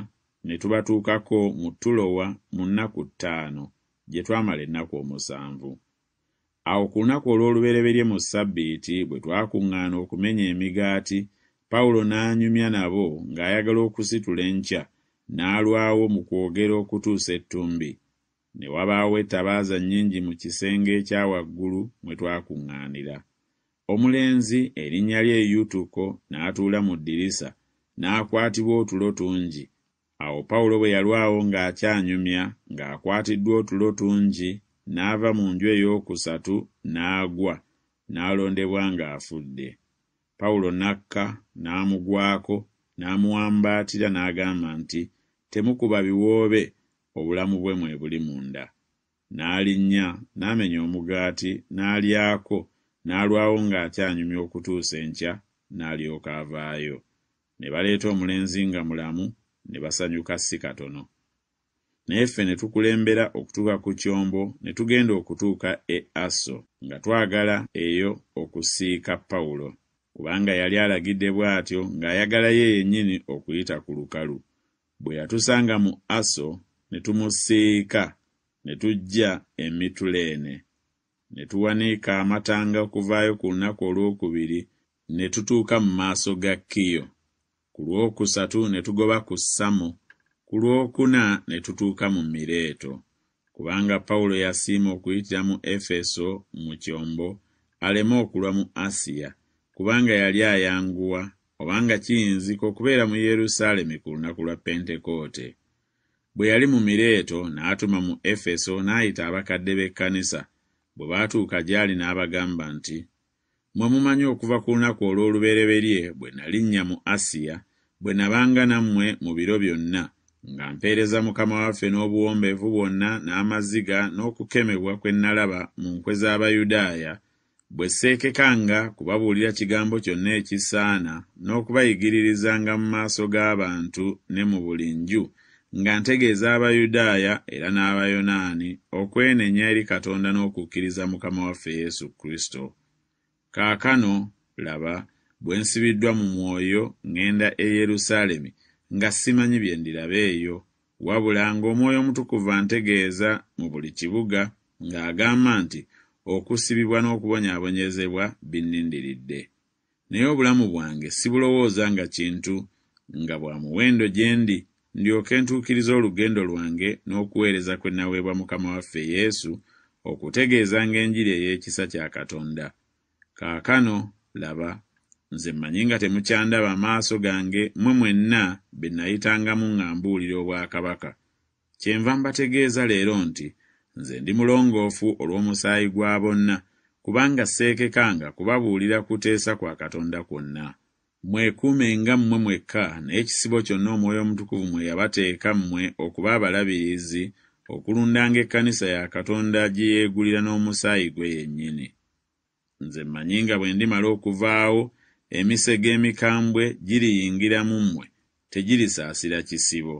ne tubatuukako mu tulowa mu nnaku ttaano gye twamala ennaku omusanvu awo ku lunaku olw'olubereberye mu ssabbiiti bwe twakuŋŋaana okumenya emigaati pawulo n'anyumya nabo ng'ayagala okusitula enkya n'alwawo mu kwogera okutuusa ettumbi ne wabaawo ettabaaza nnyingi mu kisenge ekya waggulu mwe twakuŋŋaanira omulenzi erinnya lye eyutuko n'atuula mu ddirisa n'akwatibwa otulo tungi awo pawulo bwe yalwawo ng'akyanyumya ng'akwatiddwa otulo tungi n'ava mu nju ey'okusatu n'agwa n'alondebwa ng'afudde pawulo n'akka n'amugwako n'amuwambaatira n'agamba nti temukuba biwoobe obulamu bwe mwe buli munda n'alinnya n'amenya omugaati n'alyako na n'alwawo ng'ate anyumya okutuusa enkya n'alyoka avaayo ne baleeta omulenzi nga mulamu ne basanyuka si katono naye ffe ne tukulembera okutuuka ku kyombo ne tugenda okutuuka e aso nga twagala eyo okusiika pawulo kubanga yali alagidde bw'atyo ng'ayagala ye yennyini okuyita ku lukalu bwe yatusanga mu aso ne tumusiika ne tujja emituleene ne tuwaniika amatanga okuvaayo ku lunaku olwokubiri ne tutuuka mu maaso ga kiyo ku lwokusatu ne tugoba ku ssamu ku lwokuna ne tutuuka mu mireeto kubanga pawulo yasiima okuyitira mu efeso mu kyombo aleme okulwa mu asiya kubanga yali ayanguwa obanga kiyinzika okubeera mu yerusaalemi ku lunaku lwa pentekoote bwe yali mu mireeto n'atuma mu efeso n'ayita abakadde b'ekkanisa bwe baatuuka gy'ali n'abagamba nti mwe mumanyi okuva ku lunaku olw'olubereberye bwe nalinnya mu asiya bwe nabanga nammwe mu biro byonna nga mpeereza mukama waffe n'obuwombeevu bwonna n'amaziga n'okukemebwa kwe nalaba mu nkwe z'abayudaaya bwe seekekanga kubabuulira kigambo kyonna ekisaana n'okubayigiririzanga mu maaso g'abantu ne mu buli nju nga ntegeeza abayudaaya era n'abayonaani okwenenya eri katonda n'okukkiriza mukama waffe yesu kristo kaakano laba bwe nsibiddwa mu mwoyo ŋŋenda e yerusaalemi nga simanyi bye ndiraba eyo wabula ng'omwoyo omutukuvu antegeeza mu buli kibuga ng'agamba nti okusibibwa n'okubonyaabonyezebwa binnindiridde naye obulamu bwange sibulowooza nga kintu nga bwa muwendo gye ndi ndyoke ntuukiriza olugendo lwange n'okuweereza kwe naweebwa mukama waffe yesu okutegeezanga enjiri ey'ekisa kya katonda kaakano laba nze mmanyi nga temukyandaba maaso gange mwe mwenna be nayitangamu nga mbuulira obwakabaka kyenva mbategeeza leero nti nze ndi mulongoofu olw'omusaayi gwa bonna kubanga seekekanga kubabuulira kuteesa kwa katonda kwonna ku mwekuume nga mmwe mwekka naye ekisibo kyonna omwoyo omutukuvu mwe yabateeka mmwe okuba abalabirizi okulundanga ekkanisa ya katonda gye yeegulira n'omusaayi gwe yennyini nze mmanyi nga bwe ndimala okuvaawo emisege emikambwe giriyingira mu mmwe tegirisaasira kisibo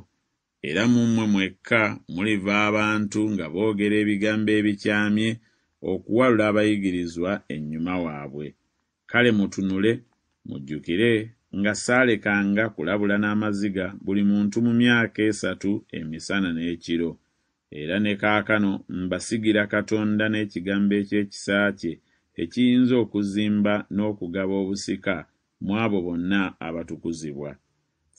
era mu mmwe mwekka muliva abantu nga boogera ebigambo ebikyamye okuwalula abayigirizwa ennyuma waabwe kale mutunule mujjukire nga saalekanga kulabula n'amaziga buli muntu mu myaka esatu emisana n'ekiro era ne kaakano mbasigira katonda n'ekigambo eky'ekisa kye ekiyinza okuzimba n'okugaba obusika mu abo bonna abatukuzibwa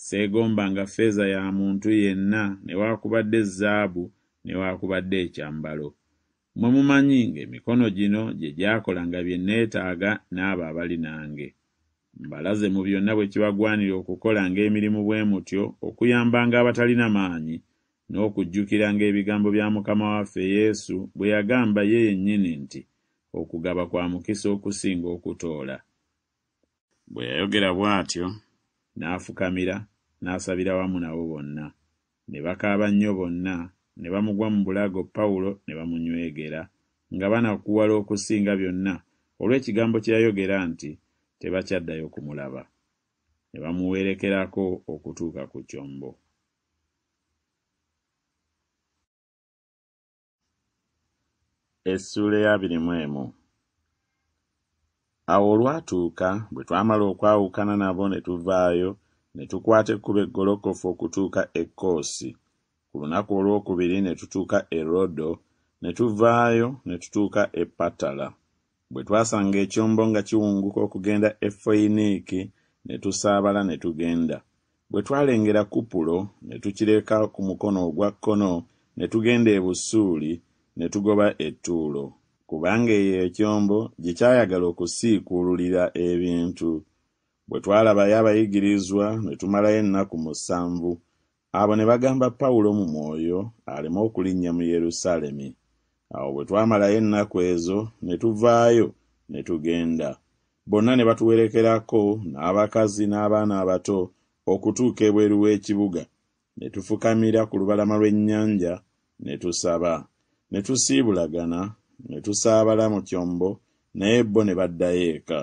seegomba nga feeza ya muntu yenna newaakubadde ezaabu newaakubadde ekyambalo mwe mumanyi ng'emikono gino gye gyakola nga bye neetaaga n'abo abali nange na mbalaze mu byonna bwe kibagwanira okukola ng'emirimu bwe mutyo okuyambanga abatalina maanyi n'okujjukiranga ebigambo bya mukama waffe yesu bwe yagamba ye yennyini nti okugaba kwa mukisa okusinga okutoola bwe yayogera bw'atyo n'afukamira n'asabira wamu nabo bonna ne bakaaba nnyo bonna ne bamugwa mu bulago pawulo ne bamunywegera nga banakuwala okusinga byonna olw'ekigambo kye yayogera nti tebakyaddayo kumulaba ne bamuwerekerako okutuuka ku kyombo awo olwatuuka bwe twamala okwawukana nabo ne tuvaayo ne tukwata ekkuba eggolokofu okutuuka ekkoosi ku lunaku olwokubiri ne tutuuka erodo ne tuvaayo ne tutuuka epatala bwe twasanga ekyombo nga kiwunguka okugenda efoyiniiki ne tusaabala ne tugenda bwe twalengera kupulo ne tukireka ku mukono ogwa kkono ne tugenda ebusuuli ne tugoba ettuulo kubanga eyo ekyombo gye kyayagala okusiikuululira ebintu bwe twalabayo abayigirizwa ne tumalayo ennaku musanvu abo ne bagamba pawulo mu mwoyo aleme okulinnya mu yerusaalemi awo bwe twamalayo ennaku ezo ne tuvaayo ne tugenda bonna ne batuwerekerako n'abakazi n'abaana abato okutuuka ebweru w'ekibuga ne tufukamira ku lubalama lw'ennyanja ne tusaba ne tusiibulagana ne tusaabala mu kyombo naye bo ne baddayo eka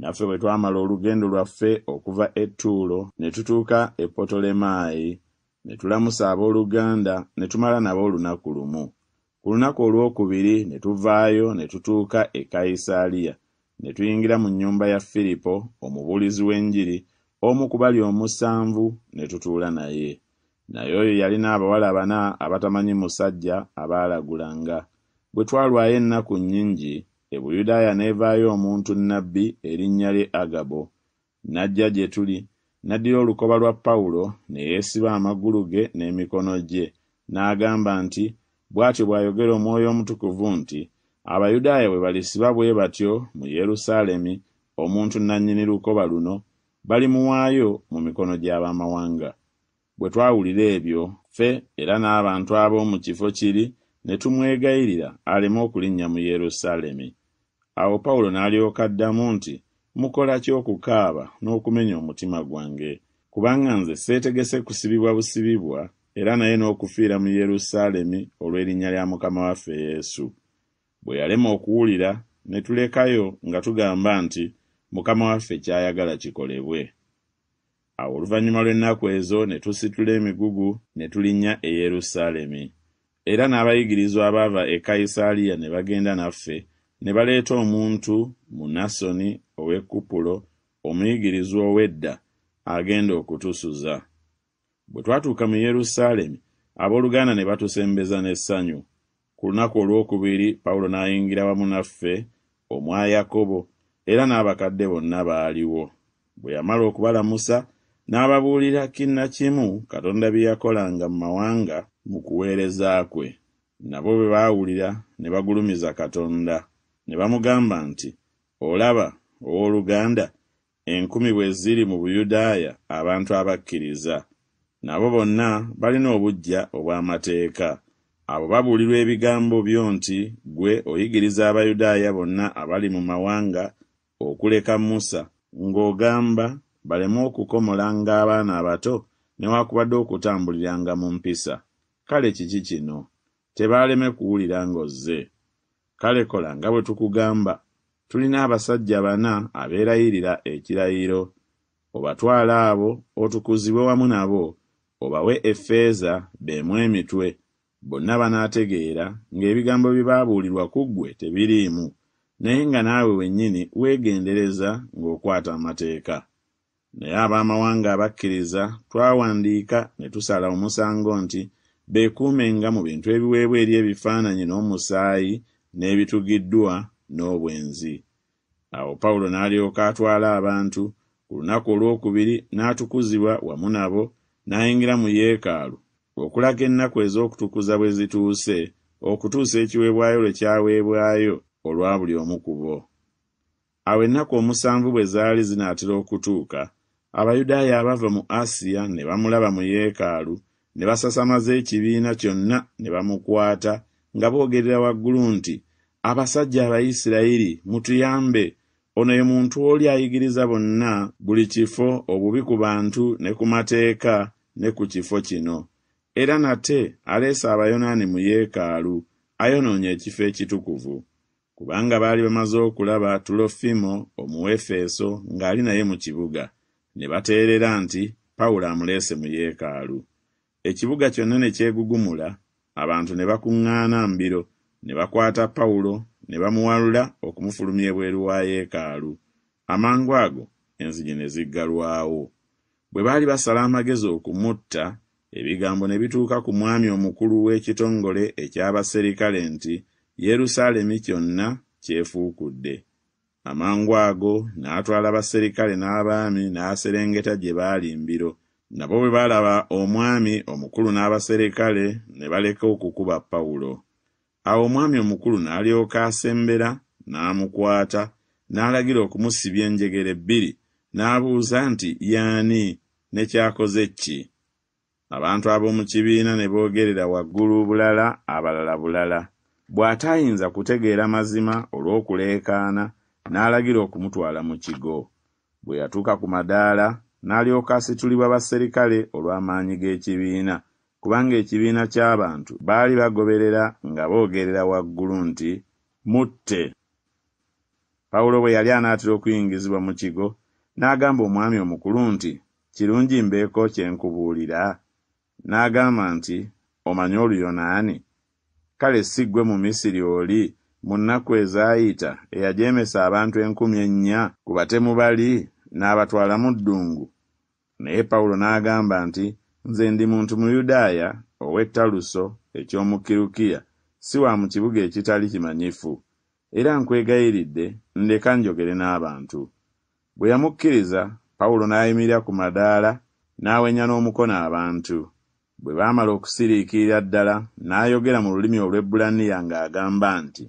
naffe bwe twamala olugendo lwaffe okuva ettuulo ne tutuuka e potolemaayi ne tulamusa abooluganda ne tumala nabo olunaku lumu ku lunaku olwokubiri ne tuvaayo ne tutuuka e kayisaaliya ne tuyingira mu nnyumba ya firipo omubuulizi w'enjiri omu ku bali omusanvu ne tutuula naye naye oyo yalina abawala bana abatamanyi musajja abaalagulanga bwe twalwayo ennaku nnyingi ebuyudaaya n'evaayo omuntu nnabbi erinnya lye agabo n'ajja gye tuli n'addira olukoba lwa pawulo ne yeesiba amagulu ge n'emikono gye n'agamba nti bw'atyo bw'ayogera omwoyo omutukuvu nti abayudaaya bwe balisiba bwe batyo mu yerusaalemi omuntu nannyini lukoba luno balimuwaayo mu mikono gy'abamawanga bwe twawulira ebyo ffe era n'abantu ab'omu kifo kiri ne tumwegayirira aleme okulinnya mu yerusaalemi awo pawulo n'alyoka addamu nti mukola ky'okukaaba n'okumenya omutima gwange kubanga nze seetegese kusibibwa busibibwa era naye n'okufiira mu yerusaalemi olw'erinnya lya mukama waffe yesu bwe yalema okuwulira ne tulekayo nga tugamba nti mukama waffe ky'ayagala kikolebwe awo oluvannyuma lw'ennaku ezo ne tusitula emigugu ne tulinnya e yerusaalemi era n'abayigirizwa abaava e kayisaaliya ne bagenda naffe ne baleeta omuntu mu nasoni ow'ekkupulo omuyigirizwa ow'edda agenda okutusuza bwe twatuuka mu yerusaalemi abooluganda ne batusembeza n'essanyu ku lunaku olwokubiri pawulo n'ayingira wamu naffe omwa yakobo era n'abakadde bonna baaliwo bwe yamala okubalamusa n'ababuulira kinnakimu katonda bye yakolanga mu mawanga mu kuweereza kwe nabo bwe baawulira ne bagulumiza katonda ne bamugamba nti olaba owooluganda enkumi bwe ziri mu buyudaaya abantu abakkiriza nabo bonna balina obuggya obw'amateeka abo babuulirwa ebigambo byo nti gwe oyigiriza abayudaaya bonna abali mu mawanga okuleka musa ng'ogamba baleme okukomolanga abaana abato newaakubadde okutambuliranga mu mpisa kale kiki kino tebaaleme kuwulira ng'ozze kale kola nga bwe tukugamba tulina abasajja bana abeerayirira ekirayiro obatwala abo otukuzibwe wamu nabo obawe effeeza beemu emitwe bonna banaategeera ng'ebigambo bye baabuulirwa ku ggwe tebiriimu naye nga naawe wennyini weegendereza ng'okwata amateeka naye ab'amawanga abakkiriza twawandiika ne tusala omusango nti beekuumenga mu bintu ebiweebwa eri ebifaananyi n'omusaayi n'ebitugiddwa n'obwenzi awo pawulo n'alyoka atwala abantu ku lunaku olw'okubiri n'atukuzibwa wamu nabo n'ayingira mu yeekaalu okulaga ennaku ez'okutukuza bwe zituuse okutuusa ekiweebwayo lwe kyaweebwayo olwa buli omu ku bo awo ennaku omusanvu bwe zaali zinaatera okutuuka abayudaaya abava mu asiya ne bamulaba mu yeekaalu ne basasamaza ekibiina kyonna ne bamukwata nga boogerera waggulu nti abasajja abayisirayiri mutuyambe ono ye muntu oli ayigiriza bonna buli kifo obubi ku bantu ne ku mateeka ne ku kifo kino era nate aleese abayonaani mu yeekaalu ayonoonya ekifo ekitukuvu kubanga baali bamaze okulaba tulofimo omuwefeeso ng'ali naye mu kibuga ne bateerera nti pawulo amuleese mu yeekaalu ekibuga kyonna ne kyegugumula abantu ne bakuŋŋaana mbiro ne bakwata pawulo ne bamuwalula okumufulumya ebweru wa yeekaalu amangu ago enzigi ne ziggalwawo bwe baali basala amagezi okumutta ebigambo ne bituuka ku mwami omukulu w’ekitongole eky’abaserikale nti Yerusaalemi kyonna kyefuukudde. Amangu ago n’atwala abaserikale n’abaami n’aserengeta gye baali mbiro, nabo bwe balaba omwami omukulu n’abaserikale ne baleka okukuba Pawulo. Awo omwami omukulu n’alyoka asembera n’amukwata n’alagira okumusibya enjegere bbiri. n'abuuza nti yaani nekyakoze ki abantu ab'omu kibiina ne boogerera waggulu bulala abalala bulala bw'ataayinza kutegeera mazima olw'okuleekaana n'alagira okumutwala mu kigo bwe yatuuka ku madaala n'alyoka asitulibwa baserikale olw'amaanyi g'ekibiina kubanga ekibiina ky'abantu baali bagoberera nga boogerera waggulu nti mutte pawulo bwe yali anaatera okuyingizibwa mu kigo n'agamba omwami omukulu nti kirungi mbeeko kye nkubuulira n'agamba nti omanye oluyonaani kale si ggwe mu misiri oli mu nnaku ezaayita eyajeemesa abantu enkumi ennya ku batemu bali n'abatwala mu ddungu naye pawulo n'agamba nti nze ndi muntu muyudaaya ow'e taluso eky'omu kirukiya si wa mu kibuga ekitali kimanyifu era nkwegayiridde ndeka njogere n'abantu bwe yamukkiriza pawulo n'ayimirira ku madaala n'awenya n'omukono abantu bwe baamala okusiriikirira ddala n'ayogera mu lulimi olw'ebbulaniya ng'agamba nti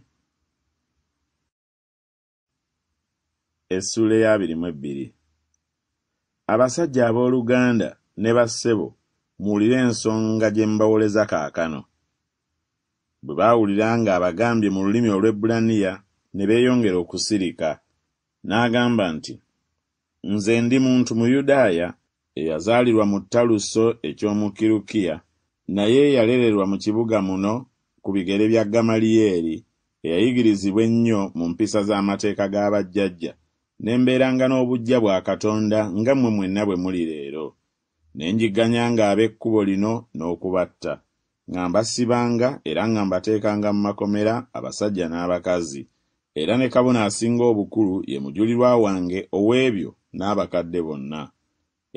abasajja abooluganda ne bassebo muwulire ensonga gye mbawoleza kaakano bwe baawulira ng'abagambye mu lulimi olw'ebbulaniya ne beeyongera okusirika n'agamba nti nze ndi muntu muyudaaya eyazaalirwa mu taluso eky'omu kirukiya naye yalererwa mu kibuga muno ku bigere bya gamaliyeeri eyayigirizibwa ennyo mu mpisa z'amateeka g'abajjajja ne mbeeranga n'obuggya bwa katonda nga mmwe mwenna bwe muli leero ne njigganyanga ab'ekkubo lino n'okubatta nga mbasibanga era nga mbateekanga mu makomera abasajja n'abakazi era ne kabona asinga obukulu ye mujulirwa wange ow'ebyo n'abakadde bonna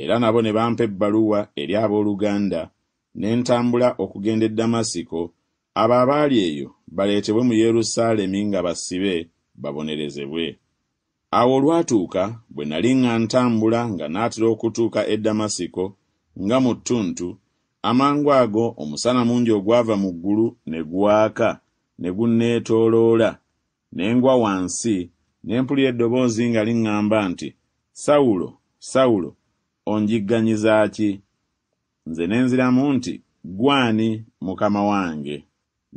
era nabo ne bampa ebbaluwa eri ab'oluganda ne ntambula okugenda e damasiko abo abaali eyo baleetebwe mu yerusaalemi nga basibe babonerezebwe awo olwatuuka bwe nali nga ntambula nga n'atera okutuuka e damasiko nga mu ttuntu amangu ago omusana mungi ogwava mu ggulu ne gwaka ne gunneetooloola ne ngwa wansi ne mpulira eddoboozi nga liŋŋamba nti sawulo sawulo onjigganyiza ki nze ne nziramu nti gwani mukama wange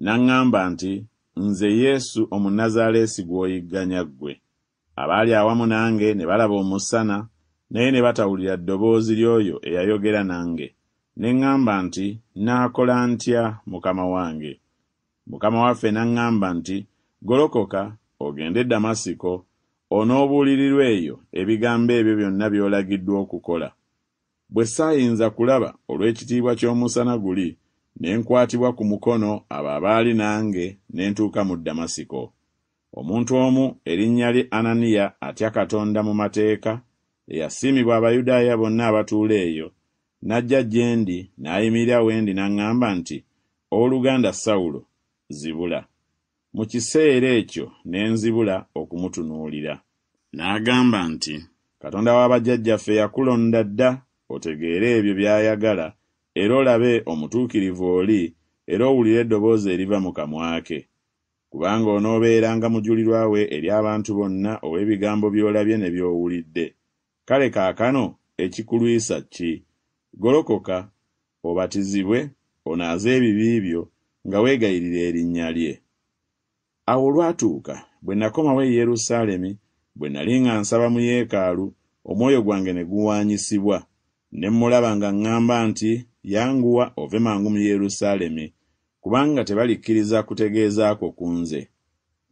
n'aŋŋamba nti nze yesu omunazaaleesi gw'oyigganya ggwe abaali awamu nange ne balaba omusana naye ne batawulira ddoboozi ly'oyo eyayogera nange ne ŋŋamba nti naakola ntya mukama wange mukama waffe n'aŋŋamba nti golokoka ogende damasiko onoobuulirirwa eyo ebigambo ebyo byonna by'olagiddwa okukola bwe saayinza kulaba olw'ekitiibwa ky'omusana guli ne nkwatibwa ku mukono abo abaali nange ne ntuuka mu damasiko omuntu omu erinnya lye ananiya atya katonda mu mateeka eyasiimibwa abayudaaya bonna abatuula eyo n'ajja gye ndi n'ayimirira wendi n'aŋŋamba nti owooluganda sawulo zibula mu kiseera ekyo ne nzibula okumutunuulira n'agamba nti katonda w'abajjajjaffe yakulonda dda otegeere ebyo by'ayagala era olabe omutuukirivu oli era owulire eddoboozi eriva mu kamwa ke kubanga onoobeeranga mujulirwa we eri abantu bonna ow'ebigambo by'olabye ne by'owulidde kale kaakano ekikulwisa ki golokoka obatizibwe onaaze ebibi byo nga weegayirira erinnya lye awo olwatuuka bwe nakomawo e yerusaalemi bwe nali nga nsaba mu yeekaalu omwoyo gwange ne guwaanyisibwa ne mmulaba nga ŋŋamba nti yanguwa ove mangu mu yerusaalemi kubanga tebalikkiriza kutegeezaako ku nze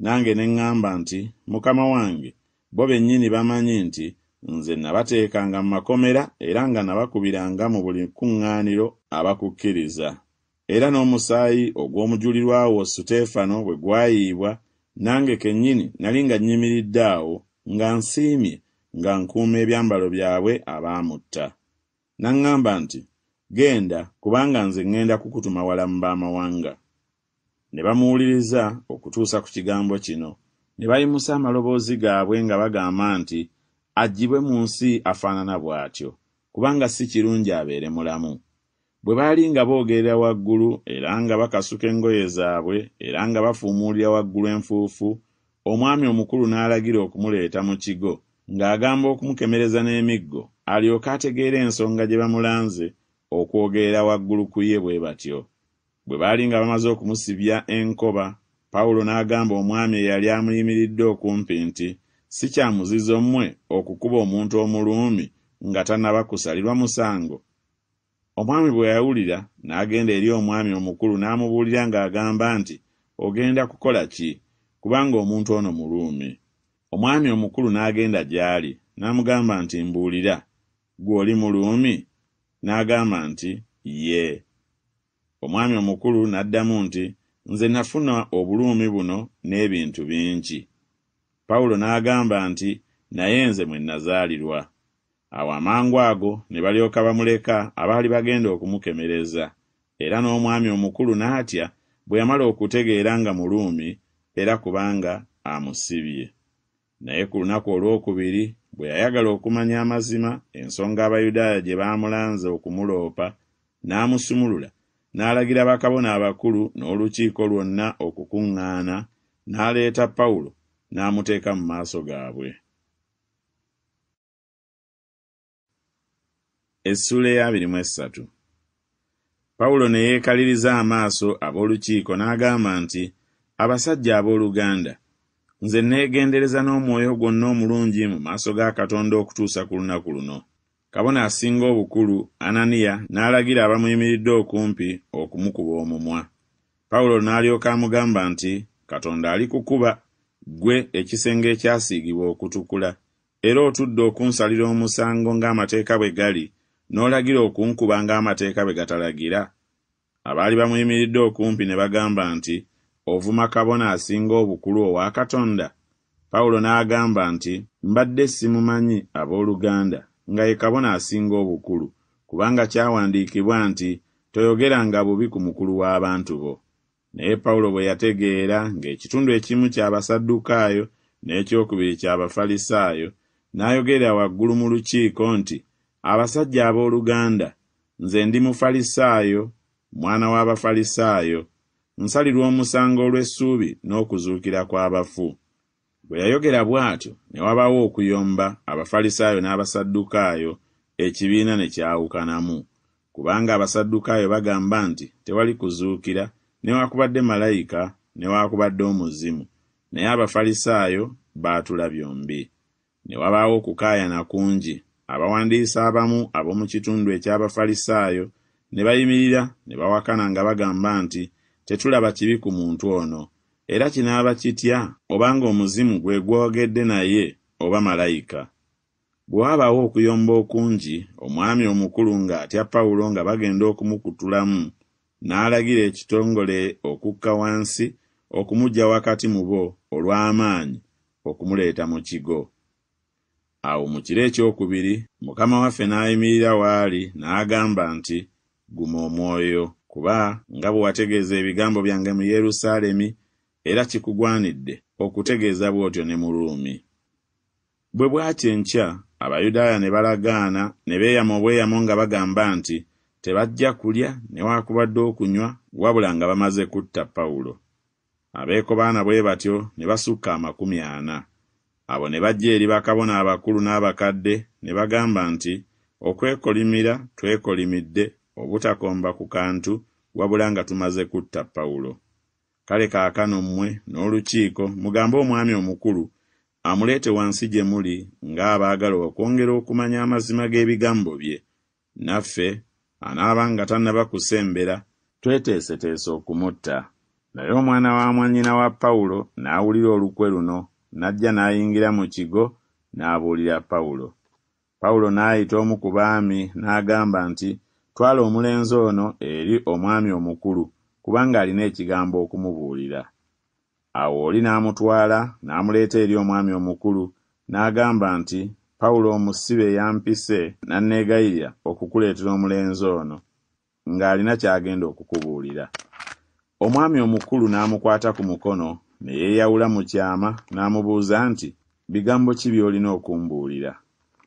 nange ne ŋŋamba nti mukama wange bo bennyini bamanyi nti nze nabateekanga mu makomera era nga nabakubiranga mu buli kuŋŋaaniro abakukkiriza era n'omusaayi ogw'omujulirwa wo suteefano bwe gwayiibwa nange kennyini nali nga nnyimiridde awo nga nsiimye nga nkuuma ebyambalo byabwe abaamutta n'aŋŋamba nti genda kubanga nze ŋŋenda kukutuma walamu baamawanga ne bamuwuliriza okutuusa ku kigambo kino ne bayimusa amaloboozi gaabwe nga bagamba nti ajjibwe mu nsi afaanana bw'atyo kubanga si kirungi abeere mulamu bwe baali nga boogerera waggulu era nga bakasuka engoye zaabwe era nga bafuumuulira waggulu enfuufu omwami omukulu n'alagira okumuleeta mu kigo ng'agamba okumukemereza n'emiggo alyoke ategeera ensonga gye bamulanze okwogerera waggulu ku ye bwe batyo bwe baali nga bamaze okumusibya enkoba pawulo n'agamba omwami eyali amuyimiridde okumpi nti si kya muzizo mmwe okukuba omuntu omuluumi nga tannaba kusalirwa musango omwami bwe yawulira n'agenda eri omwami omukulu n'amubuulira ng'agamba nti ogenda kukola ki kubanga omuntu ono muluumi omwami omukulu n'agenda gy'ali n'amugamba nti mbuulira gwe oli muluumi n'agamba nti ye omwami omukulu n'addamu nti nze nafuna obuluumi buno n'ebintu bingi pawulo n'agamba nti naye nze mwe nazaalirwa awo amangu ago ne balyoka bamuleka abaali bagenda okumukemereza era n'omwami omukulu n'atya bwe yamala okutegeera nga muluumi era kubanga amusibye naye ku lunaku olwokubiri bwe yayagala okumanya amazima ensonga abayudaaya gye baamulanze okumuloopa n'amusumulula n'alagira bakabona abakulu n'olukiiko lwonna okukuŋŋaana n'aleeta pawulo n'amuteeka mu maaso gaabwe essula eya 23 pawulo ne yeekaliriza amaaso ab’olukiiko n’agamba nti abasajja ab’oluganda nze neegendereza n’omwoyo gwonna omulungi mu maaso ga katonda okutuusa ku lunaku luno kabona asinga obukulu ananiya n’alagira abamuyimiridde okumpi okumukuba omumwa pawulo n’alyoka amugamba nti katonda ali kukuba ggwe ekisenge ekyasiigibwa okutukula era otudde okunsalira omusango ng’amateeka bwe gali n'olagira okunkuba ng'amateeka bwe gatalagira abaali bamuyimiridde okumpi ne bagamba nti ovuma kabona asinga obukulu owa katonda pawulo n'agamba nti mbadde simumanyi abooluganda nga ye kabona asinga obukulu kubanga kyawandiikibwa nti toyogeranga bubi ku mukulu w'abantu bo naye pawulo bwe yategeera ng'ekitundu ekimu ky'abasaddukaayo n'ekyokubiri ky'abafalisaayo n'ayogerera waggulu mu lukiiko nti abasajja abooluganda nze ndi mufalisaayo mwana w'abafalisaayo nsalirwa omusango olw'essuubi n'okuzuukira kw'abafu bwe yayogera bw'atyo ne wabaawo okuyomba abafalisaayo n'abasaddukaayo ekibiina ne kyawukanamu kubanga abasaddukaayo bagamba nti tewali kuzuukira newaakubadde malayika newaakubadde omuzimu naye abafalisaayo baatula byombi ne wabaawo okukaayana kungi abawandiisi abamu ab'omu kitundu eky'abafalisaayo ne bayimirira ne bawakana nga bagamba nti tetulaba kibi ku muntu ono era kinaaba kitya obanga omuzimu gwe gwogedde naye oba malayika bwe wabawo okuyomba okungi omwami omukulu ng'atya pawulo nga bagenda okumukutulamu n'alagira ekitongole okukka wansi okumuggya wakati mu bo olw'amaanyi okumuleeta mu kigo awo mu kiro ekyokubiri mukama waffe n'ayimirira waali n'agamba nti guma omwoyo kuba nga bwe wategeeza ebigambo byange mu yerusaalemi era kikugwanidde okutegeeza bw'otyo ne mu ruumi bwe bw'atyo enkya abayudaaya ne balagaana ne beeyama obweyamo nga bagamba nti tebajja kulya newaakubadde okunywa wabula nga bamaze kutta pawulo abeekobaana bwe batyo ne basukka amakumi ana abo ne bajja eri bakabona abakulu n'abakadde ne bagamba nti okwekolimira twekolimidde obutakomba ku kantu wabula nga tumaze kutta pawulo kale kaakano mmwe n'olukiiko mugambe omwami omukulu amuleete wansi gye muli ng'abaagala okwongera okumanya amazima g'ebigambo bye naffe anaabanga tannaba kusembera tweteeseteese okumutta naye omwana wa mwannyina wa pawulo n'awulira olukwe luno n'ajja n'ayingira mu kigo n'abuulira pawulo pawulo n'ayita omu ku baami n'agamba nti twala omulenzi ono eri omwami omukulu kubanga alina ekigambo okumubuulira awo oli n'amutwala n'amuleeta eri omwami omukulu n'agamba nti pawulo omusibe yampise n'anneegayirira okukuleetera omulenzi ono ng'alina ky'agenda okukubuulira omwami omukulu n'amukwata ku mukono ne yeeyawula mu kyama n'amubuuza nti bigambo ki by'olina okumbuulira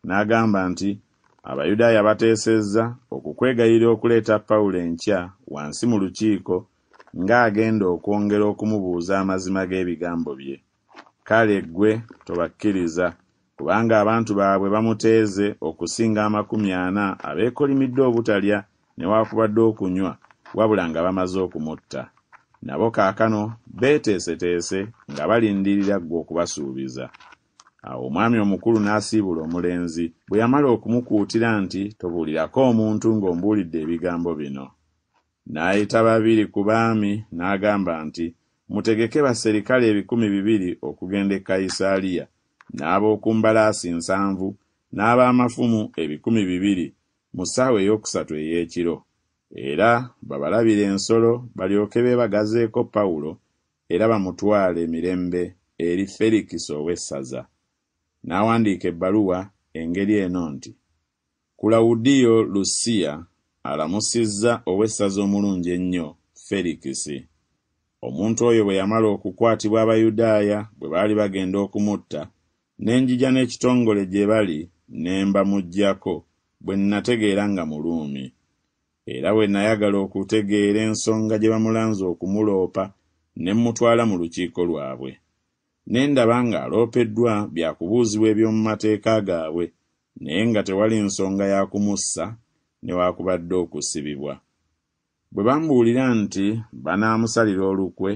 n'agamba nti abayudaaya bateesezza okukwegayirira okuleeta pawulo enkya wansi mu lukiiko ng'agenda okwongera okumubuuza amazima g'ebigambo bye kale ggwe tobakkiriza kubanga abantu baabwe bamuteeze okusinga amakumi ana abeekolimidde obutalya newaakubadde okunywa wabula nga bamaze okumutta nabo kaakano beeteeseteese nga balindirira ggwe okubasuubiza awo omwami omukulu n'asiibula omulenzi bwe yamala okumukuutira nti tobuulirako omuntu ng'ombuulidde ebigambo bino n'ayita babiri ku baami n'agamba nti mutegeke baserikale ebikumi bibiri okugenda e kayisaaliya n'ab'okumbalaasi nsanvu n'ab'amafumu ebikumi bibiri mu ssaawa ey'okusatu ey'ekiro era babalabira ensolo balyoke beebagazeeko pawulo era bamutwala emirembe eri ferikisi ow'essaza n'awandiika ebbaluwa engeri eno nti kulawudiyo lusiya alamusizza ow'essaza omulungi ennyo ferikisi omuntu oyo bwe yamala okukwatibwa abayudaaya bwe baali bagenda okumutta n'enjija n'ekitongole gye bali ne mbamuggyako bwe nnategeera nga muluumi era we nayagala okutegeera ensonga gye bamulanze okumuloopa ne mmutwala mu lukiiko lwabwe ne ndaba ng'aloopeddwa bya kubuuzibwa eby'omu mateeka gaabwe naye nga tewali nsonga ya kumussa newaakubadde okusibibwa bwe bambuulira nti banaamusalira olukwe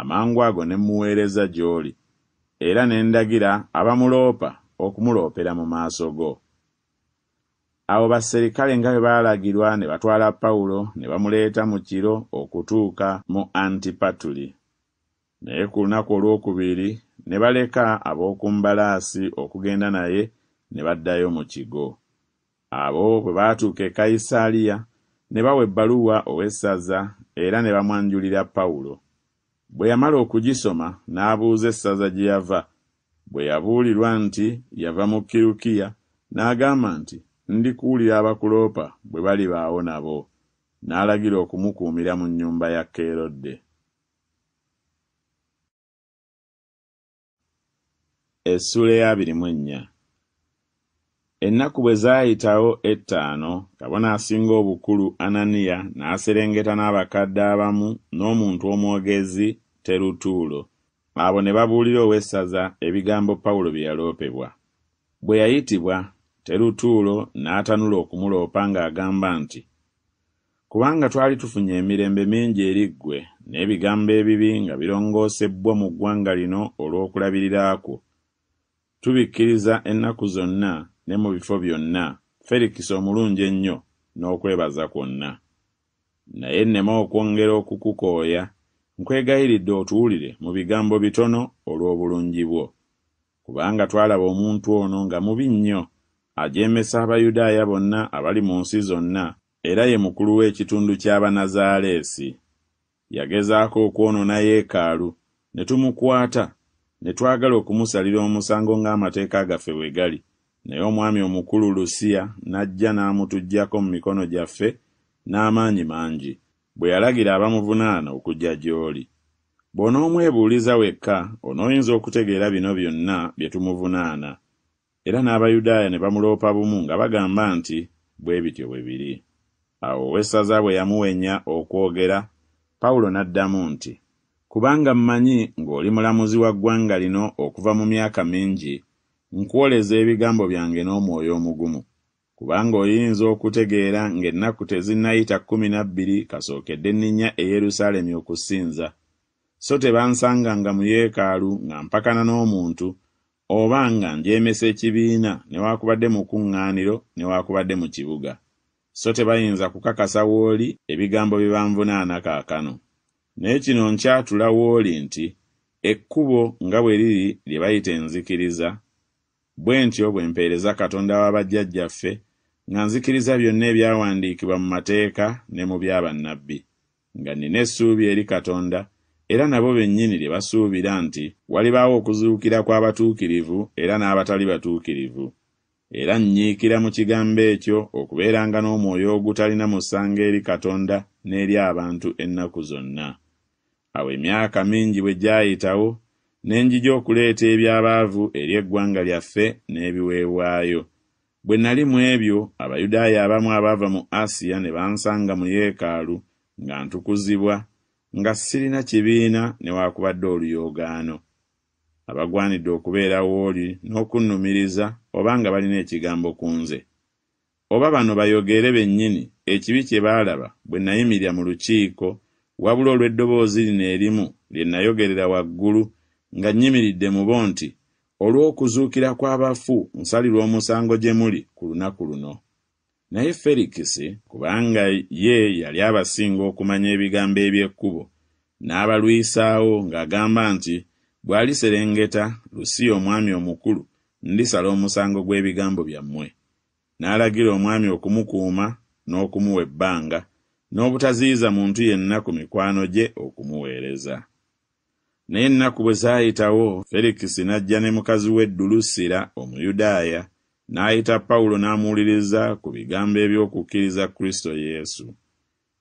amangu ago ne mmuweereza gy'oli era ne ndagira abamuloopa okumuloopera mu maaso go awo baserikale nga bwe baalagirwa ne batwala pawulo ne bamuleeta mu kiro okutuuka mu antipatuli naye ku lunaku olwokubiri ne baleka ab’okumbalaasi okugenda naye ne baddayo mu kigo abo bwe baatuuka e kayisaliya ne bawa ebbaluwa ow'essaza era ne bamwanjulira pawulo bwe yamala okugisoma n'abuuza essaza gye yava bwe yabuulirwa nti yava mu kirukiya n'agamba nti ndikuulira abakuloopa bwe balibaawo nabo n'alagira okumukuumira mu nnyumba ya kerode ennaku bwe zaayitawo ettaano kabona asinga obukulu ananiya n'aserengeta n'abakadde abamu n'omuntu omwogezi terutuulo abo ne babuulira ow'essaza ebigambo pawulo bye yaloopebwa bwe yayitibwa terutuulo n'atanula okumuloopa ng'agamba nti kubanga twali tufunye emirembe mingi eri ggwe n'ebigambo ebibi nga birongoosebbwa mu ggwanga lino olw'okulabirira kwo tubikkiriza ennaku zonna ne mu bifo byonna ferikisi omulungi ennyo n'okwebaza kwonna naye nneme okwongera okukukooya nkwegayiridde otuwulire mu bigambo bitono olw'obulungi bwo kubanga twalaba omuntu ono nga mubi nnyo ajeemesa abayudaaya bonna abali mu nsi zonna era ye mukulu w’ekitundu ky’Abanazaaleesi. Yagezaako okwonoona yeekaalu ne tumukwata ne twagala okumusalira omusango ng’amateeka gaffe we gali, naye omwami omukulu Lusiya n’ajja n’amutujjako mu mikono gyaffe n’amaanyi mangi, bwe yalagira abamuvunaana okujja gy’oli. Bw’onoomwebuuliza wekka onooyinza okutegeera bino byonna bye tumuvunaana. era n'abayudaaya ne bamuloopa bumu nga bagamba nti bwe bityo bwe biri awo owessaza bwe yamuwenya okwogera pawulo n'addamu nti kubanga mmanyi ng'oli mulamuzi wa ggwanga lino okuva mu myaka mingi nkwoleza ebigambo byange n'omwoyo omugumu kubanga oyinza okutegeera ng'ennaku tezinnayita kkumi na bbiri kasookedde ennenya e yerusaalemi okusinza so tebansanganga mu yeekaalu nga mpakana n'omuntu oba nga njemesa ekibiina newaakubadde mu kuŋŋaaniro newaakubadde mu kibuga so tebayinza kukakasa w'oli ebigambo bye banvunaana kaakano naye kino nkyatula w'oli nti ekkubo nga bwe liri lye bayita enzikiriza bwe ntyo bwe mpeereza katonda w'abajjajjaffe nga nzikiriza byonna ebyawandiikibwa mu mateeka ne mu byabannabbi nga nnina essuubi eri katonda era nabo bennyini lye basuubira nti walibaawo okuzuukira kw'abatuukirivu era n'abatali batuukirivu era nnyiikira mu kigambo ekyo okubeeranga n'omwoyo ogutalina musango eri katonda n'eri abantu ennaku zonna awo emyaka mingi bwe gyayitawo ne njijja okuleeta ebyabaavu eri eggwanga lyaffe n'ebiweebwayo bwe nali mu ebyo abayudaaya abamu abaava mu asiya ne bansanga mu yeekaalu nga ntukuzibwa nga sirina kibiina newaakubadde oluyogaano abagwanidde okubeera w'oli n'okunnumiriza oba nga balina ekigambo ku nze oba bano bayogere bennyini ekibi kye baalaba bwe nayimirira mu lukiiko wabula olw'eddoboozi lino erimu lye nayogerera waggulu nga nnyimiridde mu bo nti olw'okuzuukira kw'abafu nsalirwa omusango gye muli ku lunaku luno naye ferikisi kubanga ye yali abasinga okumanya ebigambo eby'ekkubo n'abalwisaawo ng'agamba nti bw'aliserengeta lusiya omwami omukulu ndisala omusango gw'ebigambo byammwe n'alagira omwami okumukuuma n'okumuwa ebbanga n'obutaziyiza muntu yenna ku mikwano gye okumuweereza naye ennaku bwe zaayitawo ferikisi n'ajja ne mukazi we dulusira omuyudaaya n'ayita pawulo n'amuwuliriza ku bigambo eby'okukkiriza kristo yesu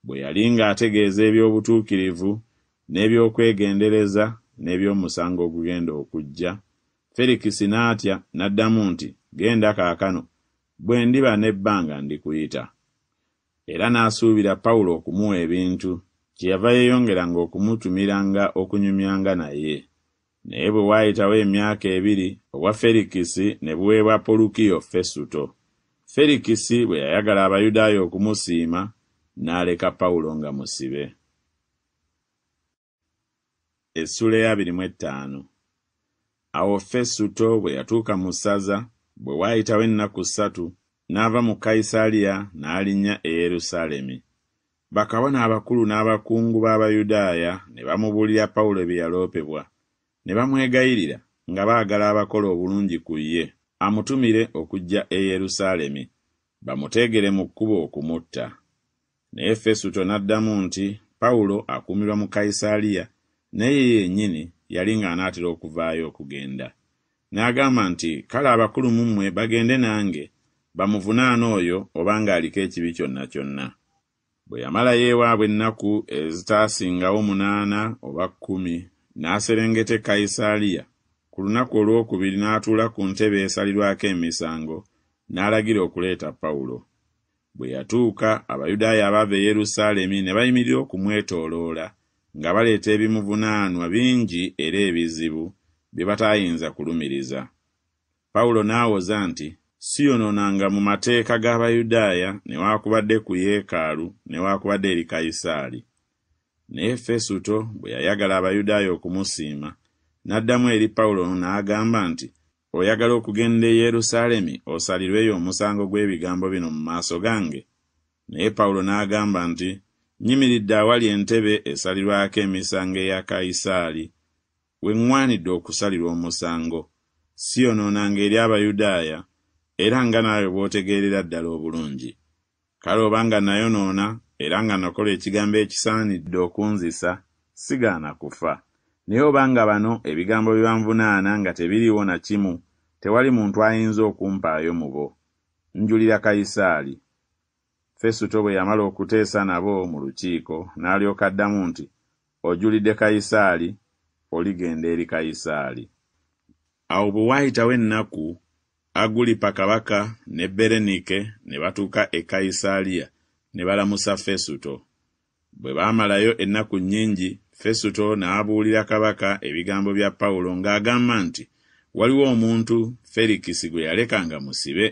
bwe yali ng'ategeeza eby'obutuukirivu n'ebyokwegendereza n'ebyomusango ogugenda okujja ferikisi n'atya n'addamu nti genda kaakano bwe ndiba n'ebbanga ndikuyita era n'asuubira pawulo okumuwa ebintu kye yava yeeyongeranga okumutumiranga okunyumyanga naye naye bwe waayitawo emyaka ebiri obwa ferikisi ne buweebwa pulukiyo fesuto ferikisi bwe yayagala abayudaaya okumusiima n'aleka pawulo nga musibe awo fesuto bwe yatuuka mu ssaza bwe waayitawo ennaku ssatu n'ava mu kayisaliya n'alinnya e yerusaalemi bakabona abakulu n'abakungu b'abayudaaya ne bamubuulira pawulo bye yaloopebwa ne bamwegayirira nga baagala abakola obulungi ku ye amutumire okujja e yerusaalemi bamuteegere mu kkubo okumutta naye fesuto n'addamu nti pawulo akuumirwa mu kayisaaliya naye yennyini yali ng'anaatera okuvaayo okugenda n'agamba nti kale abakulu mu mmwe bagende nange bamuvunaana oyo oba ng'aliko ekibi kyonna kyonna bwe yamalayo ewaabwe ennaku ezitaasingawo munaana oba kkumi n'aserengeta e kayisaaliya ku lunaku olwokubiri n'atuula ku ntebe esalirwako emisango n'alagira okuleeta pawulo bwe yatuuka abayudaaya abaava e yerusaalemi ne bayimirira okumwetooloola nga baleeta ebimuvunaanwa bingi era ebizibu bye bataayinza kulumiriza pawulo n'awoza nti si yonoonanga mu mateeka g'abayudaaya newaakubadde ku yeekaalu newaakubadde eri kayisaali naye fesuto bwe yayagala abayudaaya okumusiima n'addamu eri pawulo n'agamba nti oyagala okugenda e yerusaalemi osalirweyo omusango gw'ebigambo bino mu maaso gange naye pawulo n'agamba nti nnyimiridde awali entebe esalirwako emisango eya kayisaali we ŋŋwanidde okusalirwa omusango si yonoonanga eri abayudaaya era nga naawe bw'otegeerera ddala obulungi kale obanga nayonoona era nga nokola ekigambo ekisaanidde okunzisa sigaana kufa naye obanga bano ebigambo bibanvunaana nga tebiriiwo na kimu tewali muntu ayinza okumpaayo mu bo njulira kayisaali fesuto bwe yamala okuteesa nabo mu lukiiko n'alyoka addamu nti ojulidde kayisaali oligenda eri kayisaali awo bwe waayitawo ennaku agulipa kabaka ne berenike ne batuuka e kayisaaliya ne balamusa fesuto bwe baamalayo ennaku nnyingi fesuto n'abuulira kabaka ebigambo bya pawulo ng'agamba nti waliwo omuntu ferikisi gwe yalekanga musibe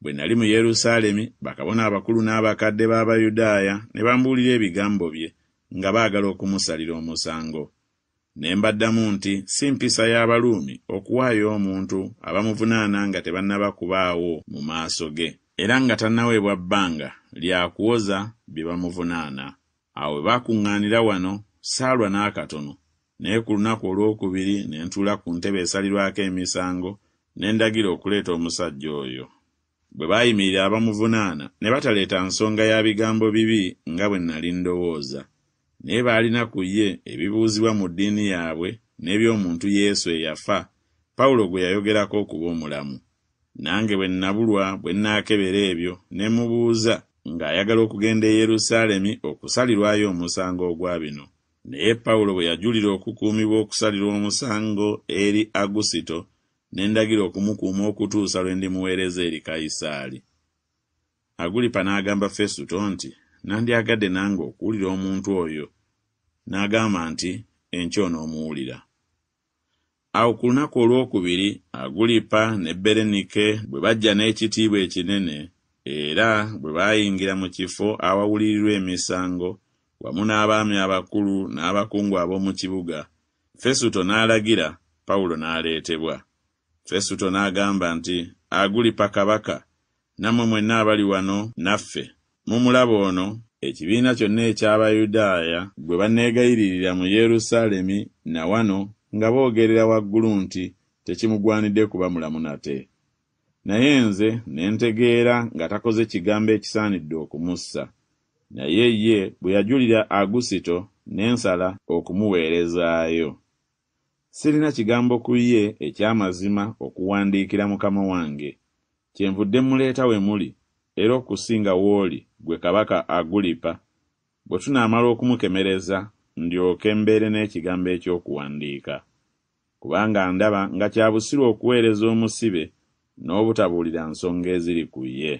bwe nali mu yerusaalemi bakabona abakulu n'abakadde b'abayudaaya ne bambuulira ebigambo bye nga baagala okumusalira omusango ne mbaddamu nti si mpisa y'abaluumi okuwaayo omuntu abamuvunaana nga tebannaba kubaawo mu maaso ge era nga tannaweebwa bbanga lya kuwoza bye bamuvunaana awo bwe baakuŋŋaanira wano saalwa n'akatono naye ku lunaku olwokubiri ne ntuula ku ntebe esalirwako emisango ne ndagira okuleeta omusajja oyo bwe baayimirira abamuvunaana ne bataleeta nsonga ya bigambo bibi nga bwe nali ndowooza naye baalina ku ye ebibuuzibwa mu ddiini yaabwe n'eby'omuntu yesu eyafa pawulo gwe yayogerako okuba omulamu nange bwe nnabulwa bwe nnaakebera ebyo ne mubuuza ng'ayagala okugenda e yerusaalemi okusalirwayo omusango ogwa bino naye pawulo bwe yajulira okukuumibwa okusalirwa omusango eri agusito ne ndagira okumukuuma okutuusa lwe ndimuweereza eri kayisaali agulipa n'agamba fesuto nti nandyagadde nange okuwulira omuntu oyo n'agamba nti enkyo n'omuwulira awo ku lunaku olwokubiri agulipa ne berenike bwe bajja n'ekitiibwa ekinene era bwe baayingira mu kifo awawulirirwa emisango wamu n'abaami abakulu n'abakungu ab'omu kibuga fesuto n'alagira pawulo n'aleetebwa fesuto n'agamba nti agulipa kabaka nammwe mwenna abali wano naffe mu mulabo ono ekibiina kyonna eky'abayudaaya gwe banneegayiririra mu yerusaalemi na wano nga boogerera waggulu nti tekimugwanidde kuba mulamu nate naye nze ne ntegeera nga takoze kigambo ekisaanidde okumussa naye ye bwe yajulira agusito n'ensala okumuweerezaayo sirina kigambo ku ye eky'amazima okuwandiikira mukama wange kyenvudde muleeta we muli era okusinga w'oli gwe kabaka agulipa bwe tunaamala okumukemereza ndyoke mbeere n'ekigambo eky'okuwandiika kubanga ndaba nga kya busiru okuweereza omusibe n'obutabuulira nsonga eziri ku ye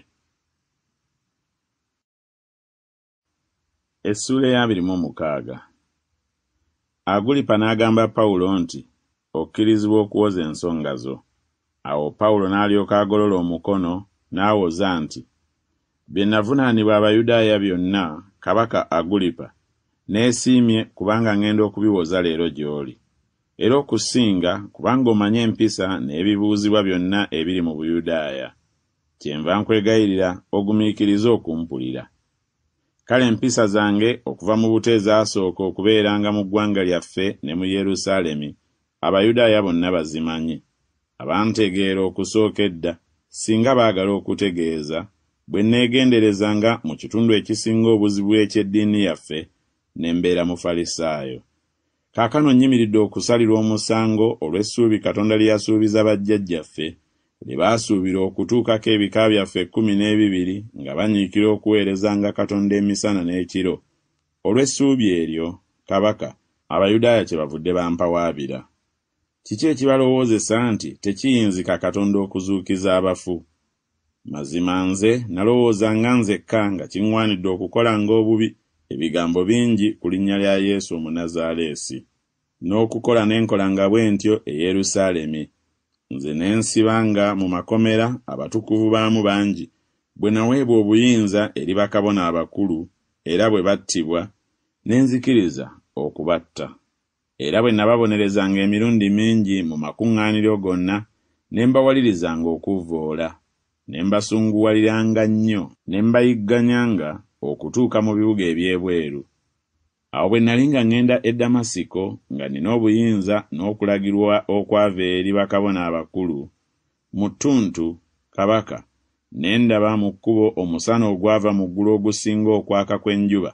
agulipa n'agamba pawulo nti okkirizibwa okuwoza ensonga zo awo pawulo n'alyoka agolola omukono n'awoza nti bye navunaanibwa abayudaaya byonna kabaka agulipa neesiimye kubanga ŋŋenda okubiwoza leero gy'oli era okusinga kubanga omanye empisa n'ebibuuzibwa byonna ebiri mu buyudaaya kyenva nkwegayirira ogumiikiriza okumpulira kale empisa zange okuva mu buto ezaasooka okubeeranga mu ggwanga lyaffe ne mu yerusaalemi abayudaaya bonna bazimanye abantegeera okusooka edda singa baagala okutegeeza bwe neegenderezanga mu kitundu ekisinga obuzibu eky'eddiini yaffe ne mbeera mufalisaayo kaakano nnyimiridde okusalirwa omusango olw'essuubi katonda lye yasuubiza bajjajjaffe lye baasuubira okutuukako ebika byaffe ekkumi n'ebibiri nga banyiikira okuweerezanga katonda emisana n'ekiro olw'essuubi eryo kabaka abayudaaya kye bavudde bampawaabira kiki ekibalowoozesa nti tekiyinzika katonda okuzuukiza abafu mazima nze nalowoozanga nzekka nga kiŋŋwanidde okukola ng'obubi ebigambo bingi ku linnya lya yesu omunazaaleesi n'okukola n'enkola nga bwe ntyo e yerusaalemi nze ne nsibanga mu makomera abatukuvu baamu bangi bwe naweebwa obuyinza eri bakabona abakulu era bwe battibwa ne nzikiriza okubatta era bwe nababonerezanga emirundi mingi mu makuŋŋaaniro gonna ne mbawalirizanga okuvvoola ne mbasunguwaliranga nnyo ne mbayigganyanga okutuuka mu bibuga ebyebweru awo bwe nnali nga ŋŋenda e damasiko nga nina obuyinza n'okulagirwa okwava eri bakabona abakulu mu ttuntu kabaka ne ndaba mu kkubo omusana ogwava mu ggulu ogusinga okwaka kw'enjuba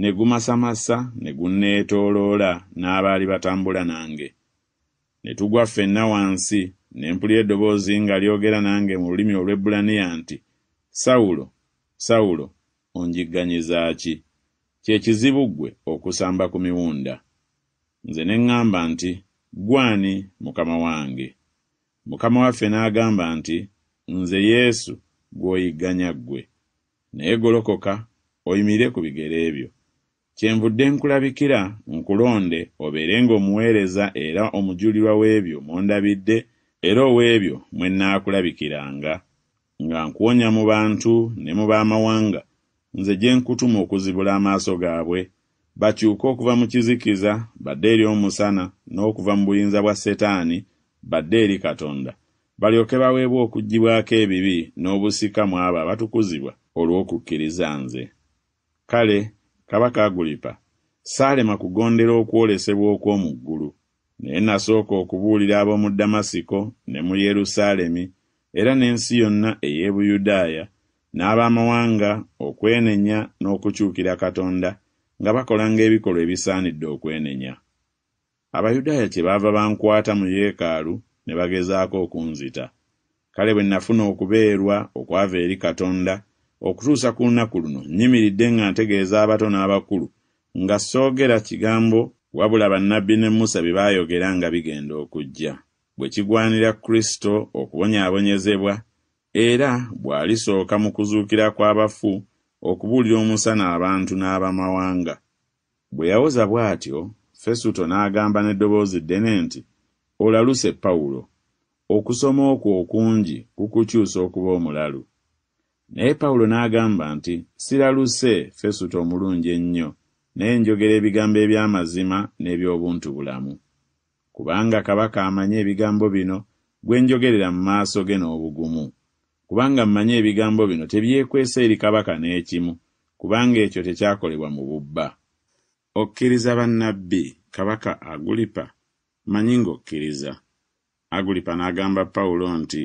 ne gumasamasa ne gunneetooloola n'abaali batambula nange ne tugwa ffenna wansi ne mpulira eddoboozi nga lyogera nange mu lulimi olw'ebbulaniya nti sawulo sawulo onjigganyiza ki kye kizibu ggwe okusamba ku miwunda nze ne ŋŋamba nti gwani mukama wange mukama waffe n'agamba nti nze yesu gw'oyigganya ggwe naye golokoka oyimire ku bigere ebyo kyenvudde nkulabikira nkulonde obeere ng'omuweereza era omujulirwa w'ebyo mondabidde era ow'ebyo mwe nnaakulabikiranga nga nkuwonya mu bantu ne mu baamawanga nze gye nkutuma okuzibula amaaso gaabwe bakyuke okuva mu kizikiza badde eri omusana n'okuva mu buyinza bwa setaani badde eri katonda balyoke baweebwa okuggibwako ebibi n'obusika mu abo abatukuzibwa olw'okukkiriza nze kale kabaka agulipa saalema kugondera okwolesebwa okw'omu ggulu naye nasooka okubuulira ab'omu damasiko ne mu yerusaalemi era n'ensi yonna ey'ebuyudaaya n'abamawanga okwenenya n'okukyukira katonda nga bakola ng'ebikolwa ebisaanidde okwenenya abayudaaya kye baava bankwata mu yeekaalu ne bagezaako okunzita kale bwe nafuna okubeerwa okwava eri katonda okutuusa ku lunaku luno nnyimiridde nga ntegeeza abato n'abakulu nga soogera kigambo wabula bannabbi ne musa bye baayogera nga bigenda okujja bwe kigwanira kristo okubonyaabonyezebwa era bw'alisooka mu kuzuukira kw'abafu okubuulira omusana abantu n'abamawanga bwe yawoza bw'atyo fesuto n'agamba n'eddoboozi ddene nti olaluse pawulo okusoma okwo okungi kukukyusa okuba omulalu naye pawulo n'agamba nti siraluse fesuto omulungi ennyo naye njogera ebigambo eby'amazima n'eby'obuntu bulamu kubanga kabaka amanyi ebigambo bino gwe njogerera mu maaso ge n'obugumu kubanga mmanyi ebigambo bino tebyekwesa eri kabaka n'ekimu kubanga ekyo tekyakolebwa mu bubba okkiriza bannabbi kabaka agulipa mmanyi ng'okkiriza agulipa n'agamba pawulo nti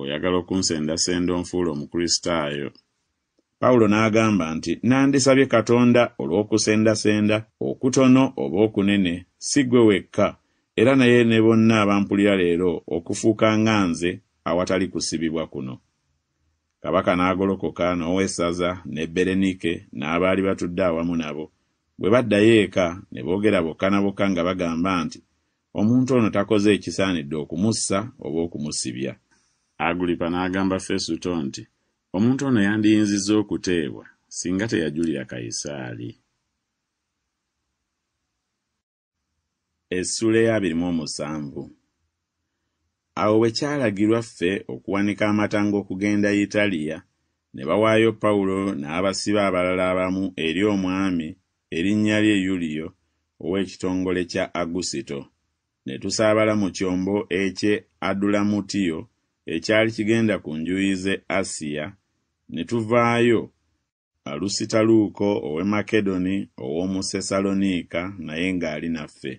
oyagala okunsendasenda onfuula omukristaayo pawulo n'agamba nti nandisabye katonda olw'okusendasenda okutono oba okunene si gwe wekka era naye ne bonna abampulira leero okufuuka nga nze awatali kusibibwa kuno kabaka n'agolokoka n'owessaza ne berenike n'abaali batudde awamu nabo bwe baddayo eka ne boogera bokka na bokka nga bagamba nti omuntu ono takoze ekisaanidde okumussa oba okumusibya agulipa n'agamba fesuto nti omuntu ono yandiyinzizza okuteebwa singa teyajulira kayisaali Esule ya 27 awo bwe kyalagirwa ffe okuwanika amatango okugenda italiya ne bawaayo pawulo n'abasibe abalala abamu eri omwami erinnya lye yuliyo ow'ekitongole kya agusito ne tusaabala mu kyombo ekye adulamutiyo ekyali kigenda ku njuyi ze asiya ne tuvaayo alusitaluuko e ow'e makedoni ow'omu sesaloniika naye ng'ali naffe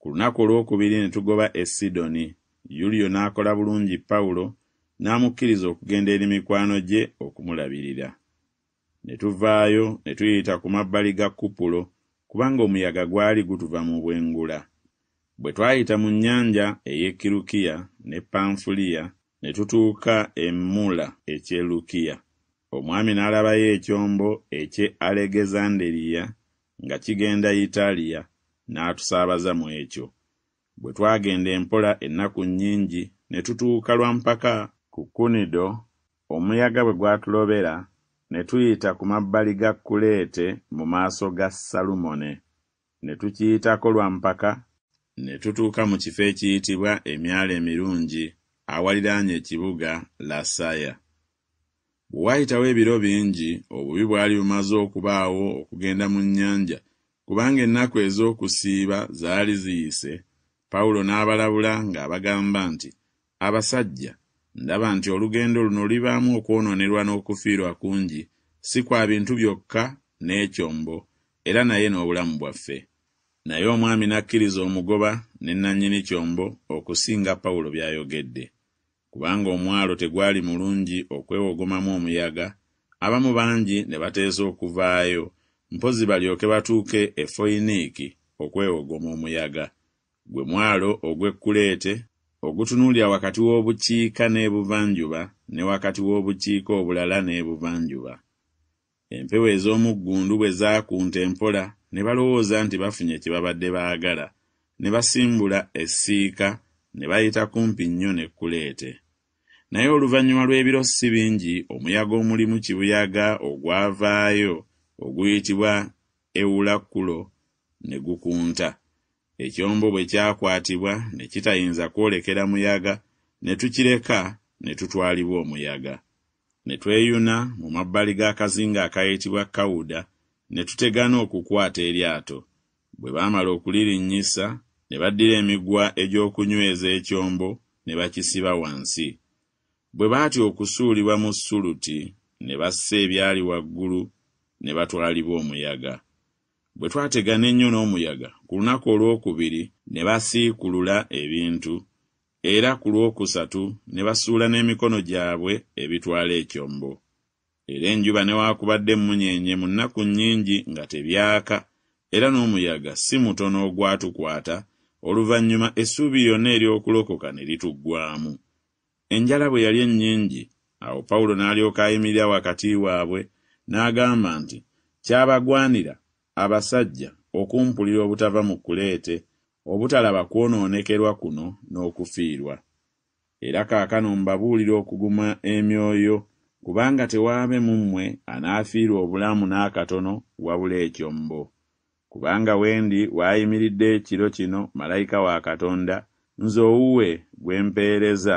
ku lunaku olw'okubiri ne tugoba e sidoni yuliyo n'akola bulungi pawulo n'amukkiriza okugenda eri mikwano gye okumulabirira ne tuvaayo ne tuyita ku mabbali ga kupulo kubanga omuyaga gwali gutuva mu bwengula bwe twayita mu nnyanja ey'e kirukiya ne panfuliya ne tutuuka emmula eky'e lukiya omwami n'alabayo ekyombo eky'e alegezanderiya nga kigenda italiya n'atusaabaza mu ekyo bwe twagenda empola ennaku nnyingi ne tutuuka lwa mpaka ku kunido omuyaga bwe gwatulobera ne tuyita ku mabbali ga kuleete mu maaso ga salumone ne tukiyitako lwa mpaka ne tutuuka mu kifo ekiyitibwa emyalo emirungi awaliraanye ekibuga lasaya bwe waayitawo ebiro bingi obubi bwali bumaze okubaawo okugenda mu nnyanja kubanga ennaku ez'okusiiba zaali ziyise pawulo n'abalabula ng'abagamba nti abasajja ndaba nti olugendo luno libaamu okwonoonerwa n'okufiirwa kungi si kwa bintu byokka n'ekyombo era naye n'obulamu bwaffe naye omwami n'akkiriza omugoba ne nannyini kyombo okusinga pawulo by'ayogedde kubanga omwalo tegwali mulungi okwewogomamu omuyaga abamu bangi ne bateesa okuvaayo mpozi balyoke batuuke efoyiniiki okwewogoma omuyaga gwe mwalo ogw'ekkuleete ogutunuulira wakati w'obukiika n'ebuvanjuba ne wakati w'obukiika obulala n'ebuvanjuba empewo ez'omu ggundu bwe zaakunta empola ne balowooza nti bafunye kye babadde baagala ne basimbula essiika ne bayita kumpi nnyo n'ekkuleete naye oluvannyuma lw'ebiro si bingi omuyaga omulimu kibuyaga ogwavaayo oguyitibwa ewulakkulo ne gukunta ekyombo bwe kyakwatibwa ne kitayinza kwolekera muyaga ne tukireka ne tutwalibwa omuyaga ne tweyuna mu mabbali g'akazinga akayitibwa kawuda ne tutegana okukwata eryato bwe baamala okulirinnyisa ne baddira emigwa egy'okunyweza ekyombo ne bakisiba wansi bwe baatya okusuulibwa mu suluti ne bassa ebyali waggulu ne batwalibwa omuyaga bwe twategana ennyo n'omuyaga ku lunaku olwokubiri ne basiikulula ebintu era ku lwokusatu ne basuula n'emikono gyabwe ebitwala ekyombo era enjuba newaakubadde emmunyeenye mu nnaku nnyingi nga tebyaka era n'omuyaga si mutono ogwatukwata oluvannyuma essuubi yonna ery'okulokoka ne lituggwamu enjala bwe yali ennyingi awo pawulo n'alyoka ayimirira wakati waabwe n'agamba nti kyabagwanira abasajja okumpulira obutava mu kuleete obutalaba kwonoonekerwa kuno n'okufiirwa era kaakano mbabuulira okuguma emyoyo kubanga tewaabe mu mmwe anaafiirwa obulamu n'akatono wabula ekyombo kubanga wendi waayimiridde ekiro kino malayika wa katonda nze owuwe gwe mpeereza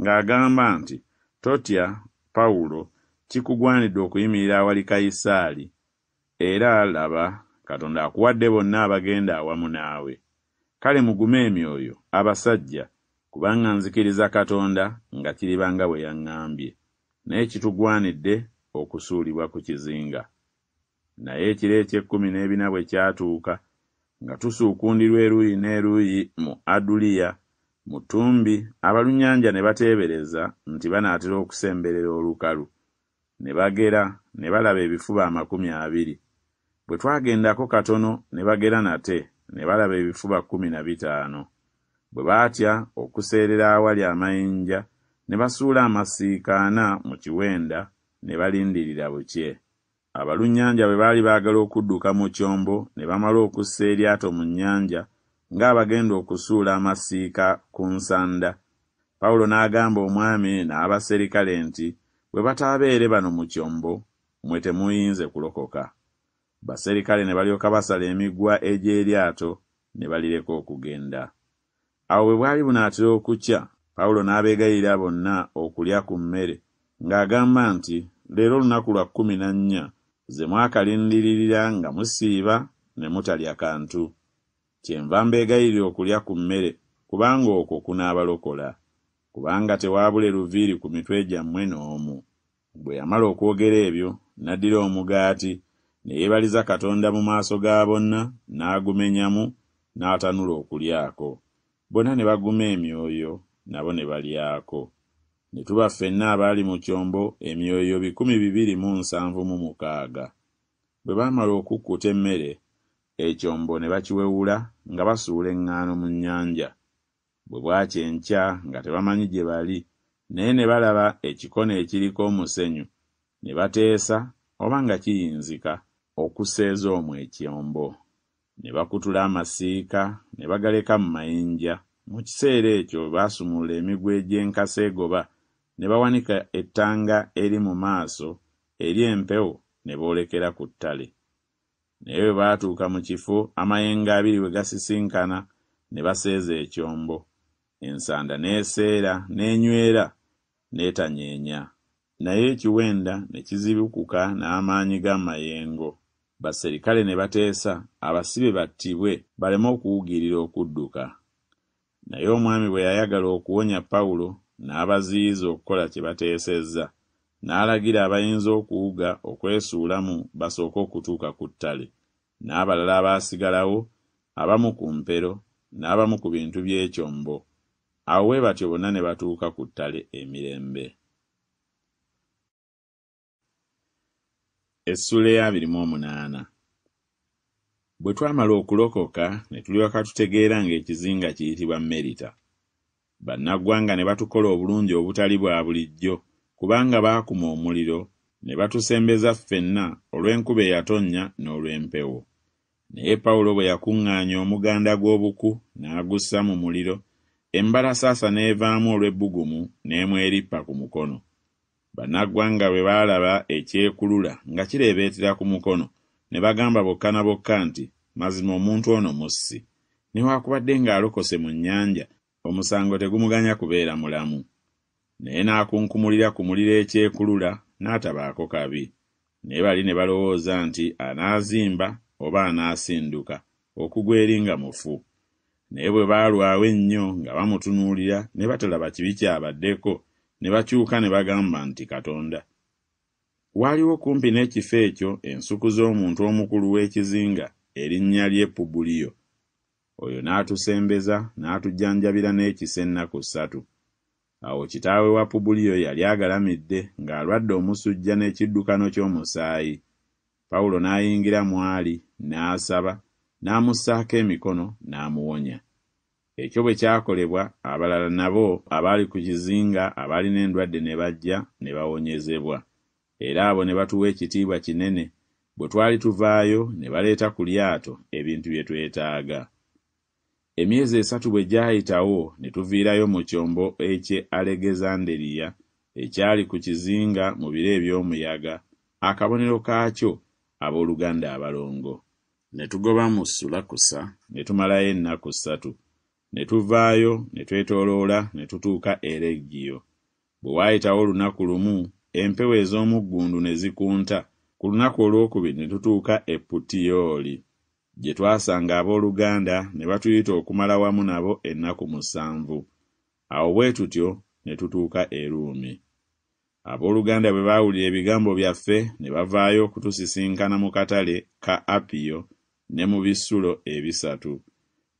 ng'agamba nti totya pawulo kikugwanidde okuyimirira awali kayisaali era laba katonda akuwadde bonna abagenda awamu naawe kale mugume emyoyo abasajja kubanga nzikiriza katonda nga kiribanga bwe yaŋŋambye naye kitugwanidde okusuulibwa ku kizinga naye ekiro ekyekkumi n'ebina bwe kyatuuka nga tusuukundirwa eruuyi n'eruuyi mu aduliya mu ttumbi abalunnyanja ne bateebereza nti banaatera okusemberera olukalu ne bagera ne balaba ebifuba amakumi abiri bwe twagendako katono ne bagera nate ne balaba ebifuba kumi na bitaano bwe baatya okuseerera awali amayinja ne basuula amasiikaana mu kiwenda ne balindirira bukye abalunnyanja bwe baali baagala okudduka mu kyombo ne bamala okussa eryato mu nnyanja ng'abagenda okusuula amasiika ku nsanda pawulo n'agamba omwami n'abaserikale nti bwe bataabeere bano mu kyombo mwe temuyinze kulokoka baserikale ne balyoka basala emiggwa egy'eryato ne balireka okugenda awo bwe bwali bunaatera okukya pawulo n'abeegayirira bonna okulya ku mmere ng'agamba nti leero olunaku lwa kkumi na nnya ze mwakalindiririra nga musiiba ne mutalya kantu kyenva mbeegayirira okulya ku mmere kubanga okwo kunaabalokola kubanga tewaabule luviiri ku mitwe gyammwe n'omu bwe yamala okwogera ebyo n'addira omugaati ne yeebaliza katonda mu maaso ga bonna n'agumenyamu n'atanula okulyako bonna ne baguma emyoyo nabo ne balyako ne tuba ffenna abaali mu kyombo emyoyo 2276 bwe baamala okukkuta emmere ekyombo ne bakiwewula nga basuula eŋŋaano mu nnyanja bwe bwaky enkya nga tebamanyi gye bali naye ne balaba ekikono ekiriko omusenyu ne bateesa oba nga kiyinzika okuseeza omwe ekyombo ne bakutula amasiika ne bagaleka mu mayinja mu kiseera ekyo baasumulula emigwa egy'enkasa egoba ne bawanika ettanga eri mu maaso eri empewo ne boolekera ku ttale naye bwe baatuuka mu kifo amayengo abiri we gasisinkana ne baseeza ekyombo ensanda n'eseera n'enywera n'etanyeenya naye ekiwenda ne kizibukuka n'amaanyi g'amayengo na baserikale ne bateesa abasibe battibwe baleme okuwugirira okudduka naye omwami bwe yayagala okuwonya pawulo n'abaziyiza okukola kye bateesezza n'alagira abayinza okuwuga okwesuulamu basooke okutuuka ku ttale n'abalala abaasigalawo abamu ku mpero n'abamu ku bintu by'ekyombo awo we batyo bonna ne batuuka ku ttale emirembe essula eya 28 bwe twamala okulokoka ne tulyoka tutegeera ng'ekizinga kiyitibwa merita bannaggwanga ne batukola obulungi obutali bwa bulijjo kubanga baakuma omuliro ne batusembeza ffenna olw'enkuba eyatonnya n'olw'empewo naye pawulo bwe yakuŋŋaanya omuganda gw'obuku n'agussa mu muliro embalasaasa n'evaamu olw'ebbugumu n'emwerippa ku mukono bannaggwanga bwe baalaba ekyekulula nga kireebeetera ku mukono ne bagamba bokka na bokka nti mazima omuntu ono mussi newaakubadde ng'alokose mu nnyanja omusango tegumuganya kubeera mulamu naye n'akunkumulira ku muliro ekyekulula n'atabaako kabi naye bali ne balowooza nti anaazimba oba anaasinduka okugwa eri nga mufu naye bwe baalwawo ennyo nga bamutunuulira ne batalaba kibi kyabaddeko ne bakyuka ne bagamba nti katonda waaliwo kumpi n'ekifo ekyo ensuku z'omuntu omukulu w'ekizinga erinnya lye pubuliyo oyo n'atusembeza n'atujjanjabira n'ekisa ennaku ssatu awo kitaawe wa pubuliyo yali agalamidde ng'alwadde omusujja n'ekiddukano ky'omusaayi pawulo n'ayingira mwali n'asaba n'amussaako emikono n'amuwonya na ekyo bwe kyakolebwa abalala nabo abaali ku kizinga abaalina endwadde ne bajja ne bawonyezebwa era abo ne batuwa ekitiibwa kinene bwe twali tuvaayo ne baleeta ku lyato ebintu bye twetaaga emyezi esatu bwe gyayitawo ne tuviirayo mu kyombo ekye alegezanderiya ekyali ku kizinga mu biro eby'omuyaga akabonero kaakyo abooluganda abalongo ne tugoba mu ssula kusa ne tumalayo ennaku ssatu ne tuvaayo ne twetooloola ne tutuuka ereggiyo bwe waayitawo olunaku lumu empewo ez'omu ggundu ne zikunta ku lunaku olwokubiri ne tutuuka e putiyooli gye twasanga abooluganda ne batuyita okumala wamu nabo ennaku musanvu awo bwe tutyo ne tutuuka e ruumi abooluganda bwe baawulira ebigambo byaffe ne bavaayo okutusisinkana mu katale ka apiyo ne mu bisulo ebisatu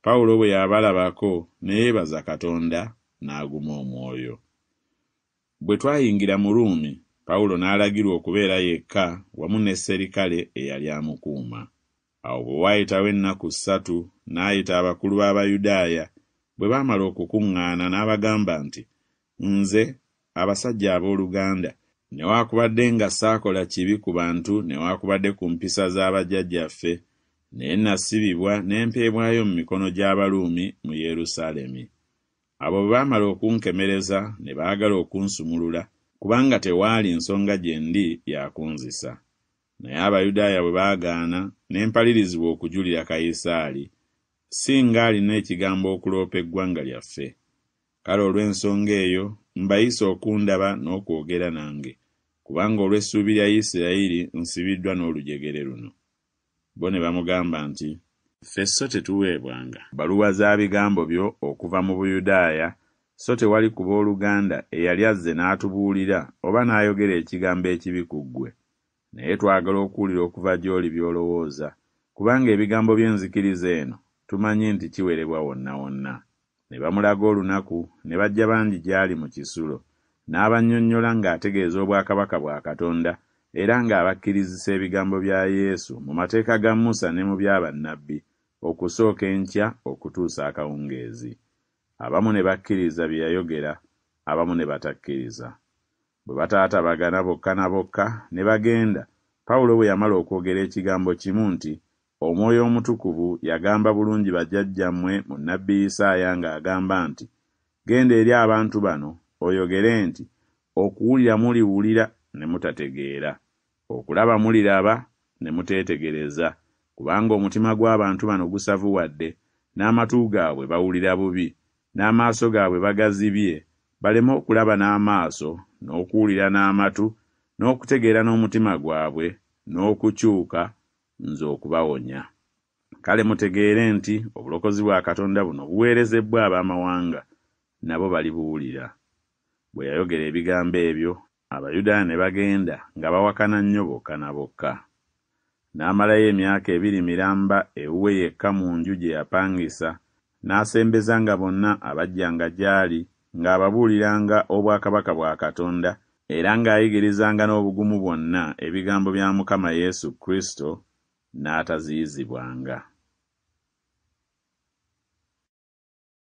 pawulo bwe yabalabako neyeebaza katonda n'aguma omwoyo bwe twayingira mu ruumi pawulo n'alagirwa okubeera yekka wamu ne serikale eyali amukuuma awo bwe waayitawo ennaku ssatu n'ayita abakulu b'abayudaaya bwe baamala okukuŋŋaana n'abagamba nti nze abasajja ab'oluganda newaakubadde nga saakola kibi ku bantu newaakubadde ku mpisa z'abajjajjaffe naye nasibibwa n'empeebwayo mu mikono gy'abaluumi mu yerusaalemi abo bwe baamala okunkemereza ne baagala okunsumulula kubanga tewaali nsonga gye ndi yakunzisa naye abayudaaya bwe baagaana n'empalirizibwa okujulira kayisaali si nga alina ekigambo okuloopa eggwanga lyaffe kale olw'ensonga eyo mbayisa okundaba n'okwogera nange kubanga olw'essuubi lya isirayiri nsibiddwa n'olujegere luno bo ne bamugamba nti ffe so tetuweebwanga baluwa za bigambo byo okuva mu buyudaaya so tewali kuba oluganda eyali azze n'atubuulira oba n'ayogera ekigambo ekibi ku ggwe naye twagala okuwulira okuva gy'oli by'olowooza kubanga ebigambo by'enzikiriza eno tumanyi nti kiwerebwa wonna wonna ne bamulaga olunaku ne bajja bangi gy'ali mu kisulo n'abannyonnyola ng'ategeeza obwakabaka bwa katonda era ng'abakkirizisa ebigambo bya yesu mu mateeka ga musa ne mu byabannabbi okusooka enkya okutuusa akawungeezi abamu ne bakkiriza bye yayogera abamu ne batakkiriza bwe bataatabagana bokka na bokka ne bagenda pawulo bwe yamala okwogera ekigambo kimu nti omwoyo omutukuvu yagamba bulungi bajjajjammwe mu nnabbi isaaya ng'agamba nti genda eri abantu bano oyogere nti okuwulira muliwulira ne mutategeera okulaba muliraba ne muteetegereza kubanga omutima gw'abantu bano gusavuwadde n'amatu gaabwe bawulira bubi n'amaaso gaabwe bagazibye baleme okulaba n'amaaso n'okuwulira n'amatu n'okutegeera n'omutima gwabwe n'okukyuka nze okubawonya kale mutegeere nti obulokozi bwa katonda buno buweerezebbwa abaamawanga nabo bali buwulira bwe yayogera ebigambo ebyo abayudaaya ne bagenda nga bawakana nnyo bokka na bokka n'amalayo emyaka ebiri miramba ewuwe yekka mu nju gye yapangisa n'asembeza nga bonna abajjanga gy'ali ng'ababuuliranga obwakabaka bwa katonda era ng'ayigirizanga n'obugumu bwonna ebigambo bya mukama yesu kristo n'ataziyizibwanga na